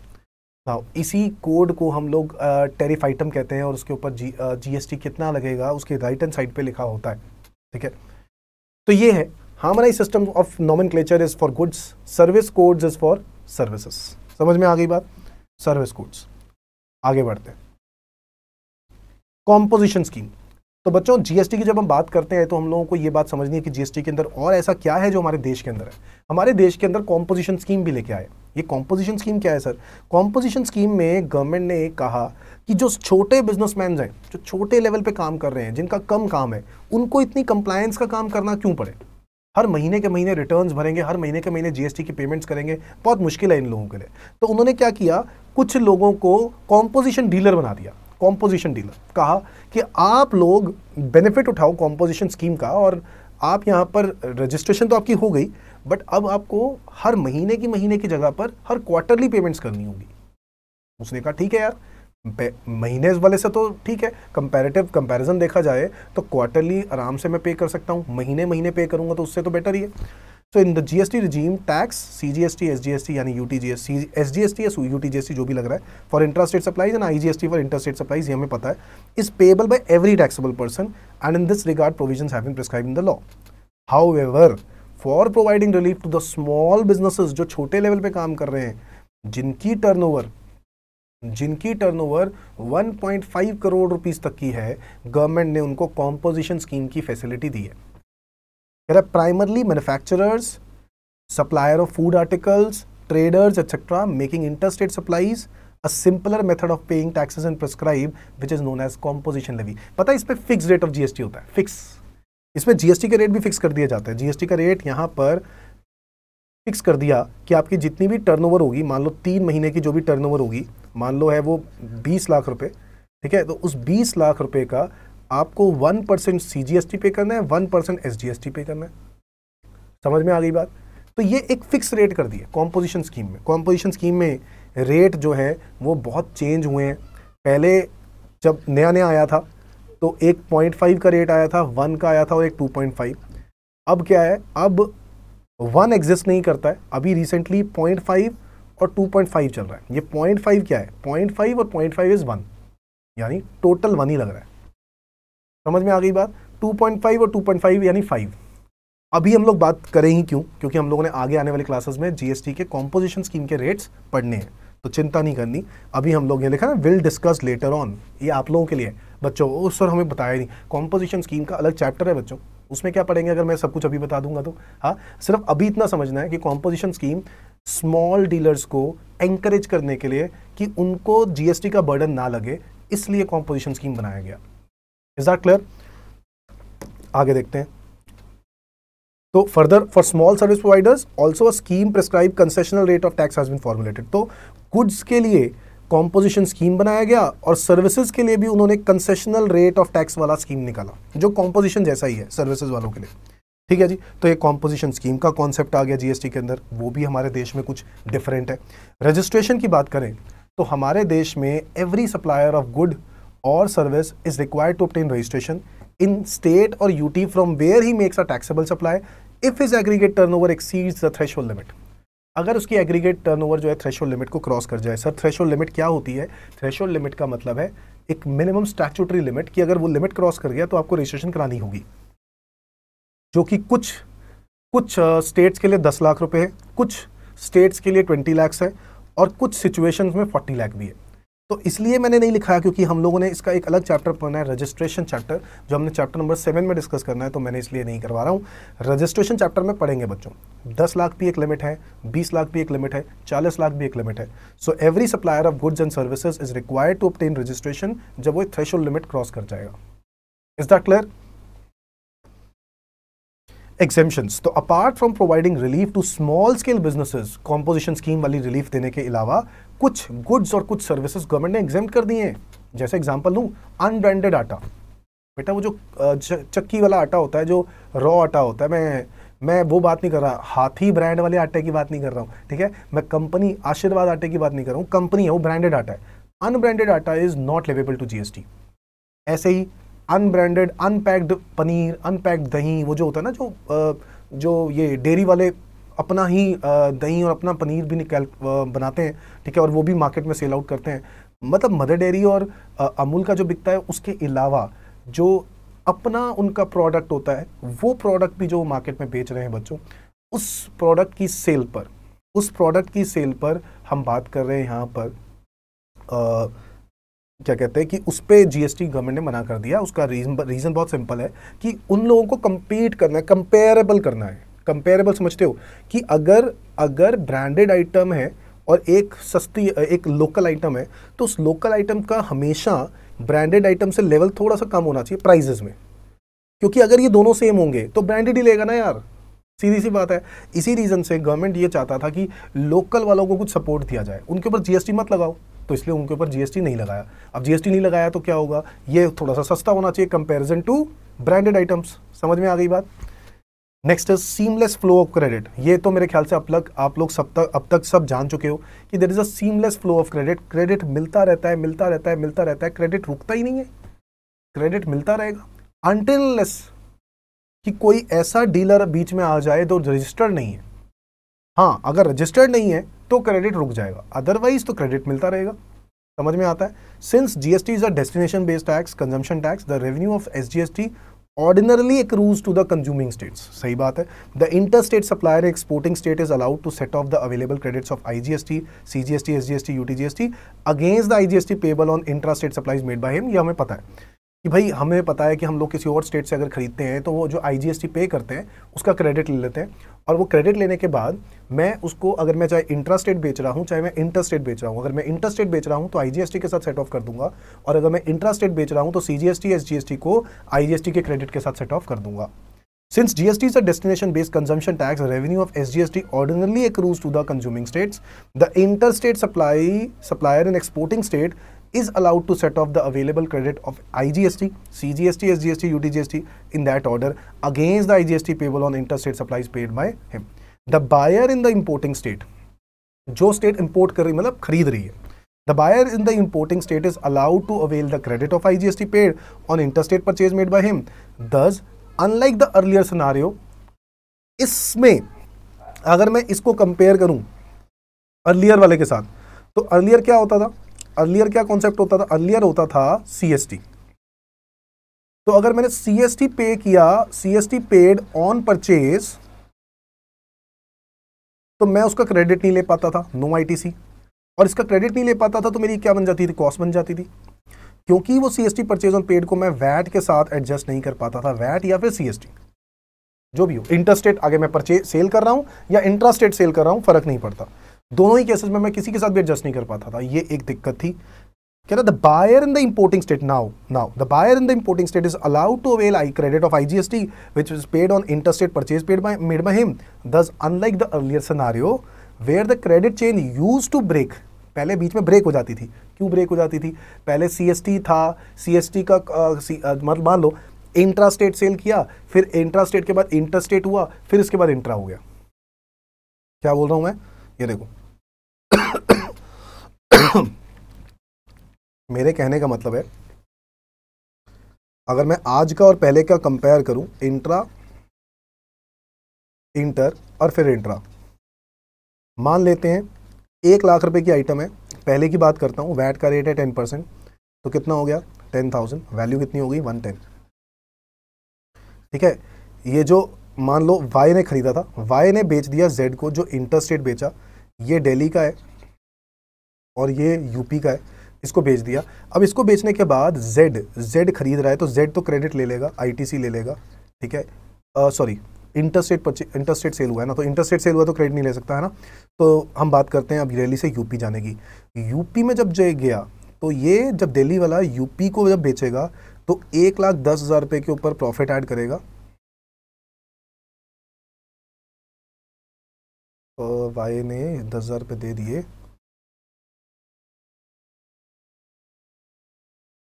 हाँ इसी कोड को हम लोग टेरिफ आइटम कहते हैं और उसके ऊपर जी जीएसटी कितना लगेगा उसके राइट एंड साइड पे लिखा होता है ठीक है तो ये है हमारा system of nomenclature is for goods service codes is for services समझ में आ गई बात सर्विस कोड्स आगे बढ़ते हैं कॉम्पोजिशन स्कीम तो बच्चों जीएसटी की जब हम बात करते हैं तो हम लोगों को ये बात समझनी है कि जीएसटी के अंदर और ऐसा क्या है जो हमारे देश के अंदर है हमारे देश के अंदर कॉम्पोजिशन स्कीम भी लेके आए ये कॉम्पोजिशन स्कीम क्या है सर कॉम्पोजिशन स्कीम में गवर्नमेंट ने कहा कि जो छोटे बिजनेसमैन हैं जो छोटे लेवल पे काम कर रहे हैं जिनका कम काम है उनको इतनी कंप्लायंस का काम करना क्यों पड़े हर महीने के महीने रिटर्न्स भरेंगे हर महीने के महीने जीएसटी की पेमेंट्स करेंगे बहुत मुश्किल है इन लोगों के लिए तो उन्होंने क्या किया कुछ लोगों को कॉम्पोजिशन डीलर बना दिया कॉम्पोजिशन डीलर कहा कि आप लोग बेनिफिट उठाओ कॉम्पोजिशन स्कीम का और आप यहाँ पर रजिस्ट्रेशन तो आपकी हो गई बट अब आपको हर महीने की महीने की जगह पर हर क्वार्टरली पेमेंट्स करनी होगी उसने कहा ठीक है यार महीने वाले से तो ठीक है कंपैरेटिव कंपैरिजन देखा जाए तो क्वार्टरली आराम से मैं पे कर सकता हूँ महीने महीने पे करूँगा तो उससे तो बेटर ही है so in the GST regime tax CGST SGST यानी यूटीजीएसटी एसजीएसटी या यूटीजीएसटी जो भी लग रहा है for interstate supplies and IGST for interstate supplies ये हमें पता है is payable by every taxable person and in this regard provision have been prescribe in the law however for providing relief to the small businesses जो छोटे level पे काम कर रहे हैं जिनकी टर्नओवर जिनकी टर्नओवर 1.5 करोड़ रुपीस तक की है गवर्नमेंट ने उनको कॉम्पोजिशन स्कीम की फैसिलिटी दी है कह रहा है primarily manufacturers supplier of food articles traders etc making interstate supplies a simpler method of paying taxes and prescribe which is known as composition levy पता है इस पे फिक्स रेट ऑफ जीएसटी होता है फिक्स इसमें जीएसटी का rate भी fix कर दिया जाता है जीएसटी का रेट यहाँ पर फिक्स कर दिया कि आपकी जितनी भी टर्नओवर होगी मान लो तीन महीने की जो भी टर्नओवर होगी मान लो है वो 20 लाख रुपए ठीक है तो उस 20 लाख रुपए का आपको one percent C G S T pay करना है one percent S G S T pay करना है समझ में आ गई बात तो ये एक फिक्स रेट कर दी है कॉम्पोजिशन स्कीम में कॉम्पोजिशन स्कीम में रेट जो है वो बहुत चेंज हुए हैं पहले जब नया नया आया था तो एक पॉइंट फाइव का रेट आया था वन का आया था और एक टू पॉइंट फाइव अब क्या है अब वन एग्जिस्ट नहीं करता है अभी रिसेंटली पॉइंट फाइव और टू पॉइंट फाइव चल रहा है ये पॉइंट फाइव क्या है पॉइंट फाइव और पॉइंट फाइव इज़ वन यानी टोटल वन ही लग रहा है समझ में आ गई बात 2.5 और 2.5 यानी 5 अभी हम लोग बात करें ही क्यों क्योंकि हम लोगों ने आगे आने वाले क्लासेस में जीएसटी के कॉम्पोजिशन स्कीम के रेट्स पढ़ने हैं तो चिंता नहीं करनी अभी हम लोग ये लिखा ना विल डिस्कस लेटर ऑन ये आप लोगों के लिए बच्चों उस सर हमें बताया नहीं कॉम्पोजिशन स्कीम का अलग चैप्टर है बच्चों उसमें क्या पढ़ेंगे अगर मैं सब कुछ अभी बता दूंगा तो हाँ सिर्फ अभी इतना समझना है कि कॉम्पोजिशन स्कीम स्मॉल डीलर्स को एंकरेज करने के लिए कि उनको जीएसटी का बर्डन ना लगे इसलिए कॉम्पोजिशन स्कीम बनाया गया इज दैट क्लियर आगे देखते हैं तो further for small service providers also a scheme prescribe concessional rate of tax has been formulated तो गुड्स के लिए कॉम्पोजिशन स्कीम बनाया गया और सर्विसेज के लिए भी उन्होंने कंसेशनल रेट ऑफ टैक्स वाला स्कीम निकाला जो कॉम्पोजिशन जैसा ही है सर्विसेज वालों के लिए ठीक है जी तो ये कॉम्पोजिशन स्कीम का कॉन्सेप्ट आ गया जीएसटी के अंदर वो भी हमारे देश में कुछ डिफरेंट है रजिस्ट्रेशन की बात करें तो हमारे देश में every supplier of good or service is required to obtain registration in state or UT from where he makes a taxable supply if his aggregate turnover exceeds the threshold limit. अगर उसकी aggregate turnover जो है threshold limit को cross कर जाए sir threshold limit क्या होती है थ्रेशोल्ड लिमिट का मतलब है एक मिनिमम स्टैचुटरी लिमिट कि अगर वो लिमिट क्रॉस कर गया तो आपको रजिस्ट्रेशन करानी होगी जो कि कुछ कुछ स्टेट्स uh, के लिए दस लाख रुपए है कुछ स्टेट्स के लिए ट्वेंटी लाख है और कुछ सिचुएशंस में फोर्टी लाख भी है तो इसलिए मैंने नहीं लिखा क्योंकि हम लोगों ने इसका एक अलग चैप्टर पढ़ना है रजिस्ट्रेशन चैप्टर जो हमने चैप्टर नंबर सेवन में डिस्कस करना है तो मैंने इसलिए नहीं करवा रहा हूँ रजिस्ट्रेशन चैप्टर में पढ़ेंगे बच्चों दस लाख भी एक लिमिट है बीस लाख भी एक लिमिट है चालीस लाख भी एक लिमिट है so every supplier of goods and services is required to obtain registration जब वो थ्रेशोल्ड लिमिट क्रॉस कर जाएगा इज दैट क्लियर एग्जेम्पन्स तो apart from providing relief to small scale businesses composition scheme वाली रिलीफ देने के अलावा कुछ गुड्स और कुछ सर्विसेज गवर्नमेंट ने एग्जेम्प्ट कर दिए हैं जैसे एग्जाम्पल लूँ अनब्रांडेड आटा बेटा वो जो चक्की वाला आटा होता है जो रॉ आटा होता है मैं मैं वो बात नहीं कर रहा हाथी ब्रांड वाले आटे की बात नहीं कर रहा हूँ ठीक है मैं कंपनी आशीर्वाद आटे की बात नहीं कर रहा हूँ कंपनी है वो ब्रांडेड आटा है अनब्रांडेड आटा is not leviable to G ऐसे ही अनब्रांडेड अनपैक्ड पनीर अनपैक्ड दही वो जो होता है ना जो जो ये डेयरी वाले अपना ही दही और अपना पनीर भी निकाल बनाते हैं ठीक है और वो भी मार्केट में सेल आउट करते हैं मतलब मदर डेयरी और अमूल का जो बिकता है उसके अलावा जो अपना उनका प्रोडक्ट होता है वो प्रोडक्ट भी जो मार्केट में बेच रहे हैं बच्चों उस प्रोडक्ट की सेल पर उस प्रोडक्ट की सेल पर हम बात कर रहे हैं यहाँ पर क्या कहते हैं कि उस पर जीएसटी गवर्नमेंट ने मना कर दिया उसका रीजन रीज़न बहुत सिंपल है कि उन लोगों को कम्पीट करना है कंपेरेबल करना है कंपेरेबल समझते हो कि अगर अगर ब्रांडेड आइटम है और एक सस्ती एक लोकल आइटम है तो उस लोकल आइटम का हमेशा ब्रांडेड आइटम से लेवल थोड़ा सा कम होना चाहिए प्राइजेज में क्योंकि अगर ये दोनों सेम होंगे तो ब्रांडेड ही लेगा ना यार सीधी सी बात है इसी रीज़न से गवर्नमेंट ये चाहता था कि लोकल वालों को कुछ सपोर्ट दिया जाए उनके ऊपर जीएसटी मत लगाओ तो इसलिए उनके ऊपर जीएसटी नहीं लगाया अब जीएसटी नहीं लगाया तो क्या होगा ये थोड़ा सा सस्ता होना चाहिए कंपेरिजन टू ब्रांडेड आइटम्स समझ में आ गई बात next is seamless flow of credit ये तो मेरे ख्याल से अब तक आप लोग सब तक अब तक सब जान चुके हो कि there is a seamless flow of credit credit मिलता रहता है मिलता रहता है मिलता रहता है क्रेडिट रुकता ही नहीं है क्रेडिट मिलता रहेगा अनटिललेस कि कोई ऐसा डीलर बीच में आ जाए तो रजिस्टर्ड नहीं है हाँ अगर रजिस्टर्ड नहीं है तो क्रेडिट रुक जाएगा अदरवाइज तो क्रेडिट मिलता रहेगा समझ में आता है since GST is a destination based tax consumption tax the revenue of S G S T ordinarily accrues to the consuming states सही बात है the inter state supplier exporting state is allowed to set off the available credits of I G S T C G S T S G S T U T G S T against the I G S T payable on inter state supplies made by him यह हमें पता है कि भाई हमें पता है कि हम लोग किसी और स्टेट से अगर ख़रीदते हैं तो वो जो आई पे करते हैं उसका क्रेडिट ले लेते हैं और वो क्रेडिट लेने के बाद मैं उसको अगर मैं चाहे इंट्रा स्टेट बेच रहा हूँ चाहे मैं इंटर स्टेट बेच रहा हूँ अगर मैं इंटर स्टेट बेच रहा हूँ तो आई के साथ सेट ऑफ कर दूंगा और अगर मैं इंट्रा स्टेट बेच रहा हूँ तो सी जी को आई के क्रेडिट के साथ सेट ऑफ कर दूंगा Since GST is destination destination-based tax tax, of of SGST ordinarily to the consuming states the inter state supply supplier in exporting state is allowed to set off the available credit of IGST, CGST, SGST, UTGST in that order against the IGST payable on interstate supplies paid by him. The buyer in the importing state, जो state import कर रही मतलब खरीद रही है The buyer in the importing state is allowed to avail the credit of IGST paid on interstate purchase made by him. Thus, unlike the earlier scenario, इसमें अगर मैं इसको compare करूं earlier वाले के साथ तो अर्लियर क्या होता था अर्लियर क्या कॉन्सेप्ट होता था अर्लियर होता था सीएसटी तो अगर मैंने सीएसटी पे किया सीएसटी पेड ऑन परचेज तो मैं उसका क्रेडिट नहीं ले पाता था नो आईटीसी और इसका क्रेडिट नहीं ले पाता था तो मेरी क्या बन जाती थी कॉस्ट बन जाती थी क्योंकि वो C S T purchase on paid को मैं वैट के साथ एडजस्ट नहीं कर पाता था वैट या फिर सी एस टी जो भी हो इंटरस्टेट आगे मैं परचेज सेल कर रहा हूं या इंटरस्टेट सेल कर रहा हूं फर्क नहीं पड़ता दोनों ही केसेस में मैं किसी के साथ भी एडजस्ट नहीं कर पाता था ये एक दिक्कत थी कहता the buyer in the importing state now now the buyer in the importing state is allowed to avail I credit of IGST which is paid on inter state purchase paid by made by him thus unlike the earlier scenario where the credit chain used to break पहले बीच में break हो जाती थी क्यों break हो जाती थी पहले सी था सी का मतलब मान लो इंट्रा स्टेट सेल किया फिर इंट्रा स्टेट के बाद इंटर स्टेट हुआ फिर इसके बाद इंट्रा हो गया क्या बोल रहा हूँ मैं ये देखो मेरे कहने का मतलब है अगर मैं आज का और पहले का कंपेयर करूं इंट्रा इंटर और फिर इंट्रा मान लेते हैं एक लाख रुपए की आइटम है पहले की बात करता हूँ वैट का रेट है टेन परसेंट तो कितना हो गया टेन थाउजेंड वैल्यू कितनी होगी वन टेन ठीक है ये जो मान लो वाई ने खरीदा था वाई ने बेच दिया जेड को जो इंटर स्टेट बेचा ये डेली का है और ये यूपी का है इसको बेच दिया अब इसको बेचने के बाद Z Z खरीद रहा है तो Z तो क्रेडिट ले लेगा आई ले लेगा ठीक है सॉरी इंटरस्टेट इंटरस्टेट सेल हुआ है ना तो इंटरस्टेट सेल हुआ तो क्रेडिट नहीं ले सकता है ना तो हम बात करते हैं अब रैली से यूपी जाने की यूपी में जब जय गया तो ये जब दिल्ली वाला यूपी को जब बेचेगा तो एक लाख दस हज़ार रुपये के ऊपर प्रॉफिट ऐड करेगा तो भाई ने दस हज़ार रुपये दे दिए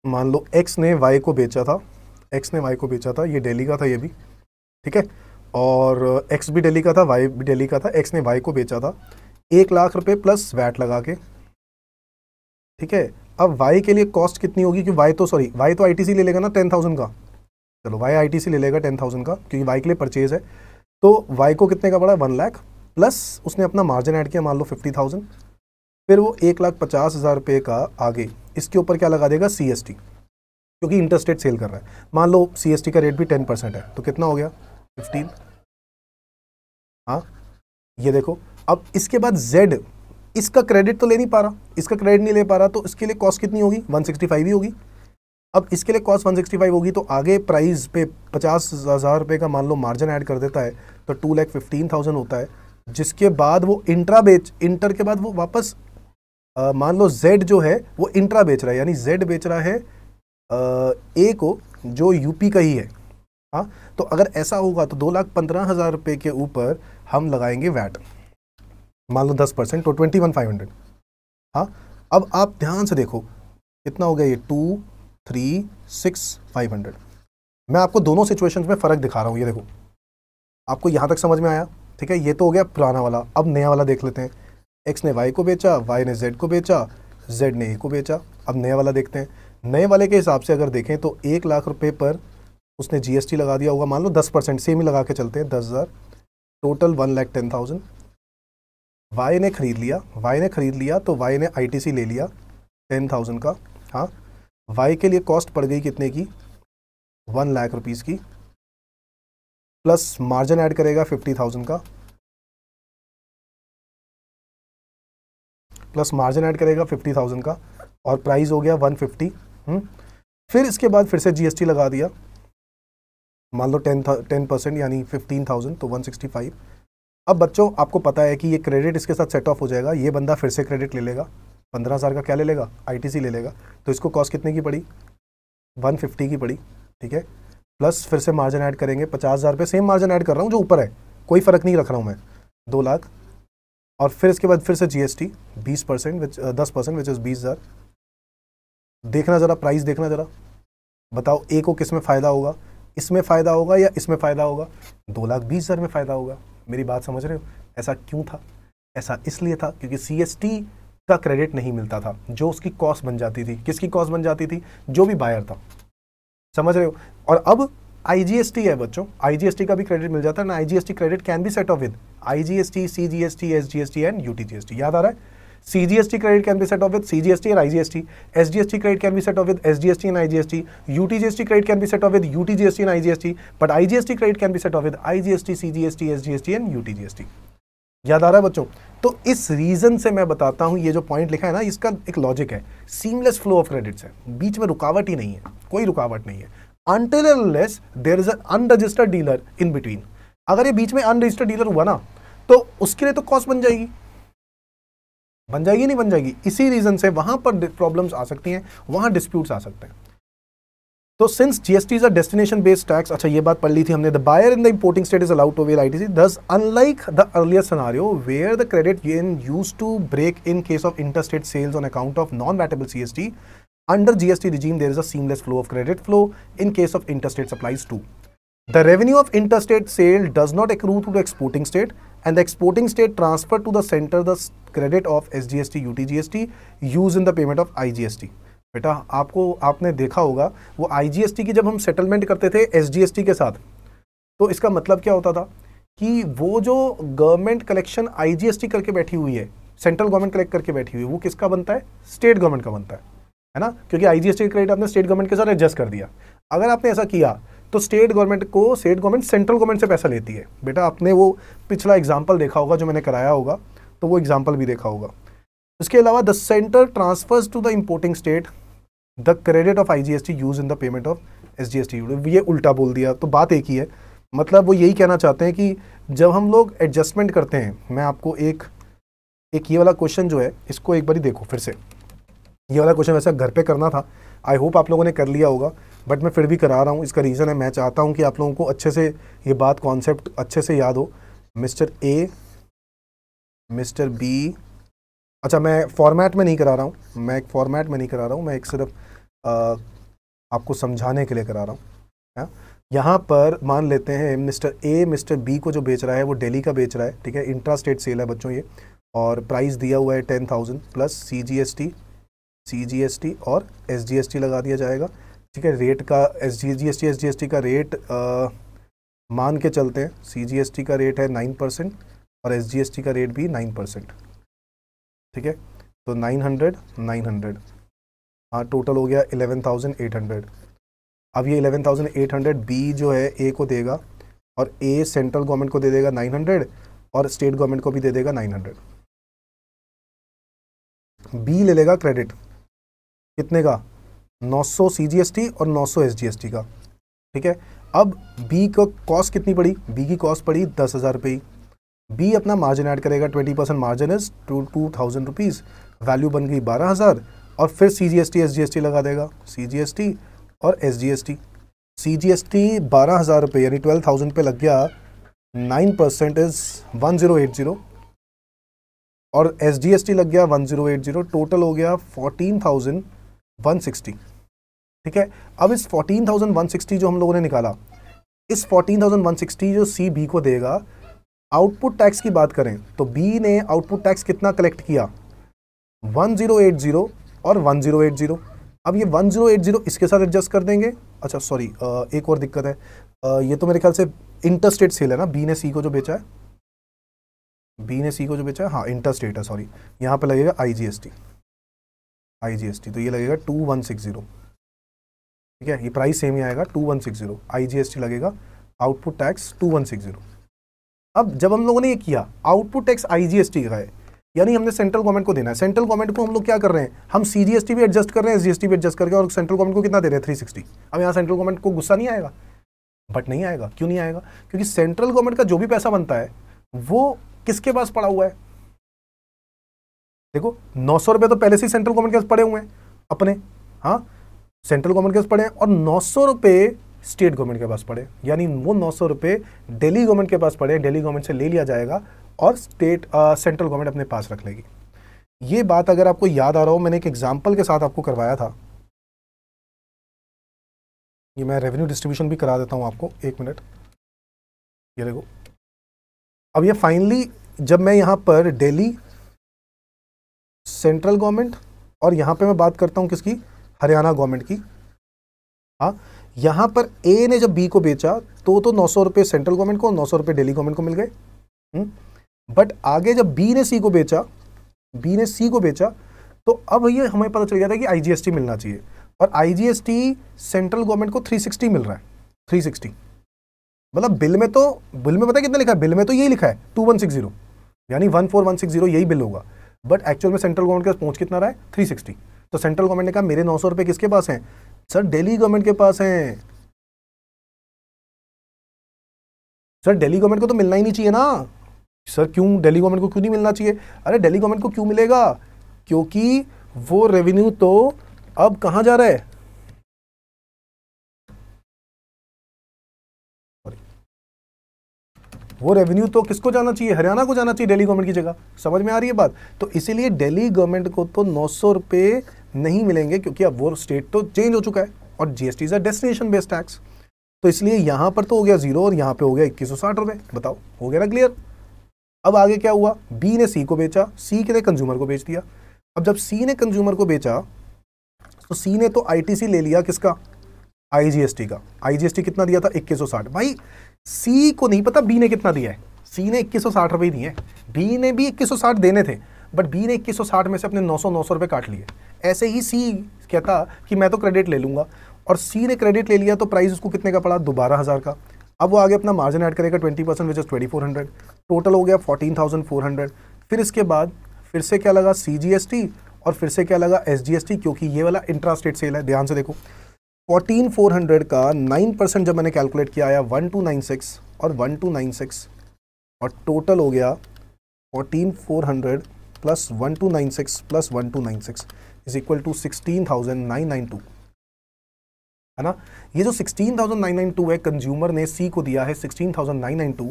मान लो एक्स ने वाई को बेचा था एक्स ने वाई को बेचा था ये डेली का था ये भी ठीक है और एक्स uh, भी डेली का था वाई भी डेली का था एक्स ने वाई को बेचा था एक लाख रुपए प्लस वैट लगा के ठीक है अब वाई के लिए कॉस्ट कितनी होगी क्योंकि वाई तो सॉरी वाई तो सी ले लेगा ना टेन थाउजेंड का चलो वाई सी ले लेगा टेन थाउजेंड का क्योंकि वाई के लिए परचेज है तो वाई को कितने का पड़ा वन लाख प्लस उसने अपना मार्जिन ऐड किया मान लो फिफ्टी थाउजेंड फिर वो एक लाख पचास हज़ार रुपये का आगे इसके ऊपर क्या लगा देगा सी एस टी क्योंकि इंटरस्टेट सेल कर रहा है मान लो सी एस टी का रेट भी टेन परसेंट है तो कितना हो गया फिफ्टीन हाँ ये देखो अब इसके बाद जेड इसका क्रेडिट तो ले नहीं पा रहा इसका क्रेडिट नहीं ले पा रहा तो इसके लिए कॉस्ट कितनी होगी 165 ही होगी अब इसके लिए कॉस्ट 165 होगी तो आगे प्राइस पे पचास हज़ार रुपये का मान लो मार्जिन ऐड कर देता है तो टू लैख फिफ्टीन थाउजेंड होता है जिसके बाद वो इंट्रा बेच इंटर के बाद वो वापस मान लो Z जो है वो इंट्रा बेच रहा है यानी Z बेच रहा है ए को जो यूपी का ही है हाँ तो अगर ऐसा होगा तो दो लाख पंद्रह हज़ार रुपये के ऊपर हम लगाएंगे वैट मान लो दस परसेंट तो ट्वेंटी वन फाइव हंड्रेड हाँ अब आप ध्यान से देखो कितना हो गया ये two three six five hundred मैं आपको दोनों सिचुएशंस में फ़र्क दिखा रहा हूँ ये देखो आपको यहाँ तक समझ में आया ठीक है ये तो हो गया पुराना वाला अब नया वाला देख लेते हैं एक्स ने वाई को बेचा वाई ने जेड को बेचा जेड ने ए को बेचा अब नया वाला देखते हैं नए वाले के हिसाब से अगर देखें तो एक लाख रुपये पर उसने जीएसटी लगा दिया होगा मान लो दस परसेंट सेम ही लगा के चलते हैं दस हज़ार total one lakh ten thousand Y ने ख़रीद लिया वाई ने ख़रीद लिया तो वाई ने आईटीसी ले लिया टेन थाउजेंड का हाँ वाई के लिए कॉस्ट पड़ गई कितने की वन लाख रुपीज़ की प्लस मार्जिन ऐड करेगा फिफ्टी थाउजेंड का प्लस मार्जिन ऐड करेगा फिफ्टी थाउजेंड का और प्राइस हो गया वन फिफ्टी हम्म। फिर इसके बाद फिर से जीएसटी लगा दिया मान लो टेन टेन परसेंट यानी फिफ्टीन थाउजेंड तो वन सिक्सटी फाइव अब बच्चों आपको पता है कि ये क्रेडिट इसके साथ सेट ऑफ हो जाएगा ये बंदा फिर से क्रेडिट ले लेगा पंद्रह हज़ार का क्या ले लेगा आईटीसी ले लेगा तो इसको कॉस्ट कितने की पड़ी वन फिफ्टी की पड़ी ठीक है प्लस फिर से मार्जिन ऐड करेंगे पचास हज़ार रुपये सेम मार्जिन ऐड कर रहा हूँ जो ऊपर है कोई फ़र्क नहीं रख रहा हूँ मैं दो लाख और फिर इसके बाद फिर से जीएसटी 20 परसेंट विच uh, दस परसेंट विच इज़ बीस हज़ार देखना ज़रा प्राइस देखना ज़रा बताओ ए को किस में फ़ायदा होगा इसमें फ़ायदा होगा या इसमें फ़ायदा होगा दो लाख बीस हज़ार में फ़ायदा होगा मेरी बात समझ रहे हो ऐसा क्यों था ऐसा इसलिए था क्योंकि सी का क्रेडिट नहीं मिलता था जो उसकी कॉस्ट बन जाती थी किसकी कॉस्ट बन जाती थी जो भी बायर था समझ रहे हो और अब आईजीएसटी है बच्चों आईजीएसटी का भी क्रेडिट मिल जाता है ना IGST credit can be set off with IGST CGST SGST and UTGST याद आ रहा है CGST credit can be set off with CGST and IGST. SGST credit can be set off with SGST and IGST. UTGST credit can be set off with UTGST and IGST. But IGST credit can be set off with IGST, CGST, SGST and UTGST. याद आ रहा है बच्चों तो इस reason से मैं बताता हूँ ये जो पॉइंट लिखा है ना इसका एक लॉजिक है सीमलेस फ्लो ऑफ क्रेडिट्स है बीच में रुकावट ही नहीं है कोई रुकावट नहीं है until less there is unregistered dealer in between अगर ये बीच में अनरजिस्टर्ड डीलर हुआ ना तो उसके लिए तो कॉस्ट बन जाएगी बन जाएगी नहीं बन जाएगी इसी रीजन से वहां पर प्रॉब्लम्स आ सकती हैं वहां डिस्प्यूट्स आ सकते हैं तो since GST destination based tax अच्छा ये बात पढ़ ली थी हमने the buyer in the importing state is allowed to avail ITC thus unlike the earlier scenario where the credit chain used to break in case of interstate sales on account of non vatable CST Under GST regime, there is a seamless flow of credit flow in case of interstate supplies too. The revenue of interstate sale does not accrue to the exporting state and the exporting state transfer to the center the credit of SGST, UTGST used in the payment of IGST. बेटा आपको आपने देखा होगा वो IGST की जब हम settlement करते थे एसजीएसटी के साथ तो इसका मतलब क्या होता था कि वो जो गवर्नमेंट कलेक्शन आईजीएसटी करके बैठी हुई है सेंट्रल गवर्नमेंट कलेक्ट करके बैठी हुई है वो किसका बनता है स्टेट गवर्नमेंट का बनता है है ना क्योंकि आई जी क्रेडिट आपने स्टेट गवर्नमेंट के साथ एडजस्ट कर दिया अगर आपने ऐसा किया तो स्टेट गवर्नमेंट को स्टेट गवर्नमेंट सेंट्रल गवर्नमेंट से पैसा लेती है बेटा आपने वो पिछला एग्जाम्पल देखा होगा जो मैंने कराया होगा तो वो एग्जाम्पल भी देखा होगा इसके अलावा the centre transfers to the importing state the credit of I G S T used in the payment of S G S T ये उल्टा बोल दिया तो बात एक ही है मतलब वो यही कहना चाहते हैं कि जब हम लोग एडजस्टमेंट करते हैं मैं आपको एक एक ये वाला क्वेश्चन जो है इसको एक बार देखो फिर से ये वाला क्वेश्चन वैसे घर पे करना था आई होप आप लोगों ने कर लिया होगा बट मैं फिर भी करा रहा हूँ इसका रीज़न है मैं चाहता हूँ कि आप लोगों को अच्छे से ये बात कॉन्सेप्ट अच्छे से याद हो मिस्टर ए मिस्टर बी अच्छा मैं फॉर्मेट में नहीं करा रहा हूँ मैं एक फॉर्मेट में नहीं करा रहा हूँ मैं एक सिर्फ आ, आपको समझाने के लिए करा रहा हूँ हाँ? यहाँ पर मान लेते हैं मिस्टर ए मिस्टर बी को जो बेच रहा है वो डेली का बेच रहा है ठीक है इंट्रा स्टेट सेल है बच्चों ये और प्राइस दिया हुआ है ten thousand plus C G S T C G S T और एस जी एस टी लगा दिया जाएगा ठीक है रेट का S G G S T S G S T का रेट आ, मान के चलते हैं सी जी एस टी का रेट है नाइन परसेंट और एस जी एस टी का रेट भी नाइन परसेंट ठीक है तो नाइन हंड्रेड नाइन हंड्रेड हाँ टोटल हो गया एलेवन थाउजेंड एट हंड्रेड अब ये eleven thousand eight hundred B जो है ए को देगा और ए सेंट्रल गवर्नमेंट को दे देगा नाइन हंड्रेड और स्टेट गवर्नमेंट को भी दे देगा नाइन हंड्रेड बी ले लेगा क्रेडिट कितने का 900 सीजीएसटी और 900 एसजीएसटी का ठीक है अब बी का कॉस्ट कितनी पड़ी बी की कॉस्ट पड़ी दस हज़ार रुपये बी अपना मार्जिन ऐड करेगा twenty percent margin is two two thousand rupees value बन गई बारह हज़ार और फिर C G S T S G S T लगा देगा सी जी एस टी और S G S T C G S T बारह हज़ार रुपये यानी ट्वेल्व थाउजेंड पर लग गया nine percent is one zero eight zero और एस जी एस टी लग गया one zero eight zero total हो गया फोर्टीन थाउजेंड 160 ठीक है अब इस 14,160 जो हम लोगों ने निकाला इस 14,160 जो सी बी को देगा आउटपुट टैक्स की बात करें तो बी ने आउटपुट टैक्स कितना कलेक्ट किया 1080 और 1080 अब ये 1080 इसके साथ एडजस्ट कर देंगे अच्छा सॉरी एक और दिक्कत है आ, ये तो मेरे ख्याल से इंटरस्टेट सेल है ना बी ने सी को जो बेचा है बी ने सी को जो बेचा है हाँ इंटरस्टेट है सॉरी यहाँ पर लगेगा IGST I G S T तो ये लगेगा टू वन सिक्स ज़ीरो ठीक है ये प्राइस सेम ही आएगा two one six zero I G S T लगेगा output tax two one six zero अब जब हम लोगों ने ये किया output tax I G S T का है यानी हमने सेंट्रल गवर्नमेंट को देना है सेंट्रल गवर्नमेंट को हम लोग क्या कर रहे हैं हम सी जी एस टी भी एडजस्ट कर रहे हैं एस जी एस टी भी एडजस्ट करके और सेंट्रल गवर्नमेंट को कितना दे रहे हैं थ्री सिक्सटी अब यहाँ सेंट्रल गवर्नमेंट को गुस्सा नहीं आएगा बट नहीं आएगा क्यों नहीं आएगा क्योंकि सेंट्रल गवर्नमेंट का जो भी पैसा बनता है वो किसके पास पड़ा हुआ है देखो नौ सौ रुपये तो पहले से ही सेंट्रल गवर्नमेंट के पास पड़े हुए हैं अपने हाँ सेंट्रल गवर्नमेंट के पास पड़े हैं और नौ सौ रुपये स्टेट गवर्नमेंट के पास पड़े यानी वो नौ सौ रुपये डेली गवर्नमेंट के पास पड़े डेली गवर्नमेंट से ले लिया जाएगा और स्टेट सेंट्रल गवर्नमेंट अपने पास रख लेगी ये बात अगर आपको याद आ रहा हो मैंने एक एग्जाम्पल के साथ आपको करवाया था ये मैं रेवेन्यू डिस्ट्रीब्यूशन भी करा देता हूँ आपको एक मिनट ये देखो अब ये फाइनली जब मैं यहाँ पर डेली सेंट्रल गवर्नमेंट और यहाँ पे मैं बात करता हूँ किसकी हरियाणा गवर्नमेंट की हाँ यहाँ पर ए ने जब बी को बेचा तो तो नौ सौ रुपये सेंट्रल गवर्नमेंट को नौ सौ रुपये दिल्ली गवर्नमेंट को मिल गए बट हम्म, आगे जब बी ने सी को बेचा बी ने सी को बेचा तो अब ये हमें पता चल गया था कि आईजीएसटी मिलना चाहिए और आईजीएसटी सेंट्रल गवर्नमेंट को 360 मिल रहा है 360 मतलब बिल में तो बिल में पता है कितना लिखा है बिल में तो यही लिखा है टू वन सिक्स जीरो यानी one four one six zero यही बिल होगा बट एक्चुअल में सेंट्रल गवर्नमेंट के पास पहुंच कितना रहा है थ्री सिक्सटी तो सेंट्रल गवर्नमेंट ने कहा मेरे नौ सौ रुपये किसके पास हैं सर दिल्ली गवर्नमेंट के पास हैं सर दिल्ली गवर्नमेंट को तो मिलना ही नहीं चाहिए ना सर क्यों दिल्ली गवर्नमेंट को क्यों नहीं मिलना चाहिए अरे दिल्ली गवर्नमेंट को क्यों मिलेगा क्योंकि वो रेवेन्यू तो अब कहाँ जा रहा है वो रेवेन्यू तो किसको जाना चाहिए हरियाणा को जाना चाहिए दिल्ली गवर्नमेंट की जगह समझ में आ रही है बात तो इसीलिए दिल्ली गवर्नमेंट को तो नौ सौ रुपये नहीं मिलेंगे क्योंकि अब वो स्टेट तो चेंज हो चुका है और G S T is a destination based tax तो इसलिए यहाँ पर तो हो गया जीरो और यहाँ पे हो गया इक्कीस सौ साठ रुपये बताओ हो गया ना क्लियर अब आगे क्या हुआ बी ने सी को बेचा सी के ने कंज्यूमर को बेच दिया अब जब सी ने कंज्यूमर को बेचा तो सी ने तो आईटीसी ले लिया किसका आईजीएसटी का आईजीएसटी कितना दिया था इक्कीस भाई सी को नहीं पता बी ने कितना दिया है सी ने इक्कीस सौ साठ रुपये दिए हैं बी ने भी इक्कीस सौ साठ देने थे बट बी ने इक्कीस सौ साठ में से अपने नौ सौ नौ सौ रुपये काट लिए ऐसे ही सी कहता कि मैं तो क्रेडिट ले लूँगा और सी ने क्रेडिट ले लिया तो प्राइस उसको कितने का पड़ा दोबारा हज़ार का अब वो आगे अपना मार्जिन ऐड करेगा twenty percent which is twenty four hundred total हो गया फोर्टीन थाउजेंड फोर हंड्रेड फिर इसके बाद फिर से क्या लगा सी जी एस टी और फिर से क्या लगा एस जी एस टी क्योंकि ये वाला इंट्रा स्टेट सेल है ध्यान से देखो फोर्टीन फोर हंड्रेड का नाइन परसेंट जब मैंने कैलकुलेट किया आया वन टू नाइन सिक्स और वन टू नाइन सिक्स और टोटल हो गया fourteen four hundred plus one two nine six plus one two nine six is equal to sixteen thousand nine nine two है ना ये जो sixteen thousand nine nine two है consumer ने C को दिया है sixteen thousand nine nine to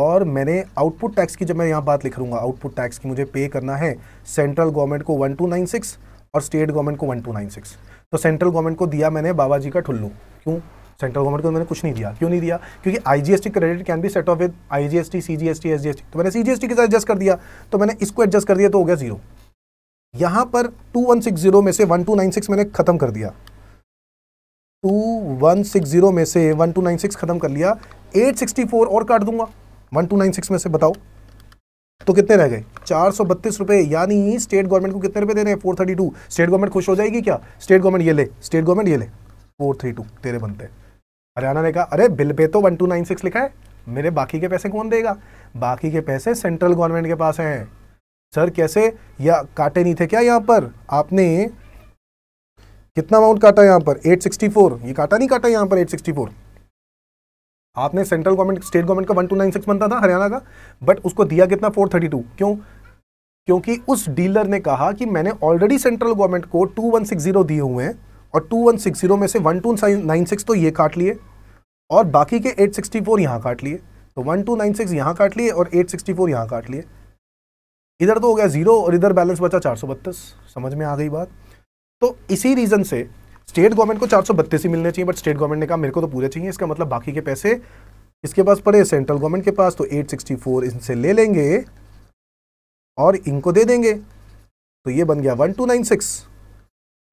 और मैंने आउटपुट टैक्स की जब मैं यहाँ बात लिख लूँगा आउटपुट टैक्स की मुझे पे करना है सेंट्रल गवर्नमेंट को वन टू नाइन सिक्स और स्टेट गवर्नमेंट को वन टू नाइन सिक्स तो सेंट्रल गवर्नमेंट को दिया मैंने बाबा जी का ठुल्लू क्यों सेंट्रल गवर्नमेंट को मैंने कुछ नहीं दिया क्यों नहीं दिया क्योंकि IGST credit can be set off with IGST CGST SGST तो मैंने सीजीएसटी के साथ एडजस्ट कर दिया तो मैंने इसको एडजस्ट कर दिया तो हो गया जीरो यहां पर टू वन सिक्स जीरो में से वन टू नाइन सिक्स मैंने खत्म कर दिया टू वन सिक्स जीरो में से वन टू नाइन सिक्स खत्म कर लिया एट सिक्सटी फोर और काट दूंगा वन टू नाइन सिक्स में से बताओ तो कितने रह गए चार सौ बत्तीस रुपए यानी स्टेट गवर्नमेंट को कितने रुपए दे रहे हैं four thirty two state government खुश हो जाएगी क्या स्टेट गवर्नमेंट ये ले स्टेट गवर्नमेंट ये ले फोर थ्री टू तेरे बनते हरियाणा ने कहा अरे बिल पे तो वन टू नाइन सिक्स लिखा है मेरे बाकी के पैसे कौन देगा बाकी के पैसे सेंट्रल गवर्नमेंट के पास हैं सर कैसे या काटे नहीं थे क्या यहाँ पर आपने कितना अमाउंट काटा यहाँ पर 864 ये काटा नहीं काटा यहाँ पर 864 आपने सेंट्रल गवर्नमेंट स्टेट गवर्नमेंट का वन टू नाइन सिक्स बनता था हरियाणा का बट उसको दिया कितना फोर थर्टी टू क्यों क्योंकि उस डीलर ने कहा कि मैंने ऑलरेडी सेंट्रल गवर्नमेंट को टू वन सिक्स जीरो दिए हुए हैं और टू वन सिक्स जीरो में से वन टू नाइन सिक्स तो ये काट लिए और बाकी के एट सिक्सटी फोर यहाँ काट लिए तो वन टू नाइन सिक्स यहाँ काट लिए और एट सिक्सटी फोर यहाँ काट लिए इधर तो हो गया ज़ीरो और इधर बैलेंस बचा चार सौ बत्तीस समझ में आ गई बात तो इसी रीज़न से स्टेट गवर्नमेंट को चार सौ बत्तीस ही मिलने चाहिए बट स्टेट गवर्नमेंट ने कहा मेरे को तो पूरे चाहिए इसका मतलब बाकी के पैसे इसके पास पड़े सेंट्रल गवर्नमेंट के पास तो 864 इनसे ले लेंगे और इनको दे देंगे तो ये बन गया 1296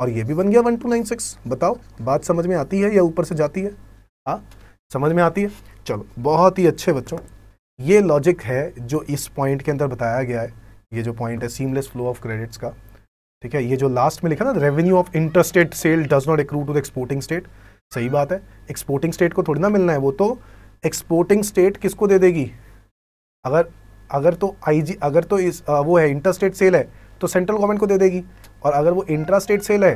और ये भी बन गया 1296 बताओ बात समझ में आती है या ऊपर से जाती है हाँ समझ में आती है चलो बहुत ही अच्छे बच्चों ये लॉजिक है जो इस पॉइंट के अंदर बताया गया है ये जो पॉइंट है सीमलेस फ्लो ऑफ क्रेडिट्स का ठीक है ये जो लास्ट में लिखा ना revenue of interstate sale does not accrue to the exporting state सही बात है एक्सपोर्टिंग स्टेट को थोड़ी ना मिलना है वो तो एक्सपोर्टिंग स्टेट किसको दे देगी अगर अगर तो आई अगर तो इस आ, वो है इंटरस्टेट सेल है तो सेंट्रल गवर्नमेंट को दे देगी और अगर वो इंट्रास्टेट सेल है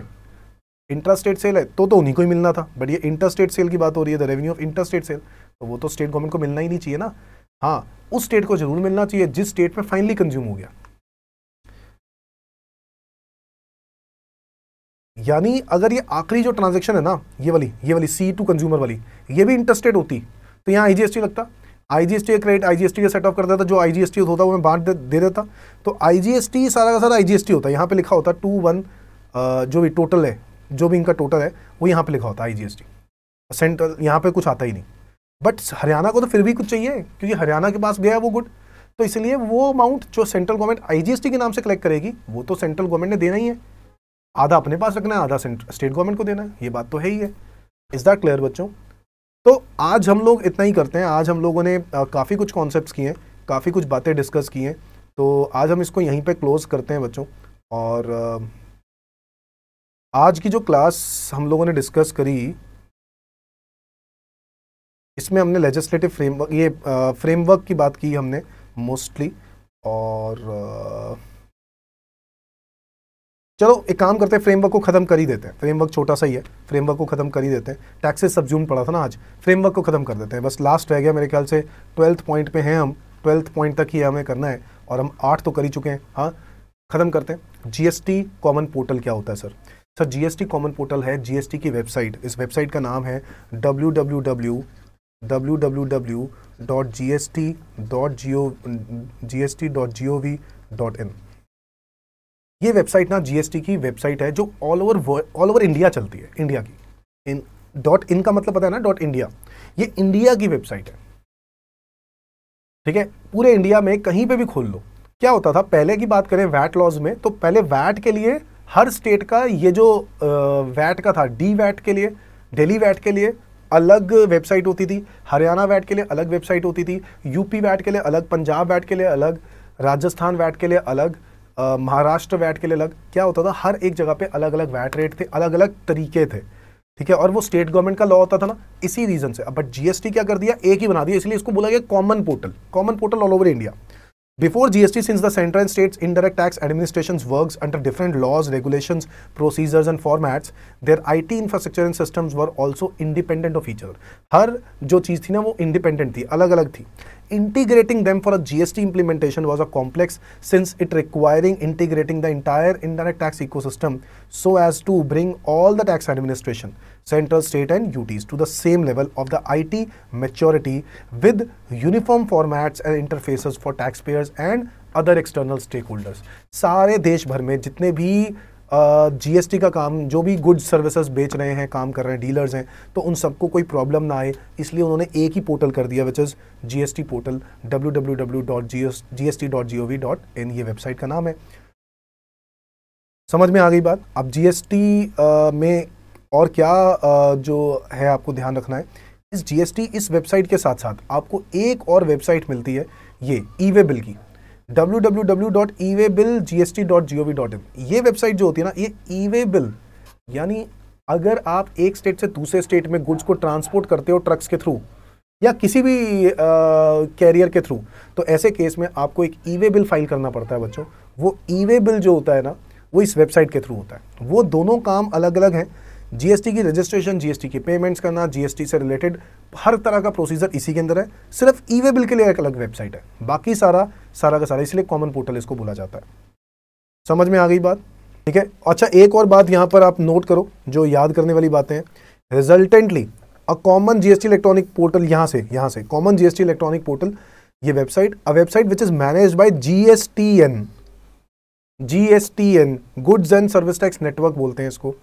इंट्रास्टेट सेल है तो तो उन्हीं को ही मिलना था बट ये इंटरस्टेट सेल की बात हो रही है the revenue of interstate sale तो वो तो स्टेट गवर्नमेंट को मिलना ही नहीं चाहिए ना हाँ उस स्टेट को जरूर मिलना चाहिए जिस स्टेट में फाइनली कंज्यूम हो गया यानी अगर ये आखिरी जो ट्रांजेक्शन है ना ये वाली ये वाली सी टू कंज्यूमर वाली ये भी इंटरेस्टेड होती तो यहाँ आई लगता I G S T credit I G S T का सेटअप कर देता जो आई जी एस टी होता वो मैं बांट दे, देता तो आई जी एस टी सारा का सारा आई जी एस टी होता है यहाँ पे लिखा होता टू वन जो भी टोटल है जो भी इनका टोटल है वो यहाँ पे लिखा होता है I G S T central यहाँ पे कुछ आता ही नहीं बट हरियाणा को तो फिर भी कुछ चाहिए क्योंकि हरियाणा के पास गया वो गुड तो इसलिए वो अमाउंट जो सेंट्रल गवर्नमेंट आई के नाम से कलेक्ट करेगी वो तो सेंट्रल गवर्नमेंट ने देना ही है आधा अपने पास रखना है आधा स्टेट गवर्नमेंट को देना है ये बात तो है ही है इज़ दैट क्लियर बच्चों तो आज हम लोग इतना ही करते हैं आज हम लोगों ने काफ़ी कुछ कॉन्सेप्ट किए हैं काफ़ी कुछ बातें डिस्कस की हैं तो आज हम इसको यहीं पर क्लोज़ करते हैं बच्चों और आज की जो क्लास हम लोगों ने डिस्कस करी इसमें हमने लेजिस्लेटिव फ्रेमवर्क ये फ्रेमवर्क की बात की हमने मोस्टली और चलो एक काम करते हैं फ्रेमवर्क को खत्म कर ही देते हैं फ्रेमवर्क छोटा सा ही है फ्रेमवर्क को खत्म कर ही देते हैं टैक्सेस जूम पड़ा था ना आज फ्रेमवर्क को खत्म कर देते हैं बस लास्ट रह गया मेरे ख्याल से ट्वेल्थ पॉइंट पे हैं हम ट्वेल्थ पॉइंट तक ही हमें करना है और हम आठ तो कर ही चुके हैं हाँ खत्म करते हैं जीएसटी कॉमन पोर्टल क्या होता है sir sir GST common portal है जीएसटी की वेबसाइट इस वेबसाइट का नाम है W W W W W W dot G S T dot G O G S T dot G O V dot in ये वेबसाइट ना GST की website है जो all over all over India चलती है इंडिया की in dot in का मतलब पता है ना डॉट इंडिया ये इंडिया की वेबसाइट है ठीक है पूरे इंडिया में कहीं पे भी खोल लो क्या होता था पहले की बात करें वैट लॉज में तो पहले वैट के लिए हर स्टेट का ये जो वैट का था डी वैट के लिए डेली वैट के लिए अलग वेबसाइट होती थी हरियाणा वैट के लिए अलग वेबसाइट होती थी यूपी वैट के लिए अलग पंजाब वैट के लिए अलग राजस्थान वैट के लिए अलग महाराष्ट्र वैट के लिए अलग क्या होता था हर एक जगह पे अलग अलग वैट रेट थे अलग अलग तरीके थे ठीक है और वो स्टेट गवर्नमेंट का लॉ होता था ना इसी रीजन से बट जीएसटी क्या कर दिया एक ही बना दिया इसलिए इसको बोला गया common portal common portal all over India Before GST, since the central and state's indirect tax administrations works under different laws, regulations, procedures and formats, their IT infrastructure and systems were also independent of each other. हर जो चीज़ थी ना वो independent थी, अलग-अलग थी. Integrating them for a GST implementation was a complex since it requiring integrating the entire indirect tax ecosystem so as to bring all the tax administration central, state and UTs to the same level of the IT maturity with uniform formats and interfaces for taxpayers and other external stakeholders. सारे देश भर में जितने भी GST uh, का काम जो भी गुड्स सर्विसेज बेच रहे हैं काम कर रहे हैं डीलर्स हैं तो उन सबको कोई प्रॉब्लम ना आए इसलिए उन्होंने एक ही पोर्टल कर दिया which is GST portal W W W dot G S G S T dot G O V dot in ये वेबसाइट का नाम है समझ में आ गई बात अब जीएसटी uh, में और क्या जो है आपको ध्यान रखना है इस जीएसटी इस वेबसाइट के साथ साथ आपको एक और वेबसाइट मिलती है ये ई वे बिल की W W W dot e way bill G S T dot G O V dot in ये वेबसाइट जो होती है ना ये ई वे बिल यानी अगर आप एक स्टेट से दूसरे स्टेट में गुड्स को ट्रांसपोर्ट करते हो ट्रक्स के थ्रू या किसी भी कैरियर के थ्रू तो ऐसे केस में आपको एक ई वे बिल फाइल करना पड़ता है बच्चों वो ई वे बिल जो होता है ना वो इस वेबसाइट के थ्रू होता है वो दोनों काम अलग अलग हैं जीएसटी की रजिस्ट्रेशन जीएसटी की पेमेंट्स करना जीएसटी से रिलेटेड हर तरह का प्रोसीजर इसी के अंदर है सिर्फ ई वे बिल के लिए एक अलग वेबसाइट है बाकी सारा सारा का सारा इसलिए कॉमन पोर्टल इसको बोला जाता है समझ में आ गई बात ठीक है अच्छा एक और बात यहाँ पर आप नोट करो जो याद करने वाली बातें हैं resultantly a common GST electronic portal यहाँ से यहाँ से कॉमन जीएसटी इलेक्ट्रॉनिक पोर्टल ये website a website which is manage by GSTN GSTN goods and service tax network बोलते हैं इसको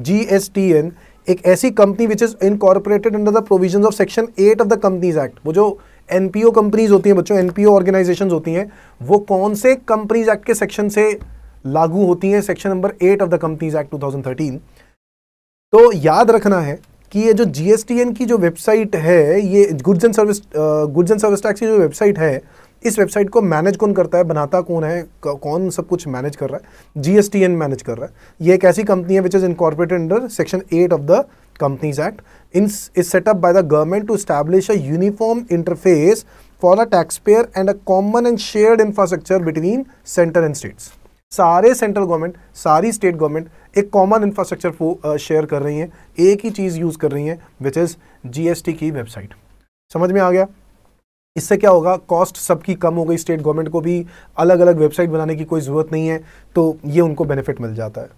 जी एस टी एन एक ऐसी company which is incorporated under the provision of section eight of the companies act वो जो N P O companies होती हैं बच्चों एनपीओ ऑर्गेनाइजेशन होती हैं वो कौन से कंपनीज एक्ट के सेक्शन से लागू होती हैं section number eight of the companies act 2013 तो याद रखना है कि ये जो जीएसटीएन की जो वेबसाइट है ये goods and service goods and service tax की जो वेबसाइट है इस वेबसाइट को मैनेज कौन करता है बनाता कौन है कौन सब कुछ मैनेज कर रहा है जीएसटीएन मैनेज कर रहा है ये एक ऐसी कंपनी है which is incorporated under section eight of the companies act in is set up by the government to establish a uniform interface for a tax payer and a common and shared infrastructure between centre and states सारे central government सारी state government एक common infrastructure share कर रही हैं एक ही चीज़ use कर रही हैं विच इज़ जीएसटी की वेबसाइट समझ में आ गया इससे क्या होगा कॉस्ट सबकी कम हो गई स्टेट गवर्नमेंट को भी अलग अलग वेबसाइट बनाने की कोई ज़रूरत नहीं है तो ये उनको बेनिफिट मिल जाता है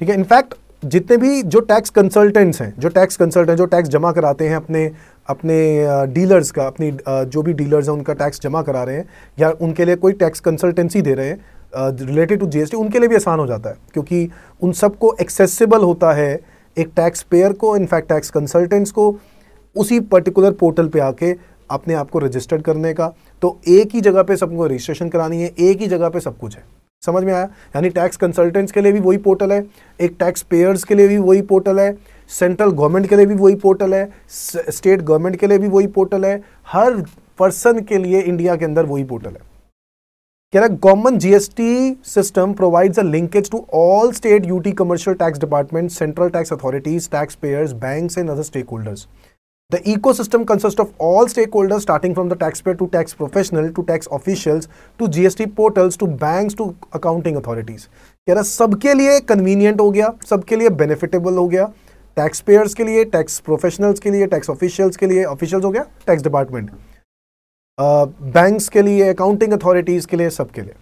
ठीक है इनफैक्ट जितने भी जो टैक्स कंसल्टेंट्स हैं जो टैक्स कंसल्टेंट जो टैक्स जमा कराते हैं अपने अपने डीलर्स का अपनी जो भी डीलर्स हैं उनका टैक्स जमा करा रहे हैं या उनके लिए कोई टैक्स कंसल्टेंसी दे रहे हैं रिलेटेड टू जीएसटी उनके लिए भी आसान हो जाता है क्योंकि उन सबको एक्सेसिबल होता है एक टैक्स पेयर को इनफैक्ट टैक्स कंसल्टेंट्स को उसी पर्टिकुलर पोर्टल पे आके अपने आप को रजिस्टर्ड करने का तो एक ही जगह पे सबको रजिस्ट्रेशन करानी है एक ही जगह पे सब कुछ है समझ में आया यानी टैक्स कंसल्टेंट्स के लिए भी वही पोर्टल है एक टैक्स पेयर्स के लिए भी वही पोर्टल है सेंट्रल गवर्नमेंट के लिए भी वही पोर्टल है स्टेट गवर्नमेंट के लिए भी वही पोर्टल है हर पर्सन के लिए इंडिया के अंदर वही पोर्टल है कह रहा government GST system provides a linkage to all state UT commercial tax department central tax authorities tax payers banks and other stakeholders The ecosystem consists of all stakeholders starting from the taxpayer to tax professional to tax officials to GST portals to banks to accounting authorities. कह रहा सबके लिए convenient हो गया सबके लिए benefitable हो गया taxpayers के लिए tax professionals के लिए tax officials के लिए officials हो गया tax department, uh, banks के लिए accounting authorities के लिए सबके लिए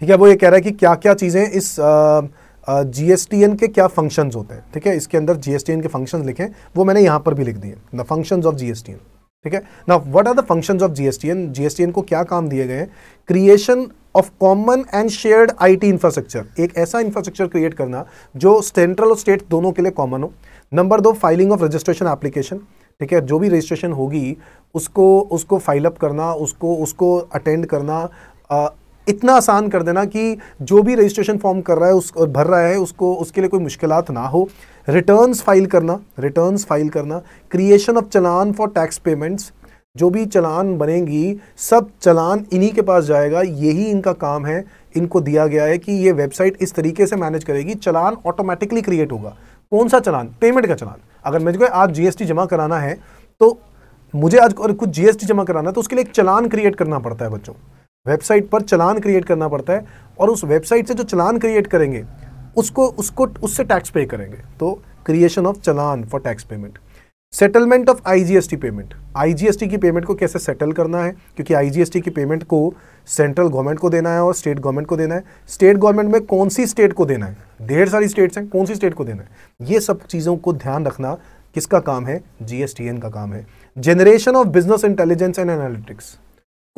ठीक है वो ये कह रहा है कि क्या क्या चीज़ें इस uh, जीएसटीएन के क्या फंक्शंस होते हैं ठीक है इसके अंदर जीएसटीएन के फंक्शंस लिखे वो मैंने यहाँ पर भी लिख दिए द फंक्शंस ऑफ जीएसटीएन ठीक है ना what are the functions of GSTN GSTN को क्या काम दिए गए हैं creation of common and shared IT infrastructure एक ऐसा इंफ्रास्ट्रक्चर क्रिएट करना जो सेंट्रल और स्टेट दोनों के लिए कॉमन हो नंबर दो फाइलिंग ऑफ रजिस्ट्रेशन एप्लीकेशन ठीक है जो भी रजिस्ट्रेशन होगी उसको उसको फाइल अप करना उसको उसको अटेंड करना इतना आसान कर देना कि जो भी रजिस्ट्रेशन फॉर्म कर रहा है उस भर रहा है उसको उसके लिए कोई मुश्किल ना हो रिटर्न फाइल करना रिटर्न फाइल करना creation of challan for tax payments जो भी चलान बनेगी सब चलान इन्हीं के पास जाएगा यही इनका काम है इनको दिया गया है कि ये वेबसाइट इस तरीके से मैनेज करेगी चलान ऑटोमेटिकली क्रिएट होगा कौन सा चलान पेमेंट का चलान अगर मुझे आज जीएसटी जमा कराना है तो मुझे आज और कुछ जीएसटी जमा कराना है तो उसके लिए एक चलान क्रिएट करना पड़ता है बच्चों वेबसाइट पर चलान क्रिएट करना पड़ता है और उस वेबसाइट से जो चलान क्रिएट करेंगे उसको उसको उससे टैक्स पे करेंगे तो creation of challan for tax payment settlement of IGST payment IGST की पेमेंट को कैसे सेटल करना है क्योंकि आईजीएसटी की पेमेंट को सेंट्रल गवर्नमेंट को देना है और स्टेट गवर्नमेंट को देना है स्टेट गवर्नमेंट में कौन सी स्टेट को देना है ढेर सारी स्टेट्स हैं कौन सी स्टेट को देना है ये सब चीज़ों को ध्यान रखना किसका काम है जीएसटीएन का काम है generation of business intelligence and analytics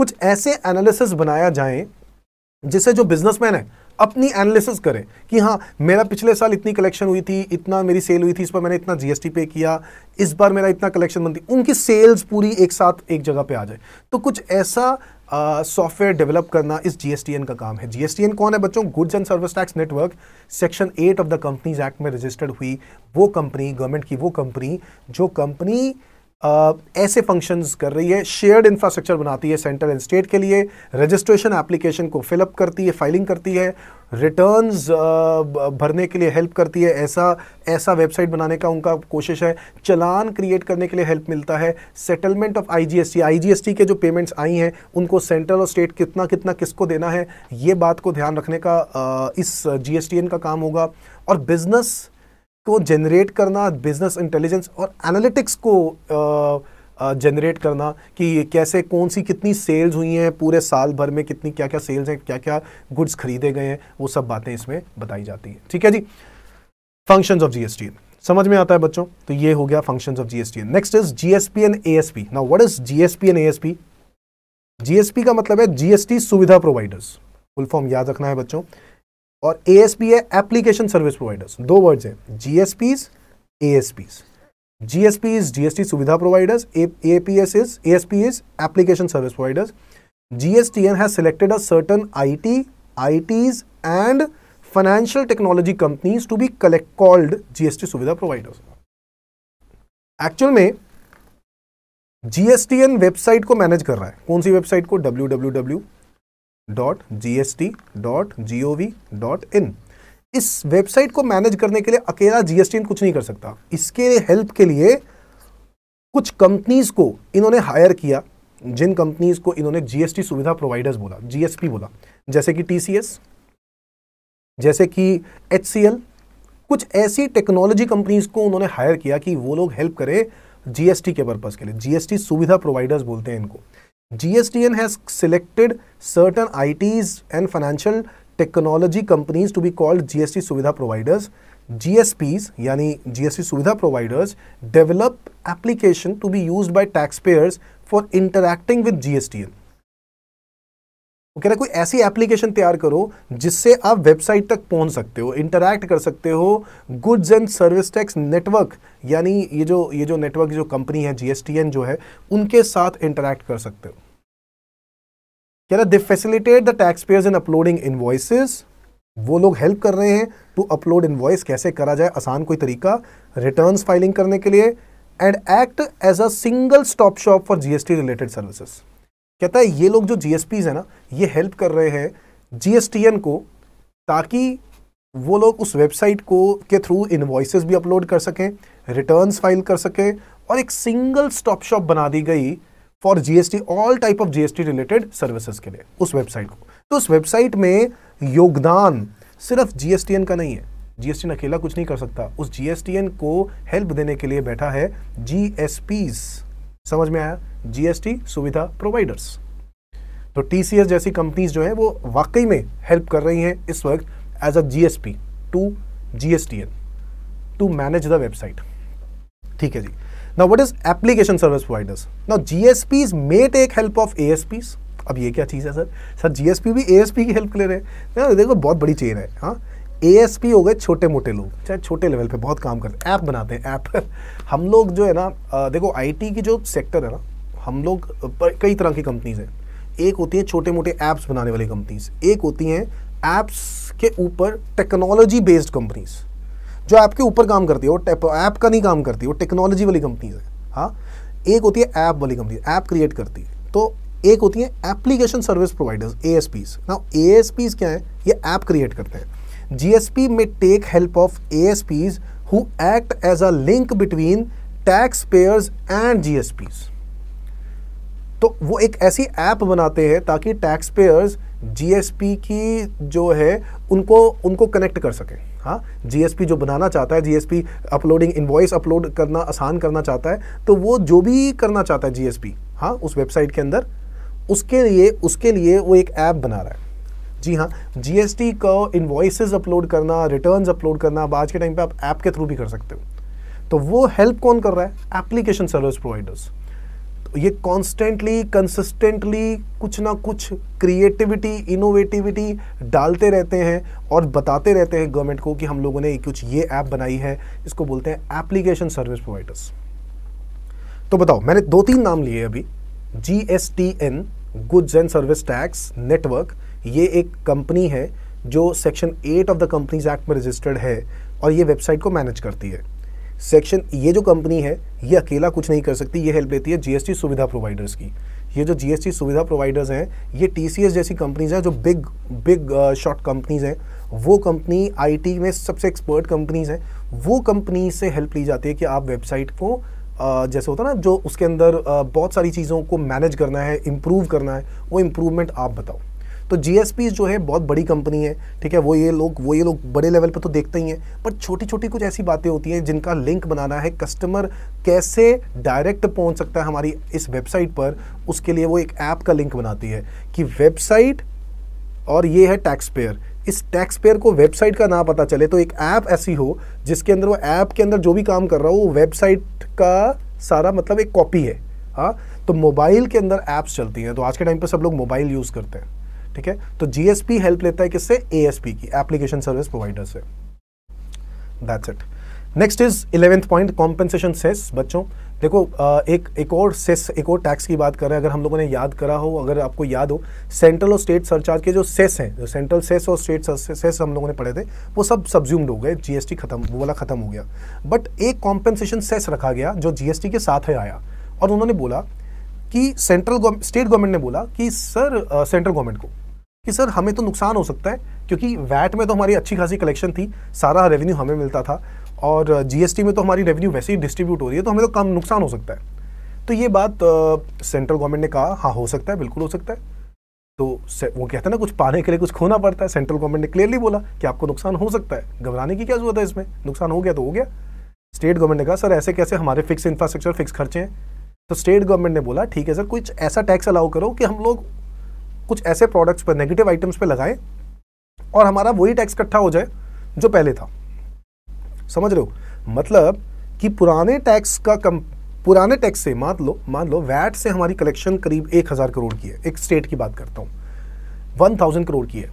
कुछ ऐसे एनालिसिस बनाया जाए जिससे जो बिजनेसमैन है अपनी एनालिसिस करें कि हाँ मेरा पिछले साल इतनी कलेक्शन हुई थी इतना मेरी सेल हुई थी इस पर मैंने इतना जीएसटी पे किया इस बार मेरा इतना कलेक्शन बनती उनकी सेल्स पूरी एक साथ एक जगह पे आ जाए तो कुछ ऐसा सॉफ्टवेयर uh, डेवलप करना इस जीएसटीएन का काम है जीएसटीएन कौन है बच्चों goods and service tax network section eight of the companies act में रजिस्टर्ड हुई वो कंपनी गवर्नमेंट की वो कंपनी जो कंपनी ऐसे फंक्शंस कर रही है शेयर्ड इंफ्रास्ट्रक्चर बनाती है सेंट्रल एंड स्टेट के लिए रजिस्ट्रेशन एप्लीकेशन को फिलअप करती है फाइलिंग करती है रिटर्न्स भरने के लिए हेल्प करती है ऐसा ऐसा वेबसाइट बनाने का उनका कोशिश है चलान क्रिएट करने के लिए हेल्प मिलता है सेटलमेंट ऑफ आईजीएसटी आईजीएसटी के जो पेमेंट्स आई हैं उनको सेंट्रल और स्टेट कितना कितना किसको देना है ये बात को ध्यान रखने का एस इस जीएसटीएन का काम होगा और बिज़नेस को जनरेट करना बिजनेस इंटेलिजेंस और एनालिटिक्स को जनरेट करना कि कैसे कौन सी कितनी सेल्स हुई हैं पूरे साल भर में कितनी क्या क्या सेल्स हैं क्या क्या गुड्स खरीदे गए हैं वो सब बातें इसमें बताई जाती हैं ठीक है जी फंक्शन ऑफ जीएसटी समझ में आता है बच्चों तो ये हो गया function of GST next is GSP and ASP now what is GSP and ASP GSP का मतलब है GST Suvidha providers full form याद रखना है बच्चों और ए है एप्लीकेशन सर्विस प्रोवाइडर्स दो वर्ड्स हैं GSPs ASPs GSPs GST Suvidha providers APS is ASP is application service providers GSTN has selected a certain IT ITs and financial technology companies to be collect called GST Suvidha providers actual में GSTN website को manage कर रहा है कौन सी website को W W W dot G S T dot G O V dot in इस website को मैनेज करने के लिए अकेला जीएसटी कुछ नहीं कर सकता इसके हेल्प के लिए कुछ कंपनीज को इन्होंने हायर किया जिन कंपनीज को इन्होंने जीएसटी सुविधा प्रोवाइडर्स बोला जीएसपी बोला जैसे कि टीसीएस जैसे कि एल कुछ ऐसी टेक्नोलॉजी कंपनीज को उन्होंने हायर किया कि वो लोग हेल्प करें जीएसटी के पर्पज़ के लिए जीएसटी सुविधा प्रोवाइडर्स बोलते हैं इनको GSTN has selected certain ITs and financial technology companies to be called GST Suvidha providers. GSPs, yani GST Suvidha providers, develop application to be used by taxpayers for interacting with GSTN. कह रहा है कोई ऐसी application तैयार करो जिससे आप website तक पहुंच सकते हो इंटरैक्ट कर सकते हो goods and service tax network यानी ये जो ये जो नेटवर्क जो कंपनी है जीएसटीएन जो है उनके साथ इंटरैक्ट कर सकते हो कह रहा they facilitate the tax payers in uploading invoices वो लोग हेल्प कर रहे हैं टू अपलोड इन्वॉइस कैसे करा जाए आसान कोई तरीका रिटर्न फाइलिंग करने के लिए and act as a single stop shop for GST related services कहता है ये लोग जो जीएसपीज है ना ये हेल्प कर रहे हैं जीएसटीएन को ताकि वो लोग उस वेबसाइट को के थ्रू इन्वॉइसेस भी अपलोड कर सकें रिटर्न्स फाइल कर सकें और एक सिंगल स्टॉप शॉप बना दी गई for GST all type of GST related services के लिए उस वेबसाइट को तो उस वेबसाइट में योगदान सिर्फ जीएसटीएन का नहीं है जीएसटीएन अकेला कुछ नहीं कर सकता उस जीएसटीएन को हेल्प देने के लिए बैठा है जीएसपीज़ समझ में आया जीएसटी सुविधा प्रोवाइडर्स तो टीसीएस जैसी कंपनीज जो है वो वाकई में हेल्प कर रही हैं इस वक्त as a GSP to GSTN to manage the website ठीक है जी ना what is application service providers ना GSP may take help of a अब ये क्या चीज़ है सर सर जीएसपी भी एएसपी की हेल्प ले रहे हैं देखो बहुत बड़ी चेन है हाँ एएसपी हो गए छोटे मोटे लोग चाहे छोटे लेवल पे बहुत काम करते हैं ऐप बनाते हैं ऐप हम लोग जो है ना देखो आईटी की जो सेक्टर है ना हम लोग कई तरह की कंपनीज हैं एक होती है छोटे मोटे ऐप्स बनाने वाली कंपनीज एक होती हैं ऐप्स के ऊपर टेक्नोलॉजी बेस्ड कंपनीज जो ऐप के ऊपर काम करती है वो ऐप का नहीं काम करती वो टेक्नोलॉजी वाली कंपनीज है हाँ एक होती है ऐप वाली कंपनी ऐप क्रिएट करती है तो एक होती है application service providers A S Ps ना ए एस पीज क्या है ये ऐप क्रिएट करते हैं GSP may take help of who act as a link between tax payers and GSPs. तो वो एक ऐसी ऐप बनाते हैं ताकि टैक्स पेयर्स जीएसपी की जो है उनको उनको कनेक्ट कर सकें हाँ जीएसपी जो बनाना चाहता है जीएसपी अपलोडिंग इन्वॉइस अपलोड करना आसान करना चाहता है तो वो जो भी करना चाहता है जीएसपी हाँ उस वेबसाइट के अंदर उसके लिए उसके लिए वो एक ऐप बना रहा है जी हाँ जीएसटी का इन्वॉइसेस अपलोड करना रिटर्न्स अपलोड करना आज के टाइम पे आप ऐप के थ्रू भी कर सकते हो तो वो हेल्प कौन कर रहा है एप्लीकेशन सर्विस प्रोवाइडर्स तो ये कॉन्स्टेंटली कंसिस्टेंटली कुछ ना कुछ क्रिएटिविटी इनोवेटिविटी डालते रहते हैं और बताते रहते हैं गवर्नमेंट को कि हम लोगों ने कुछ ये ऐप बनाई है इसको बोलते हैं एप्लीकेशन सर्विस प्रोवाइडर्स तो बताओ मैंने दो तीन नाम लिए अभी G S T N goods and service tax network ये एक कंपनी है जो section eight of the companies act में रजिस्टर्ड है और ये वेबसाइट को मैनेज करती है सेक्शन ये जो कंपनी है ये अकेला कुछ नहीं कर सकती ये हेल्प लेती है जीएसटी सुविधा प्रोवाइडर्स की ये जो जीएसटी सुविधा प्रोवाइडर्स हैं ये टीसीएस जैसी कंपनीज हैं जो बिग बिग शॉर्ट कंपनीज हैं वो कंपनी आईटी में सबसे एक्सपर्ट कंपनीज हैं वो कंपनी से हेल्प ली जाती है कि आप वेबसाइट को Uh, जैसे होता है ना जो उसके अंदर uh, बहुत सारी चीज़ों को मैनेज करना है इम्प्रूव करना है वो इम्प्रूवमेंट आप बताओ तो जी जो है बहुत बड़ी कंपनी है ठीक है वो ये लोग वो ये लोग बड़े लेवल पर तो देखते ही हैं पर छोटी छोटी कुछ ऐसी बातें होती हैं जिनका लिंक बनाना है कस्टमर कैसे डायरेक्ट पहुंच सकता है हमारी इस वेबसाइट पर उसके लिए वो एक ऐप का लिंक बनाती है कि वेबसाइट और ये है टैक्स पेयर इस टैक्स पेयर को वेबसाइट का ना पता चले तो एक ऐप ऐसी हो जिसके अंदर वो ऐप के अंदर जो भी काम कर रहा हो वो वेबसाइट का सारा मतलब एक कॉपी है हाँ तो मोबाइल के अंदर ऐप्स चलती हैं तो आज के टाइम पर सब लोग मोबाइल यूज़ करते हैं ठीक है तो जीएसपी हेल्प लेता है किससे एएसपी की एप्लीकेशन सर्विस प्रोवाइडर से that's it next is eleventh point compensation cess बच्चों देखो एक एक और सेस एक और टैक्स की बात कर रहे हैं अगर हम लोगों ने याद करा हो अगर आपको याद हो सेंट्रल और स्टेट सरचार्ज के जो सेस हैं जो सेंट्रल सेस और स्टेट सेस हम लोगों ने पढ़े थे वो सब सब्ज्यूम्ड हो गए जीएसटी खत्म वो वाला खत्म हो गया बट एक कॉम्पेंसेशन सेस रखा गया जो जीएसटी के साथ है आया और उन्होंने बोला कि सेंट्रल स्टेट गवर्नमेंट ने बोला कि सर सेंट्रल गवर्नमेंट को कि सर हमें तो नुकसान हो सकता है क्योंकि वैट में तो हमारी अच्छी खासी कलेक्शन थी सारा रेवेन्यू हमें मिलता था और जीएसटी में तो हमारी रेवेन्यू वैसे ही डिस्ट्रीब्यूट हो रही है तो हमें तो कम नुकसान हो सकता है तो ये बात सेंट्रल गवर्नमेंट ने कहा हाँ हो सकता है बिल्कुल हो सकता है तो वो कहते हैं ना कुछ पाने के लिए कुछ खोना पड़ता है सेंट्रल गवर्नमेंट ने क्लियरली बोला कि आपको नुकसान हो सकता है घबराने की क्या जरूरत है इसमें नुकसान हो गया तो हो गया स्टेट गवर्नमेंट ने कहा सर ऐसे कैसे हमारे फिक्स इंफ्रास्ट्रक्चर फिक्स खर्चे हैं तो स्टेट गवर्नमेंट ने बोला ठीक है सर कुछ ऐसा टैक्स अलाउ करो कि हम लोग कुछ ऐसे प्रोडक्ट्स पर नेगेटिव आइटम्स पर लगाएं और हमारा वही टैक्स इकट्ठा हो जाए जो पहले था समझ रहे हो मतलब कि पुराने टैक्स का कम पुराने टैक्स से मान लो मान लो वैट से हमारी कलेक्शन करीब एक हज़ार करोड़ की है एक स्टेट की बात करता हूं वन थाउजेंड करोड़ की है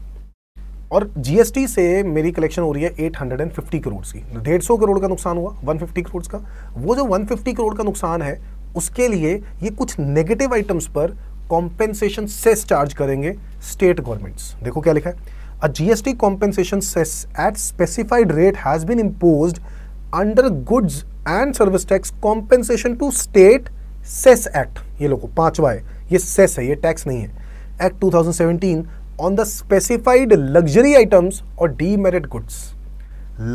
और जीएसटी से मेरी कलेक्शन हो रही है eight hundred and fifty crore की डेढ़ सौ करोड़ का नुकसान हुआ वन फिफ्टी करोड़ का वो जो वन फिफ्टी करोड़ का नुकसान है उसके लिए ये कुछ नेगेटिव आइटम्स पर कॉम्पेंसेशन सेस चार्ज करेंगे स्टेट गवर्नमेंट्स देखो क्या लिखा है GST compensation cess at specified rate has been been under goods and service tax compensation to state cess act ये लोगों पांचवा है ये सेस है ये टैक्स नहीं है act 2017 on the specified luxury items और डीमेरिट गुड्स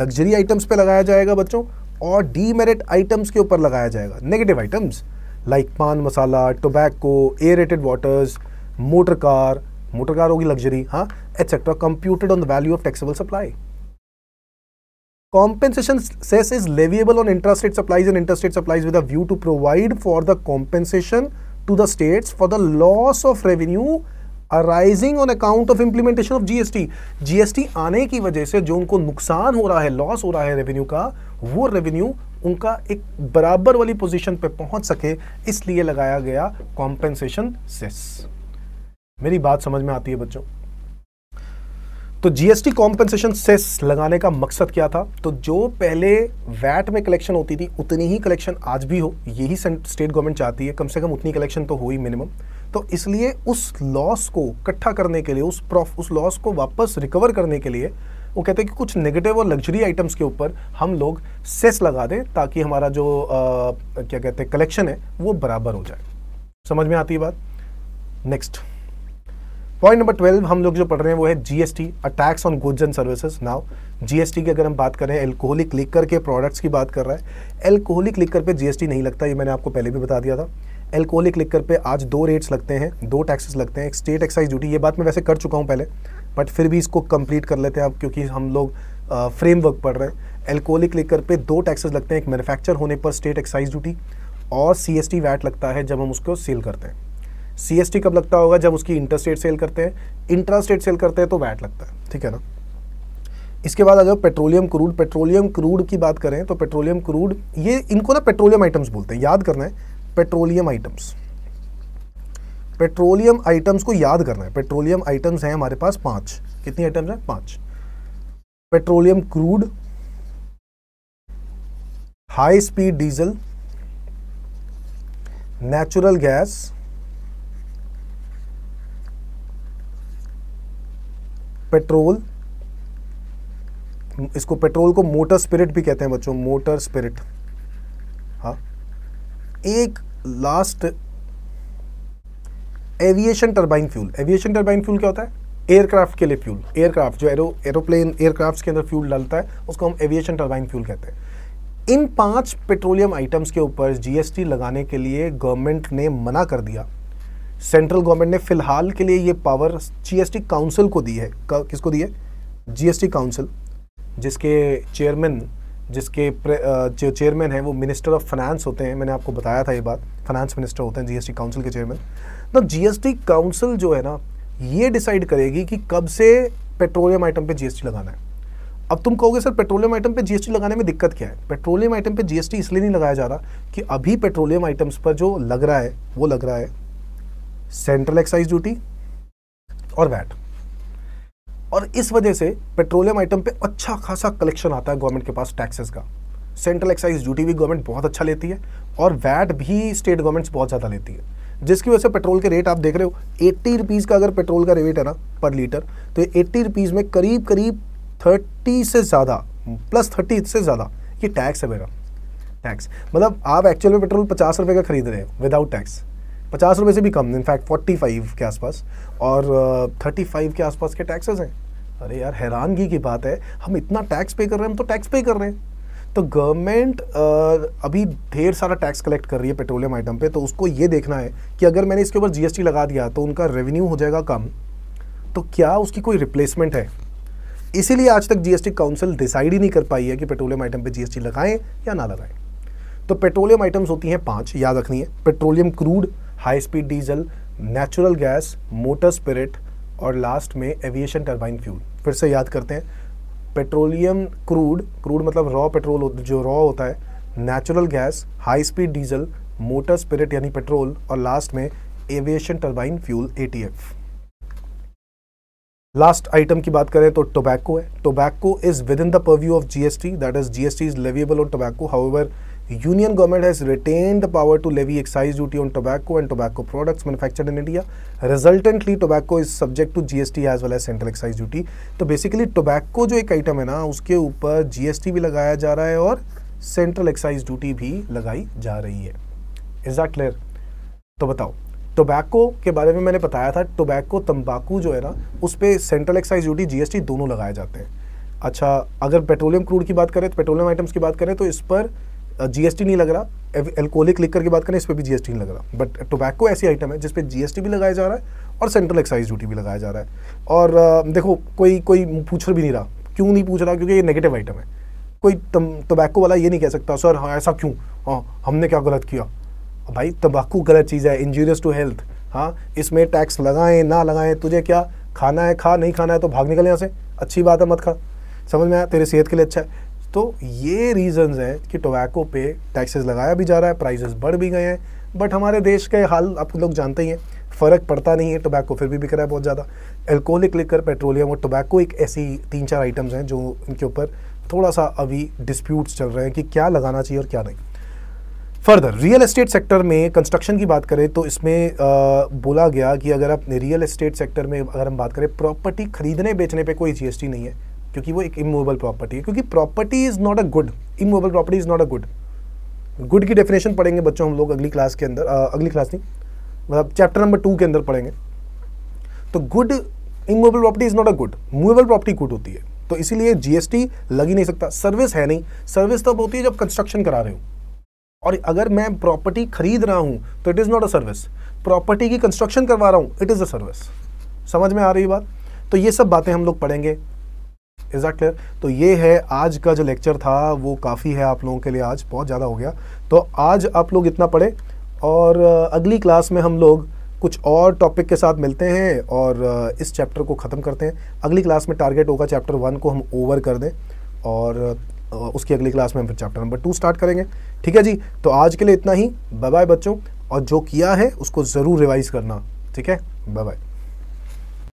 लग्जरी आइटम्स पे लगाया जाएगा बच्चों और डीमेरिट आइटम्स के ऊपर लगाया जाएगा negative items like pan masala tobacco aerated waters motor car motor car होगी लग्जरी हाँ etcetera computed on the value of taxable supply compensation cess is leviable on interstate supplies and interstate supplies with a view to provide for the compensation to the states for the loss of revenue arising on account of implementation of GST GST आने की वजह से जो उनको नुकसान हो रहा है लॉस हो रहा है रेवेन्यू का वो रेवेन्यू उनका एक बराबर वाली पोजीशन पे पहुंच सके इसलिए लगाया गया कॉम्पेंसेशन सेस मेरी बात समझ में आती है बच्चों तो जीएसटी कॉम्पेंसेशन सेस लगाने का मकसद क्या था तो जो पहले वैट में कलेक्शन होती थी उतनी ही कलेक्शन आज भी हो यही स्टेट गवर्नमेंट चाहती है कम से कम उतनी कलेक्शन तो हो ही मिनिमम तो इसलिए उस लॉस को इकट्ठा करने के लिए उस प्रॉफ उस लॉस को वापस रिकवर करने के लिए वो कहते हैं कि कुछ नेगेटिव और लग्जरी आइटम्स के ऊपर हम लोग सेस लगा दें ताकि हमारा जो आ, क्या कहते हैं कलेक्शन है वो बराबर हो जाए समझ में आती है बात नेक्स्ट पॉइंट नंबर ट्वेल्व हम लोग जो पढ़ रहे हैं वो है GST a tax on goods and services now GST की अगर हम बात करें एल्कोहलिक लिकर के प्रोडक्ट्स की बात कर रहा है एल्कोहलिक लिकर पे जीएसटी नहीं लगता ये मैंने आपको पहले भी बता दिया था एल्कोहलिक लिकर पे आज दो रेट्स लगते हैं दो टैक्सेस लगते हैं एक स्टेट एक्साइज ड्यूटी ये बात मैं वैसे कर चुका हूँ पहले बट फिर भी इसको कंप्लीट कर लेते हैं अब क्योंकि हम लोग फ्रेमवर्क पढ़ रहे हैं एल्कोहलिक लेकर पे दो टैक्सेस लगते हैं एक मैन्युफैक्चर होने पर स्टेट एक्साइज ड्यूटी और सी एस टी वैट लगता है जब हम उसको सेल करते हैं सी एस टी कब लगता होगा जब उसकी स्टेट सेल करते हैं स्टेट सेल करते हैं तो वैट लगता है ठीक है ना इसके बाद आ जाओ पेट्रोलियम क्रूड पेट्रोलियम क्रूड की बात करें तो पेट्रोलियम क्रूड ये इनको ना पेट्रोलियम आइटम्स बोलते हैं याद करना है पेट्रोलियम आइटम्स पेट्रोलियम आइटम्स को याद करना है पेट्रोलियम आइटम्स हैं हमारे पास पांच कितनी आइटम्स हैं पांच petroleum crude high speed diesel natural gas petrol इसको पेट्रोल को मोटर स्पिरिट भी कहते हैं बच्चों मोटर स्पिरिट हाँ एक last aviation turbine fuel aviation turbine fuel क्या होता है एयरक्राफ्ट के लिए फ्यूल एयरक्राफ्ट जो एरो एरोप्लेन एयरक्राफ्ट के अंदर फ्यूल डालता है उसको हम एविएशन टर्बाइन फ्यूल कहते हैं इन पांच पेट्रोलियम आइटम्स के ऊपर जीएसटी लगाने के लिए गवर्नमेंट ने मना कर दिया सेंट्रल गवर्नमेंट ने फिलहाल के लिए ये पावर जीएसटी काउंसिल को दी है किसको दी है जीएसटी काउंसिल जिसके चेयरमैन जिसके जो चेयरमैन हैं वो मिनिस्टर ऑफ फाइनेंस होते हैं मैंने आपको बताया था ये बात फाइनेंस मिनिस्टर होते हैं जीएसटी काउंसिल के चेयरमैन द जीएसटी काउंसिल जो है ना ये डिसाइड करेगी कि कब से पेट्रोलियम आइटम पे जीएसटी लगाना है अब तुम कहोगे सर पेट्रोलियम आइटम पे जीएसटी लगाने में दिक्कत क्या है पेट्रोलियम आइटम पे जीएसटी इसलिए नहीं लगाया जा रहा कि अभी पेट्रोलियम आइटम्स पर जो लग रहा है वो लग रहा है सेंट्रल एक्साइज ड्यूटी और वैट और इस वजह से पेट्रोलियम आइटम पे अच्छा खासा कलेक्शन आता है गवर्नमेंट के पास टैक्सेस का सेंट्रल एक्साइज ड्यूटी भी गवर्नमेंट बहुत अच्छा लेती है और वैट भी स्टेट गवर्नमेंट्स बहुत ज़्यादा लेती है जिसकी वजह से पेट्रोल के रेट आप देख रहे हो एट्टी रुपीज़ का अगर पेट्रोल का रेट है ना पर लीटर तो एट्टी रुपीज़ में करीब करीब थर्टी से ज़्यादा प्लस थर्टी से ज़्यादा ये टैक्स है मेरा टैक्स मतलब आप एक्चुअल में पेट्रोल पचास रुपये का खरीद रहे हो विदाउट टैक्स पचास रुपये से भी कम इनफैक्ट फोर्टी फाइव के आसपास और थर्टी फाइव के आसपास के टैक्सेस हैं अरे यार हैरानगी की बात है हम इतना टैक्स पे कर रहे हैं हम तो टैक्स पे कर रहे हैं तो गवर्नमेंट अभी ढेर सारा टैक्स कलेक्ट कर रही है पेट्रोलियम आइटम पे तो उसको ये देखना है कि अगर मैंने इसके ऊपर जीएसटी लगा दिया तो उनका रेवेन्यू हो जाएगा कम तो क्या उसकी कोई रिप्लेसमेंट है इसीलिए आज तक जीएसटी काउंसिल डिसाइड ही नहीं कर पाई है कि पेट्रोलियम आइटम पे जीएसटी लगाएं या ना लगाएं तो पेट्रोलियम आइटम्स होती हैं पाँच याद रखनी है petroleum crude high speed diesel natural gas motor spirit और लास्ट में एविएशन टर्बाइन फ्यूल फिर से याद करते हैं पेट्रोलियम क्रूड क्रूड मतलब रॉ पेट्रोल जो रॉ होता है natural gas high speed diesel motor spirit यानी पेट्रोल और लास्ट में aviation turbine fuel ATF last item की बात करें तो टोबैको है tobacco is within the purview of GST that is GST is leviable on tobacco however Union government has retained the power to levy excise duty on tobacco and tobacco products manufactured in India. Resultantly, tobacco is subject to GST as well as central excise duty. तो basically tobacco जो एक item है ना उसके ऊपर GST भी लगाया जा रहा है और सेंट्रल एक्साइज ड्यूटी भी लगाई जा रही है इज दैट क्लियर तो बताओ टोबैको के बारे में मैंने बताया था टोबैको तंबाकू जो है ना उस पर सेंट्रल एक्साइज ड्यूटी जीएसटी दोनों लगाए जाते हैं अच्छा अगर पेट्रोलियम क्रूड की बात करें तो पेट्रोलियम आइटम्स की बात करें तो इस पर जीएसटी नहीं लग रहा एल्कोहलिक लिखकर की बात करें इस पर भी जीएसटी नहीं लग रहा बट टोबैको ऐसी आइटम है जिस पर जीएसटी भी लगाया जा रहा है और सेंट्रल एक्साइज ड्यूटी भी लगाया जा रहा है और देखो कोई कोई पूछ भी नहीं रहा क्यों नहीं पूछ रहा क्योंकि ये नेगेटिव आइटम है कोई टोबैको वाला ये नहीं कह सकता सर हाँ ऐसा क्यों हाँ हमने क्या गलत किया भाई तंबाकू गलत चीज़ है इंजूरियस टू हेल्थ हाँ इसमें टैक्स लगाएं ना लगाएं तुझे क्या खाना है खा नहीं खाना है तो भाग निकल यहाँ से अच्छी बात है मत खा समझ में आया तेरी सेहत के लिए अच्छा है तो ये रीज़न्स हैं कि टोबैको पे टैक्सेस लगाया भी जा रहा है प्राइसेस बढ़ भी गए हैं बट हमारे देश के हाल आप लोग जानते ही हैं फ़र्क पड़ता नहीं है टोबैको फिर भी बिक रहा है बहुत ज़्यादा एल्कोहलिक लेकर पेट्रोलियम और टोबैको एक ऐसी तीन चार आइटम्स हैं जो इनके ऊपर थोड़ा सा अभी डिस्प्यूट्स चल रहे हैं कि क्या लगाना चाहिए और क्या नहीं फर्दर रियल एस्टेट सेक्टर में कंस्ट्रक्शन की बात करें तो इसमें आ, बोला गया कि अगर आप रियल एस्टेट सेक्टर में अगर हम बात करें प्रॉपर्टी खरीदने बेचने पे कोई जीएसटी नहीं है क्योंकि वो एक इमोबल प्रॉपर्टी है क्योंकि property is not a good immovable property is not a good good की डेफिनेशन पढ़ेंगे बच्चों हम लोग अगली क्लास के अंदर आ, अगली क्लास नहीं मतलब चैप्टर नंबर टू के अंदर पढ़ेंगे तो good immovable property is not a good movable property good होती है तो इसीलिए जीएसटी लग ही नहीं सकता सर्विस है नहीं सर्विस तब होती है जब कंस्ट्रक्शन करा रहे हो और अगर मैं प्रॉपर्टी खरीद रहा हूँ तो it is not a service property की कंस्ट्रक्शन करवा रहा हूँ इट इज़ अ सर्विस समझ में आ रही बात तो ये सब बातें हम लोग पढ़ेंगे इज़ क्लियर तो ये है आज का जो लेक्चर था वो काफ़ी है आप लोगों के लिए आज बहुत ज़्यादा हो गया तो आज आप लोग इतना पढ़े और अगली क्लास में हम लोग कुछ और टॉपिक के साथ मिलते हैं और इस चैप्टर को ख़त्म करते हैं अगली क्लास में टारगेट होगा चैप्टर वन को हम ओवर कर दें और उसकी अगली क्लास में हम फिर चैप्टर नंबर टू स्टार्ट करेंगे ठीक है जी तो आज के लिए इतना ही बाय बाय बच्चों और जो किया है उसको ज़रूर रिवाइज़ करना ठीक है बाय बाय